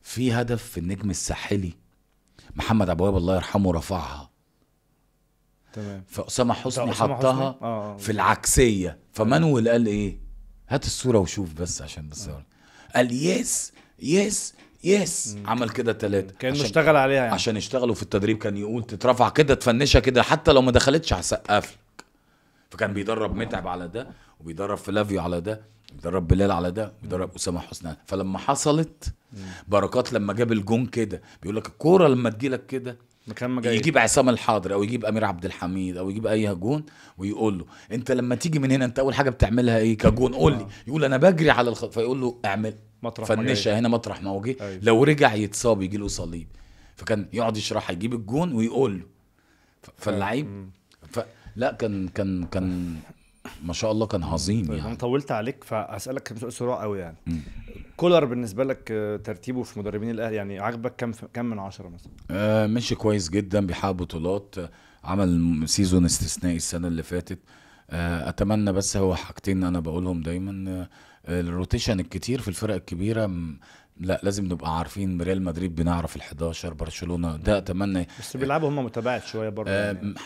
في هدف في النجم الساحلي محمد عبد الله يرحمه رفعها تمام فاسامه حسني حطها آه،, آه. في العكسيه فمانويل قال ايه هات الصوره وشوف بس عشان بس آه. قال يس يس يس مم. عمل كده ثلاثه كان اشتغل عليها يعني عشان يشتغلوا في التدريب كان يقول تترفع كده تفنشها كده حتى لو ما دخلتش هسقف فكان بيدرب متعب على ده وبيدرب فلافيو على ده درب بلال على ده ودرب اسامه حسني فلما حصلت بركات لما جاب الجون كده بيقول لك الكوره لما تجي لك كده مكان ما جاي يجيب عصام الحاضر او يجيب امير عبد الحميد او يجيب اي هجون ويقول له انت لما تيجي من هنا انت اول حاجه بتعملها ايه كجون قول لي آه. يقول انا بجري على الخط فيقول له اعمل مطرح فنشها هنا مطرح ما هو جه أيوه. لو رجع يتصاب يجي له صليب فكان يقعد يشرحها يجيب الجون ويقول له فاللعيب آه. ف... لا كان كان كان ما شاء الله كان عظيم طيب يعني انا طولت عليك فاسالك كم سؤال سرعه قوي يعني م. كولر بالنسبه لك آه، ترتيبه في مدربين الاهلي يعني عاجبك كم كم من عشرة مثلا؟ آه ماشي كويس جدا بيحقق بطولات آه، عمل سيزون استثنائي السنه اللي فاتت آه اتمنى بس هو حاجتين انا بقولهم دايما آه الروتيشن الكتير في الفرق الكبيره لا لازم نبقى عارفين ريال مدريد بنعرف ال11 برشلونه ده اتمنى بس بيلعبوا هم متباعد شويه برضه آه، يعني.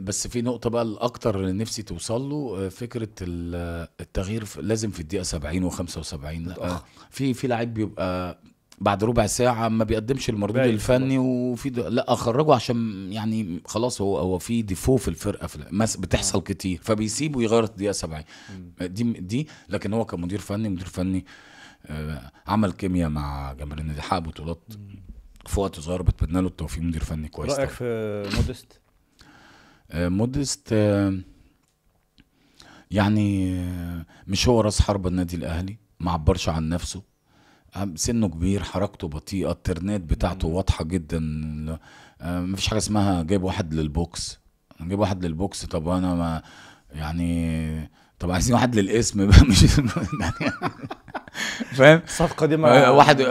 بس في نقطه بقى الاكتر اللي نفسي توصل له آه، فكره آه، التغيير لازم في الدقيقه 70 و75 لا في في لعيب بيبقى بعد ربع ساعة ما بيقدمش المردود الفني وفي لا اخرجه عشان يعني خلاص هو هو في ديفو في الفرقة في بتحصل كتير فبيسيبه يغير الدقيقة 70 دي دي لكن هو كمدير فني مدير فني آه، عمل كيمياء مع جماهير النادي حقق بطولات في وقت صغير بتمنى له التوفيق مدير فني كويس رايك في مودست آه، مودست آه، يعني مش هو راس حربة النادي الاهلي ما عبرش عن نفسه سنه كبير حركته بطيئه الترنات بتاعته واضحه جدا مفيش حاجه اسمها جايب واحد للبوكس جايب واحد للبوكس طب انا ما يعني طب عايزين واحد للاسم بقى مش فاهم الصفقه دي ما آه، واحد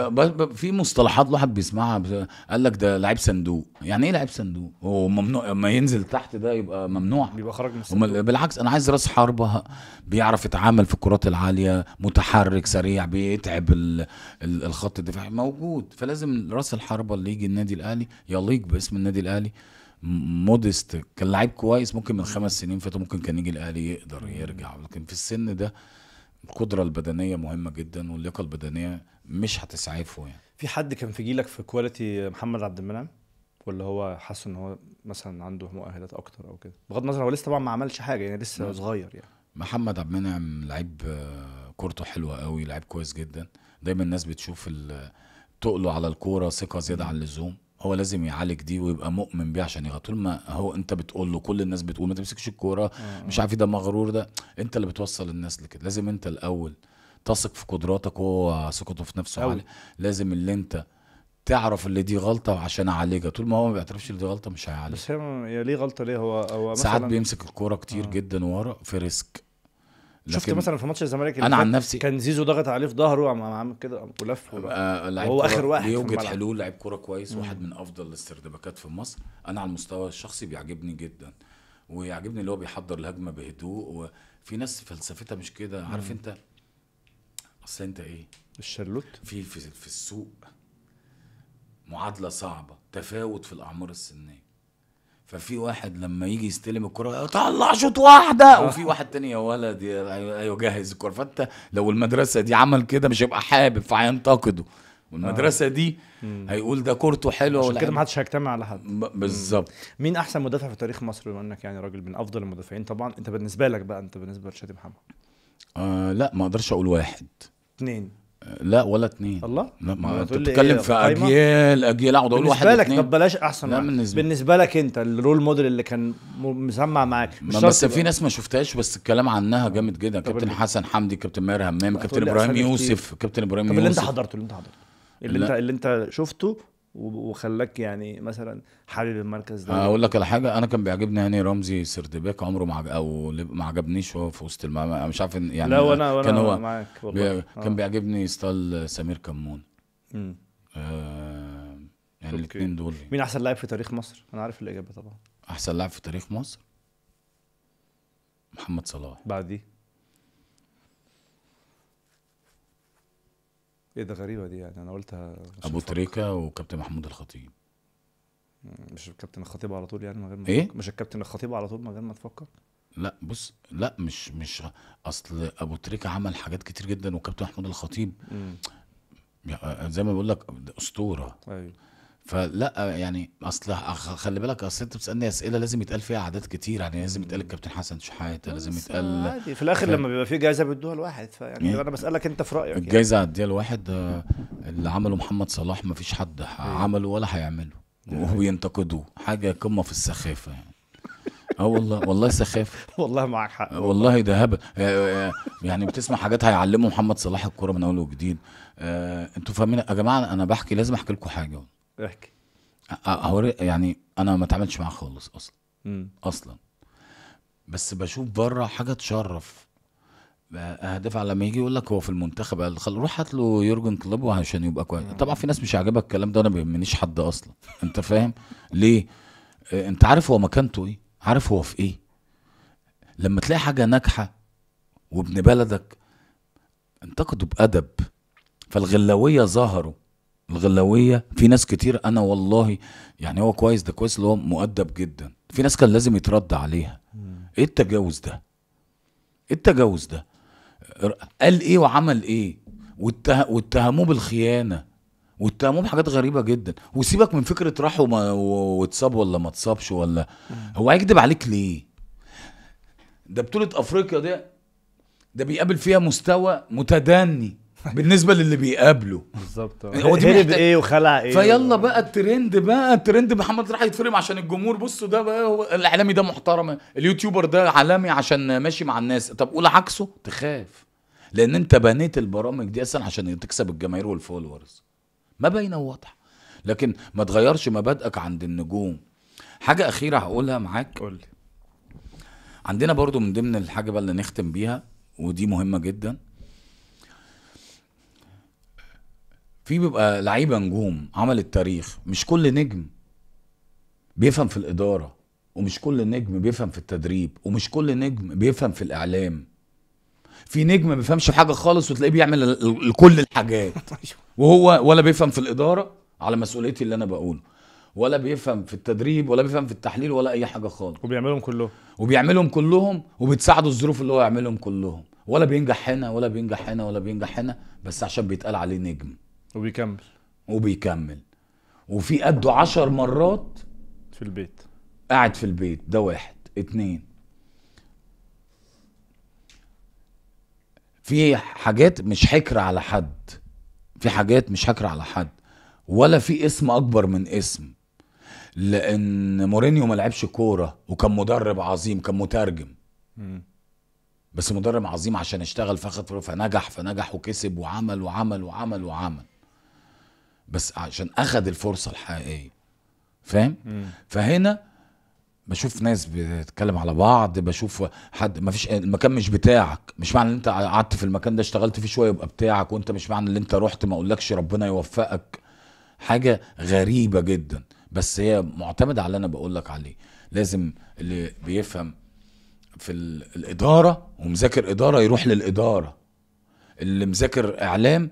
في مصطلحات الواحد بيسمعها قال لك ده لعيب صندوق يعني ايه لعيب صندوق هو ممنوع ما ينزل تحت ده يبقى ممنوع بيبقى خرج من بالعكس انا عايز راس حربه بيعرف يتعامل في الكرات العاليه متحرك سريع بيتعب الخط الدفاعي موجود فلازم راس الحربه اللي يجي النادي الاهلي يليق باسم النادي الاهلي مودست كان لعيب كويس ممكن من خمس سنين فاتوا ممكن كان يجي الاهلي يقدر يرجع لكن في السن ده القدره البدنيه مهمه جدا واللياقه البدنيه مش هتسعفه يعني في حد كان في جيلك في كواليتي محمد عبد المنعم ولا هو حاسس ان هو مثلا عنده مؤهلات اكتر او كده بغض النظر هو لسه طبعا ما عملش حاجه يعني لسه نعم. صغير يعني محمد عبد المنعم لعيب آه، كورته حلوه قوي لعيب كويس جدا دايما الناس بتشوف تقله على الكوره ثقه زياده عن اللزوم هو لازم يعالج دي ويبقى مؤمن بيه عشان يغلط طول ما هو انت بتقول له كل الناس بتقول ما تمسكش الكوره آه. مش عارف إيه ده مغرور ده انت اللي بتوصل الناس لكده لازم انت الاول تثق في قدراتك وهو ثقته في نفسه عالي لازم اللي انت تعرف اللي دي غلطه عشان اعالجها طول ما هو ما بيعترفش اللي دي غلطه مش هيعالجها بس هي يعني ليه غلطه ليه هو هو مثلا ساعات بيمسك الكوره كتير آه. جدا ورا في ريسك لكن شفت مثلا في ماتش الزمالك انا عن نفسي كان زيزو ضغط عليه في ظهره قام عامل كده ولف آه، هو اخر واحد بيوجد حلول لعيب كوره كويس مم. واحد من افضل الاستردباكات في مصر انا على المستوى الشخصي بيعجبني جدا ويعجبني اللي هو بيحضر الهجمه بهدوء وفي ناس فلسفتها مش كده عارف انت اصل انت ايه الشلوت في في, في السوق معادله صعبه تفاوت في الاعمار السنيه ففي واحد لما يجي يستلم الكرة طلع شوط واحدة وفي واحد تاني يا ولد أيوة،, ايوه جهز الكرة فانت لو المدرسة دي عمل كده مش هيبقى حابب فهينتقده والمدرسه دي هيقول ده كورته حلوه عشان كده محدش هيجتمع على حد بالظبط مين احسن مدافع في تاريخ مصر بما انك يعني راجل من افضل المدافعين طبعا انت بالنسبه لك بقى انت بالنسبه لشادي محمد آه لا ما اقدرش اقول واحد اثنين لا ولا اتنين الله لا ما انت بتتكلم إيه في اجيال اجيال اقعد اقول واحد بالنسبه لك طب بلاش احسن لا بالنسبة. بالنسبه لك انت الرول موديل اللي كان مسمع معاك مش بس في ناس ما شفتهاش بس الكلام عنها جامد جدا كابتن حسن حمدي كابتن ماهر همام كابتن ابراهيم يوسف كابتن ابراهيم يوسف اللي انت حضرته اللي انت حضرته اللي انت اللي انت شفته وخلاك يعني مثلا حابب المركز ده اقول لك على حاجه انا كان بيعجبني يعني رمزي سردباك عمره ما او ما عجبنيش وهو في وسط الملعب انا مش عارف يعني لا وانا وانا كان هو معاك والله. بي... كان آه. بيعجبني ستايل سمير كمون امم آه يعني الاثنين دول مين احسن لاعب في تاريخ مصر انا عارف الاجابه طبعا احسن لاعب في تاريخ مصر محمد صلاح بعديه ايه ده غريبه دي يعني انا قلتها ابو تريكه وكابتن محمود الخطيب مش الكابتن الخطيب على طول يعني من غير ما إيه؟ مش الكابتن الخطيب على طول من غير ما تفكر لا بص لا مش مش اصل ابو تريكه عمل حاجات كتير جدا وكابتن محمود الخطيب زي ما بقول لك اسطوره ايوه فلا يعني اصل خلي بالك اصل انت بتسالني اسئله لازم يتقال فيها اعداد كتير يعني لازم يتقال الكابتن حسن شحاته لازم يتقال عادي في الاخر ف... لما بيبقى في جائزه بيدوها لواحد فيعني يعني انا بسالك انت في رايك الجائزه يعني. عديها لواحد آه، اللي عمله محمد صلاح ما فيش حد عمله ولا هيعمله وبينتقدوه حاجه قمه في السخافه يعني اه والله والله سخافه والله معاك حق آه، والله ده هبل آه، يعني بتسمع حاجات هيعلموا محمد صلاح الكوره من اول وجديد انتوا فاهمين يا جماعه انا بحكي لازم احكي لكم حاجه احكي هو يعني انا ما اتعاملتش معاه خالص اصلا مم. اصلا بس بشوف بره حاجه تشرف اهدافها لما يجي يقول لك هو في المنتخب قال روح هات له يورجن كلوب عشان يبقى كويس طبعا في ناس مش عاجبها الكلام ده انا ما بيهمنيش حد اصلا انت فاهم ليه آه، انت عارف هو مكانته ايه عارف هو في ايه لما تلاقي حاجه ناجحه وابن بلدك انتقده بادب فالغلاويه ظهروا الغلاويه في ناس كتير انا والله يعني هو كويس ده كويس اللي هو مؤدب جدا في ناس كان لازم يترد عليها ايه التجاوز ده ايه التجاوز ده قال ايه وعمل ايه واتهموه بالخيانه واتهموه بحاجات غريبه جدا وسيبك من فكره راح وما واتصاب ولا ما اتصابش ولا هو هيكذب عليك ليه ده بطوله افريقيا ده ده بيقابل فيها مستوى متدني بالنسبه للي بيقابله بالظبط يعني هو دي هرب ايه وخلع ايه فيلا بقى الترند بقى الترند محمد راح يتفرم عشان الجمهور بصوا ده بقى هو الاعلامي ده محترم اليوتيوبر ده عالمي عشان ماشي مع الناس طب قول عكسه تخاف لان انت بنيت البرامج دي اصلا عشان تكسب الجماهير والفولورز ما باينه وواضحه لكن ما تغيرش مبادئك عند النجوم حاجه اخيره هقولها معاك قول عندنا برضو من ضمن الحاجه بقى اللي نختم بيها ودي مهمه جدا في بيبقى لعيبه نجوم عمل التاريخ مش كل نجم بيفهم في الاداره ومش كل نجم بيفهم في التدريب ومش كل نجم بيفهم في الاعلام في نجم ما بيفهمش حاجه خالص وتلاقيه بيعمل كل الحاجات أيوه. وهو ولا بيفهم في الاداره على مسؤوليتي اللي انا بقوله ولا بيفهم في التدريب ولا بيفهم في التحليل ولا اي حاجه خالص وبيعملهم كلهم وبيعملهم كلهم وبتساعده الظروف اللي هو يعملهم كلهم ولا بينجح هنا ولا بينجح هنا ولا بينجح هنا بس عشان بيتقال عليه نجم وبيكمل وبيكمل وفي قده عشر مرات في البيت قاعد في البيت ده واحد اتنين في حاجات مش حكر على حد في حاجات مش حكر على حد ولا في اسم اكبر من اسم لان مورينيو ما لعبش كوره وكان مدرب عظيم كان مترجم بس مدرب عظيم عشان اشتغل فاخد فنجح فنجح وكسب وعمل وعمل وعمل وعمل بس عشان اخذ الفرصه الحقيقيه فاهم فهنا بشوف ناس بتتكلم على بعض بشوف حد ما فيش المكان مش بتاعك مش معنى ان انت قعدت في المكان ده اشتغلت فيه شويه يبقى بتاعك وانت مش معنى ان انت رحت ما اقولكش ربنا يوفقك حاجه غريبه جدا بس هي معتمده على اللي انا بقول لك عليه لازم اللي بيفهم في الاداره ومذاكر اداره يروح للاداره اللي مذاكر اعلام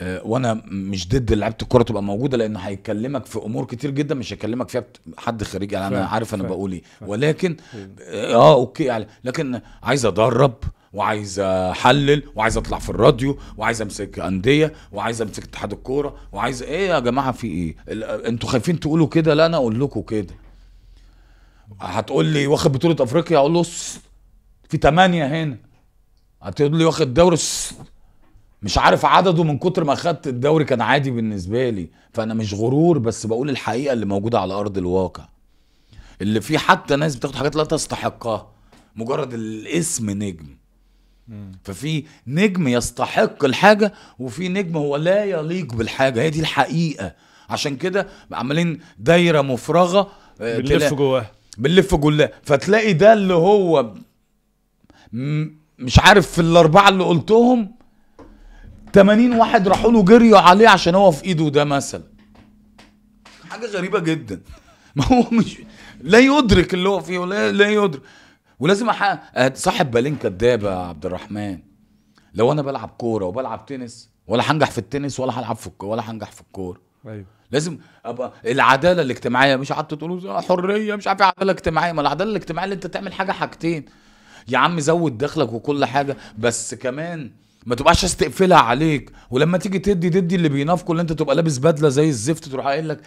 آه، وانا مش ضد لعيبه الكوره تبقى موجوده لان هيكلمك في امور كتير جدا مش هيكلمك فيها حد خريج يعني انا عارف انا بقول ايه ولكن آه،, اه اوكي يعني لكن عايز ادرب وعايز احلل وعايز اطلع في الراديو وعايز امسك انديه وعايز امسك اتحاد الكوره وعايز ايه يا جماعه في ايه انتوا خايفين تقولوا كده لا انا اقول لكم كده هتقول لي واخد بطوله افريقيا اقول له في ثمانيه هنا هتقول لي واخد دوري مش عارف عدده من كتر ما خدت الدوري كان عادي بالنسبه لي فانا مش غرور بس بقول الحقيقه اللي موجوده على ارض الواقع اللي فيه حتى ناس بتاخد حاجات لا تستحقها مجرد الاسم نجم ففي نجم يستحق الحاجه وفي نجم هو لا يليق بالحاجه هي دي الحقيقه عشان كده عمالين دايره مفرغه آه، بنلف جواها بنلف جواها فتلاقي ده اللي هو مش عارف في الاربعه اللي قلتهم 80 واحد راحوا له جريوا عليه عشان هو في ايده ده مثلا حاجه غريبه جدا ما هو مش لا يدرك اللي هو فيه ولا لا يدرك ولازم احقق صاحب بالين كداب يا عبد الرحمن لو انا بلعب كوره وبلعب تنس ولا هنجح في التنس ولا هلعب في الكوره ولا هنجح في الكوره ايوه لازم ابقى العداله الاجتماعيه مش قعدت تقول آه، حريه مش عارف ايه عداله اجتماعيه ما العداله الاجتماعيه اللي انت تعمل حاجه حاجتين يا عم زود دخلك وكل حاجه بس كمان ما تبقاش عايز تقفلها عليك ولما تيجي تدي تدي اللي بينافقه اللي انت تبقى لابس بدله زي الزفت تروح قايل لك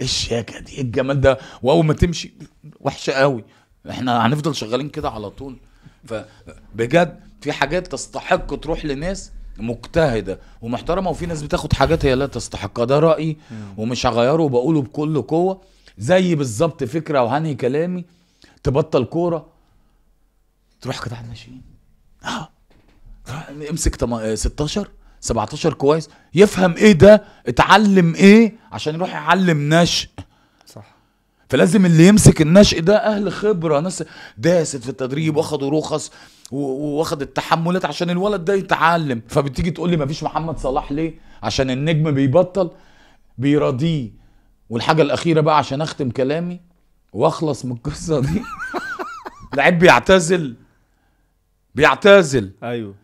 ايه يا دي ايه الجمال ده واول ما تمشي وحشه قوي احنا هنفضل شغالين كده على طول فبجد في حاجات تستحق تروح لناس مجتهده ومحترمه وفي ناس بتاخد حاجات هي لا تستحقها ده رايي ومش هغيره وبقوله بكل قوه زي بالظبط فكره وهني كلامي تبطل كوره تروح قطاع الناشئين امسك 16 17 آه، كويس يفهم ايه ده اتعلم ايه عشان يروح يعلم نشء صح فلازم اللي يمسك النشء ده اهل خبره ناس داست في التدريب واخدوا رخص واخد التحملات عشان الولد ده يتعلم فبتيجي تقول لي مفيش محمد صلاح ليه عشان النجم بيبطل بيراضيه والحاجه الاخيره بقى عشان اختم كلامي واخلص من القصه دي لعيب بيعتزل بيعتزل ايوه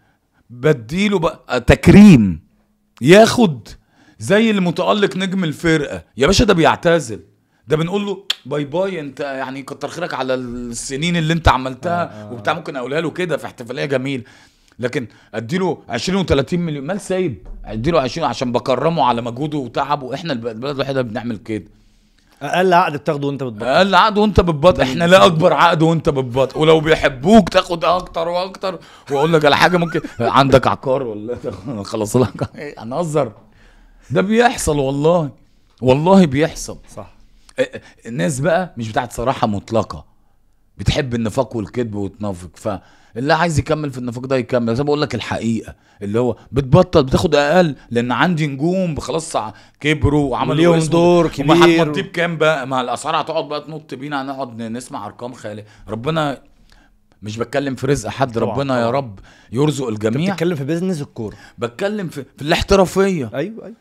بديله بقى آه، تكريم ياخد زي المتألق نجم الفرقة يا باشا ده بيعتزل ده بنقول له باي باي انت يعني كتر خيرك على السنين اللي انت عملتها آه، آه. وبتاع ممكن اقولها له كده في احتفاليه جميله لكن اديله 20 و30 مليون مال سايب اديله 20 عشان بكرمه على مجهوده وتعبه احنا البلد الوحيده اللي بنعمل كده اقل عقد بتاخده وانت بتبطل اقل عقد وانت بتبطل احنا لا اكبر عقد وانت بتبطل ولو بيحبوك تاخد اكتر واكتر واقول لك على حاجه ممكن عندك عقار ولا خلص لك إيه، هنهزر ده بيحصل والله والله بيحصل صح إيه، إيه، الناس بقى مش بتاعت صراحه مطلقه بتحب النفاق والكذب وتنافق ف اللي عايز يكمل في النفاق ده يكمل بس بقول لك الحقيقه اللي هو بتبطل بتاخد اقل لان عندي نجوم خلاص كبروا وعملوا ليهم دور كبير هتمطيه بكام بقى ما الاسعار هتقعد بقى تنط بينا هنقعد نسمع ارقام خالي ربنا مش بتكلم في رزق حد طبعا. ربنا يا رب يرزق الجميع انت بتتكلم في بيزنس الكوره بتكلم في, في الاحترافيه ايوه ايوه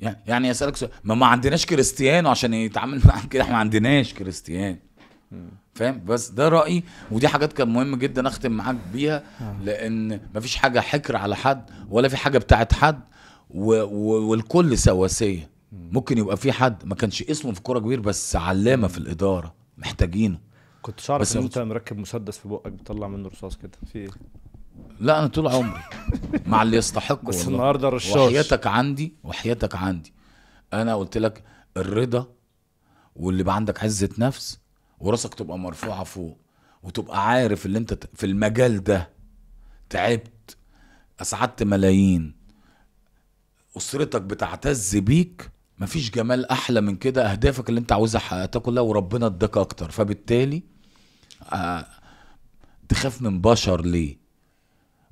يعني يعني اسالك سؤال ما, ما عندناش كريستيانو عشان يتعامل معاك كده احنا ما عندناش كريستيانو فاهم بس ده رايي ودي حاجات كان مهم جدا اختم معاك بيها لان مفيش حاجه حكر على حد ولا في حاجه بتاعت حد و... و... والكل سواسيه ممكن يبقى في حد ما كانش اسمه في كوره كبير بس علامه في الاداره محتاجينه كنت اعرف ان انت مركب مسدس في بقك بتطلع منه رصاص كده في ايه لا انا طول عمري مع اللي يستحقه بس النهارده رشاش وحياتك عندي وحياتك عندي انا قلت لك الرضا واللي يبقى عندك عزه نفس وراسك تبقى مرفوعه فوق وتبقى عارف اللي انت في المجال ده تعبت اسعدت ملايين اسرتك بتعتز بيك مفيش جمال احلى من كده اهدافك اللي انت عاوزها حققتها كلها وربنا اداك اكتر فبالتالي آه، تخاف من بشر ليه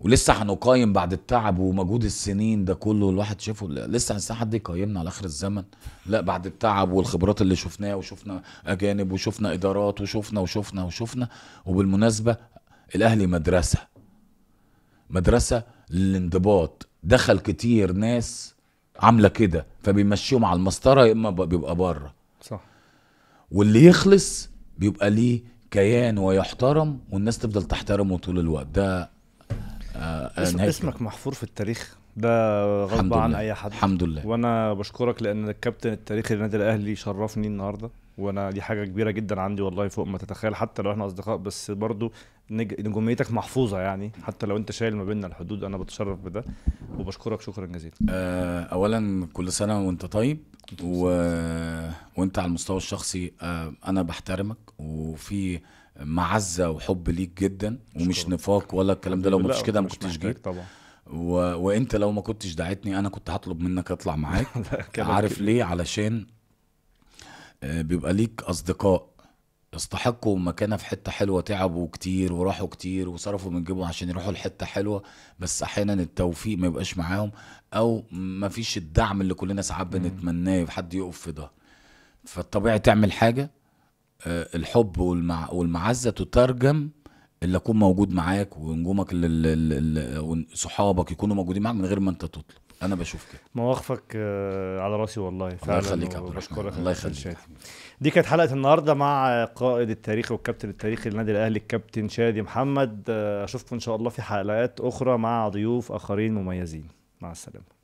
ولسه هنقيم بعد التعب ومجهود السنين ده كله الواحد شافه لسه الانسان حد يقيمنا على اخر الزمن لا بعد التعب والخبرات اللي شفناها وشفنا اجانب وشفنا ادارات وشفنا وشفنا وشفنا وبالمناسبه الاهلي مدرسه مدرسه للانضباط دخل كتير ناس عامله كده فبيمشيهم على المسطره يا اما بيبقى بره صح واللي يخلص بيبقى ليه كيان ويحترم والناس تفضل تحترمه طول الوقت ده آه اسمك محفور في التاريخ ده غصب عن اي حد الحمد لله وانا بشكرك لان الكابتن التاريخي للنادي الاهلي شرفني النهارده وانا دي حاجه كبيره جدا عندي والله فوق ما تتخيل حتى لو احنا اصدقاء بس برضو نجوميتك محفوظه يعني حتى لو انت شايل ما بيننا الحدود انا بتشرف بده وبشكرك شكرا جزيلا أه اولا كل سنه وانت طيب و... وانت على المستوى الشخصي أه انا بحترمك وفي معزه وحب ليك جدا ومش شكرا. نفاق ولا الكلام ده لو ما كنتش كده ما كنتش جيت طبعا و... وانت لو ما كنتش دعيتني انا كنت هطلب منك اطلع معاك عارف ليه علشان آه، بيبقى ليك اصدقاء استحقوا مكانه في حته حلوه تعبوا كتير وراحوا كتير وصرفوا من جيبهم عشان يروحوا لحته حلوه بس احيانا التوفيق ما يبقاش معاهم او ما فيش الدعم اللي كلنا ساعات بنتمناه حد يقف في ده فالطبيعي تعمل حاجه آه، الحب والمع... والمعزه تترجم اللي اكون موجود معاك ونجومك صحابك يكونوا موجودين معاك من غير ما انت تطلب انا بشوف كده مواقفك آه، على راسي والله فعلا الله يخليك يا عبد الرحمن الله يخليك دي كانت حلقه النهارده مع قائد التاريخ والكابتن التاريخي للنادي الاهلي الكابتن شادي محمد آه، اشوفكم ان شاء الله في حلقات اخرى مع ضيوف اخرين مميزين مع السلامه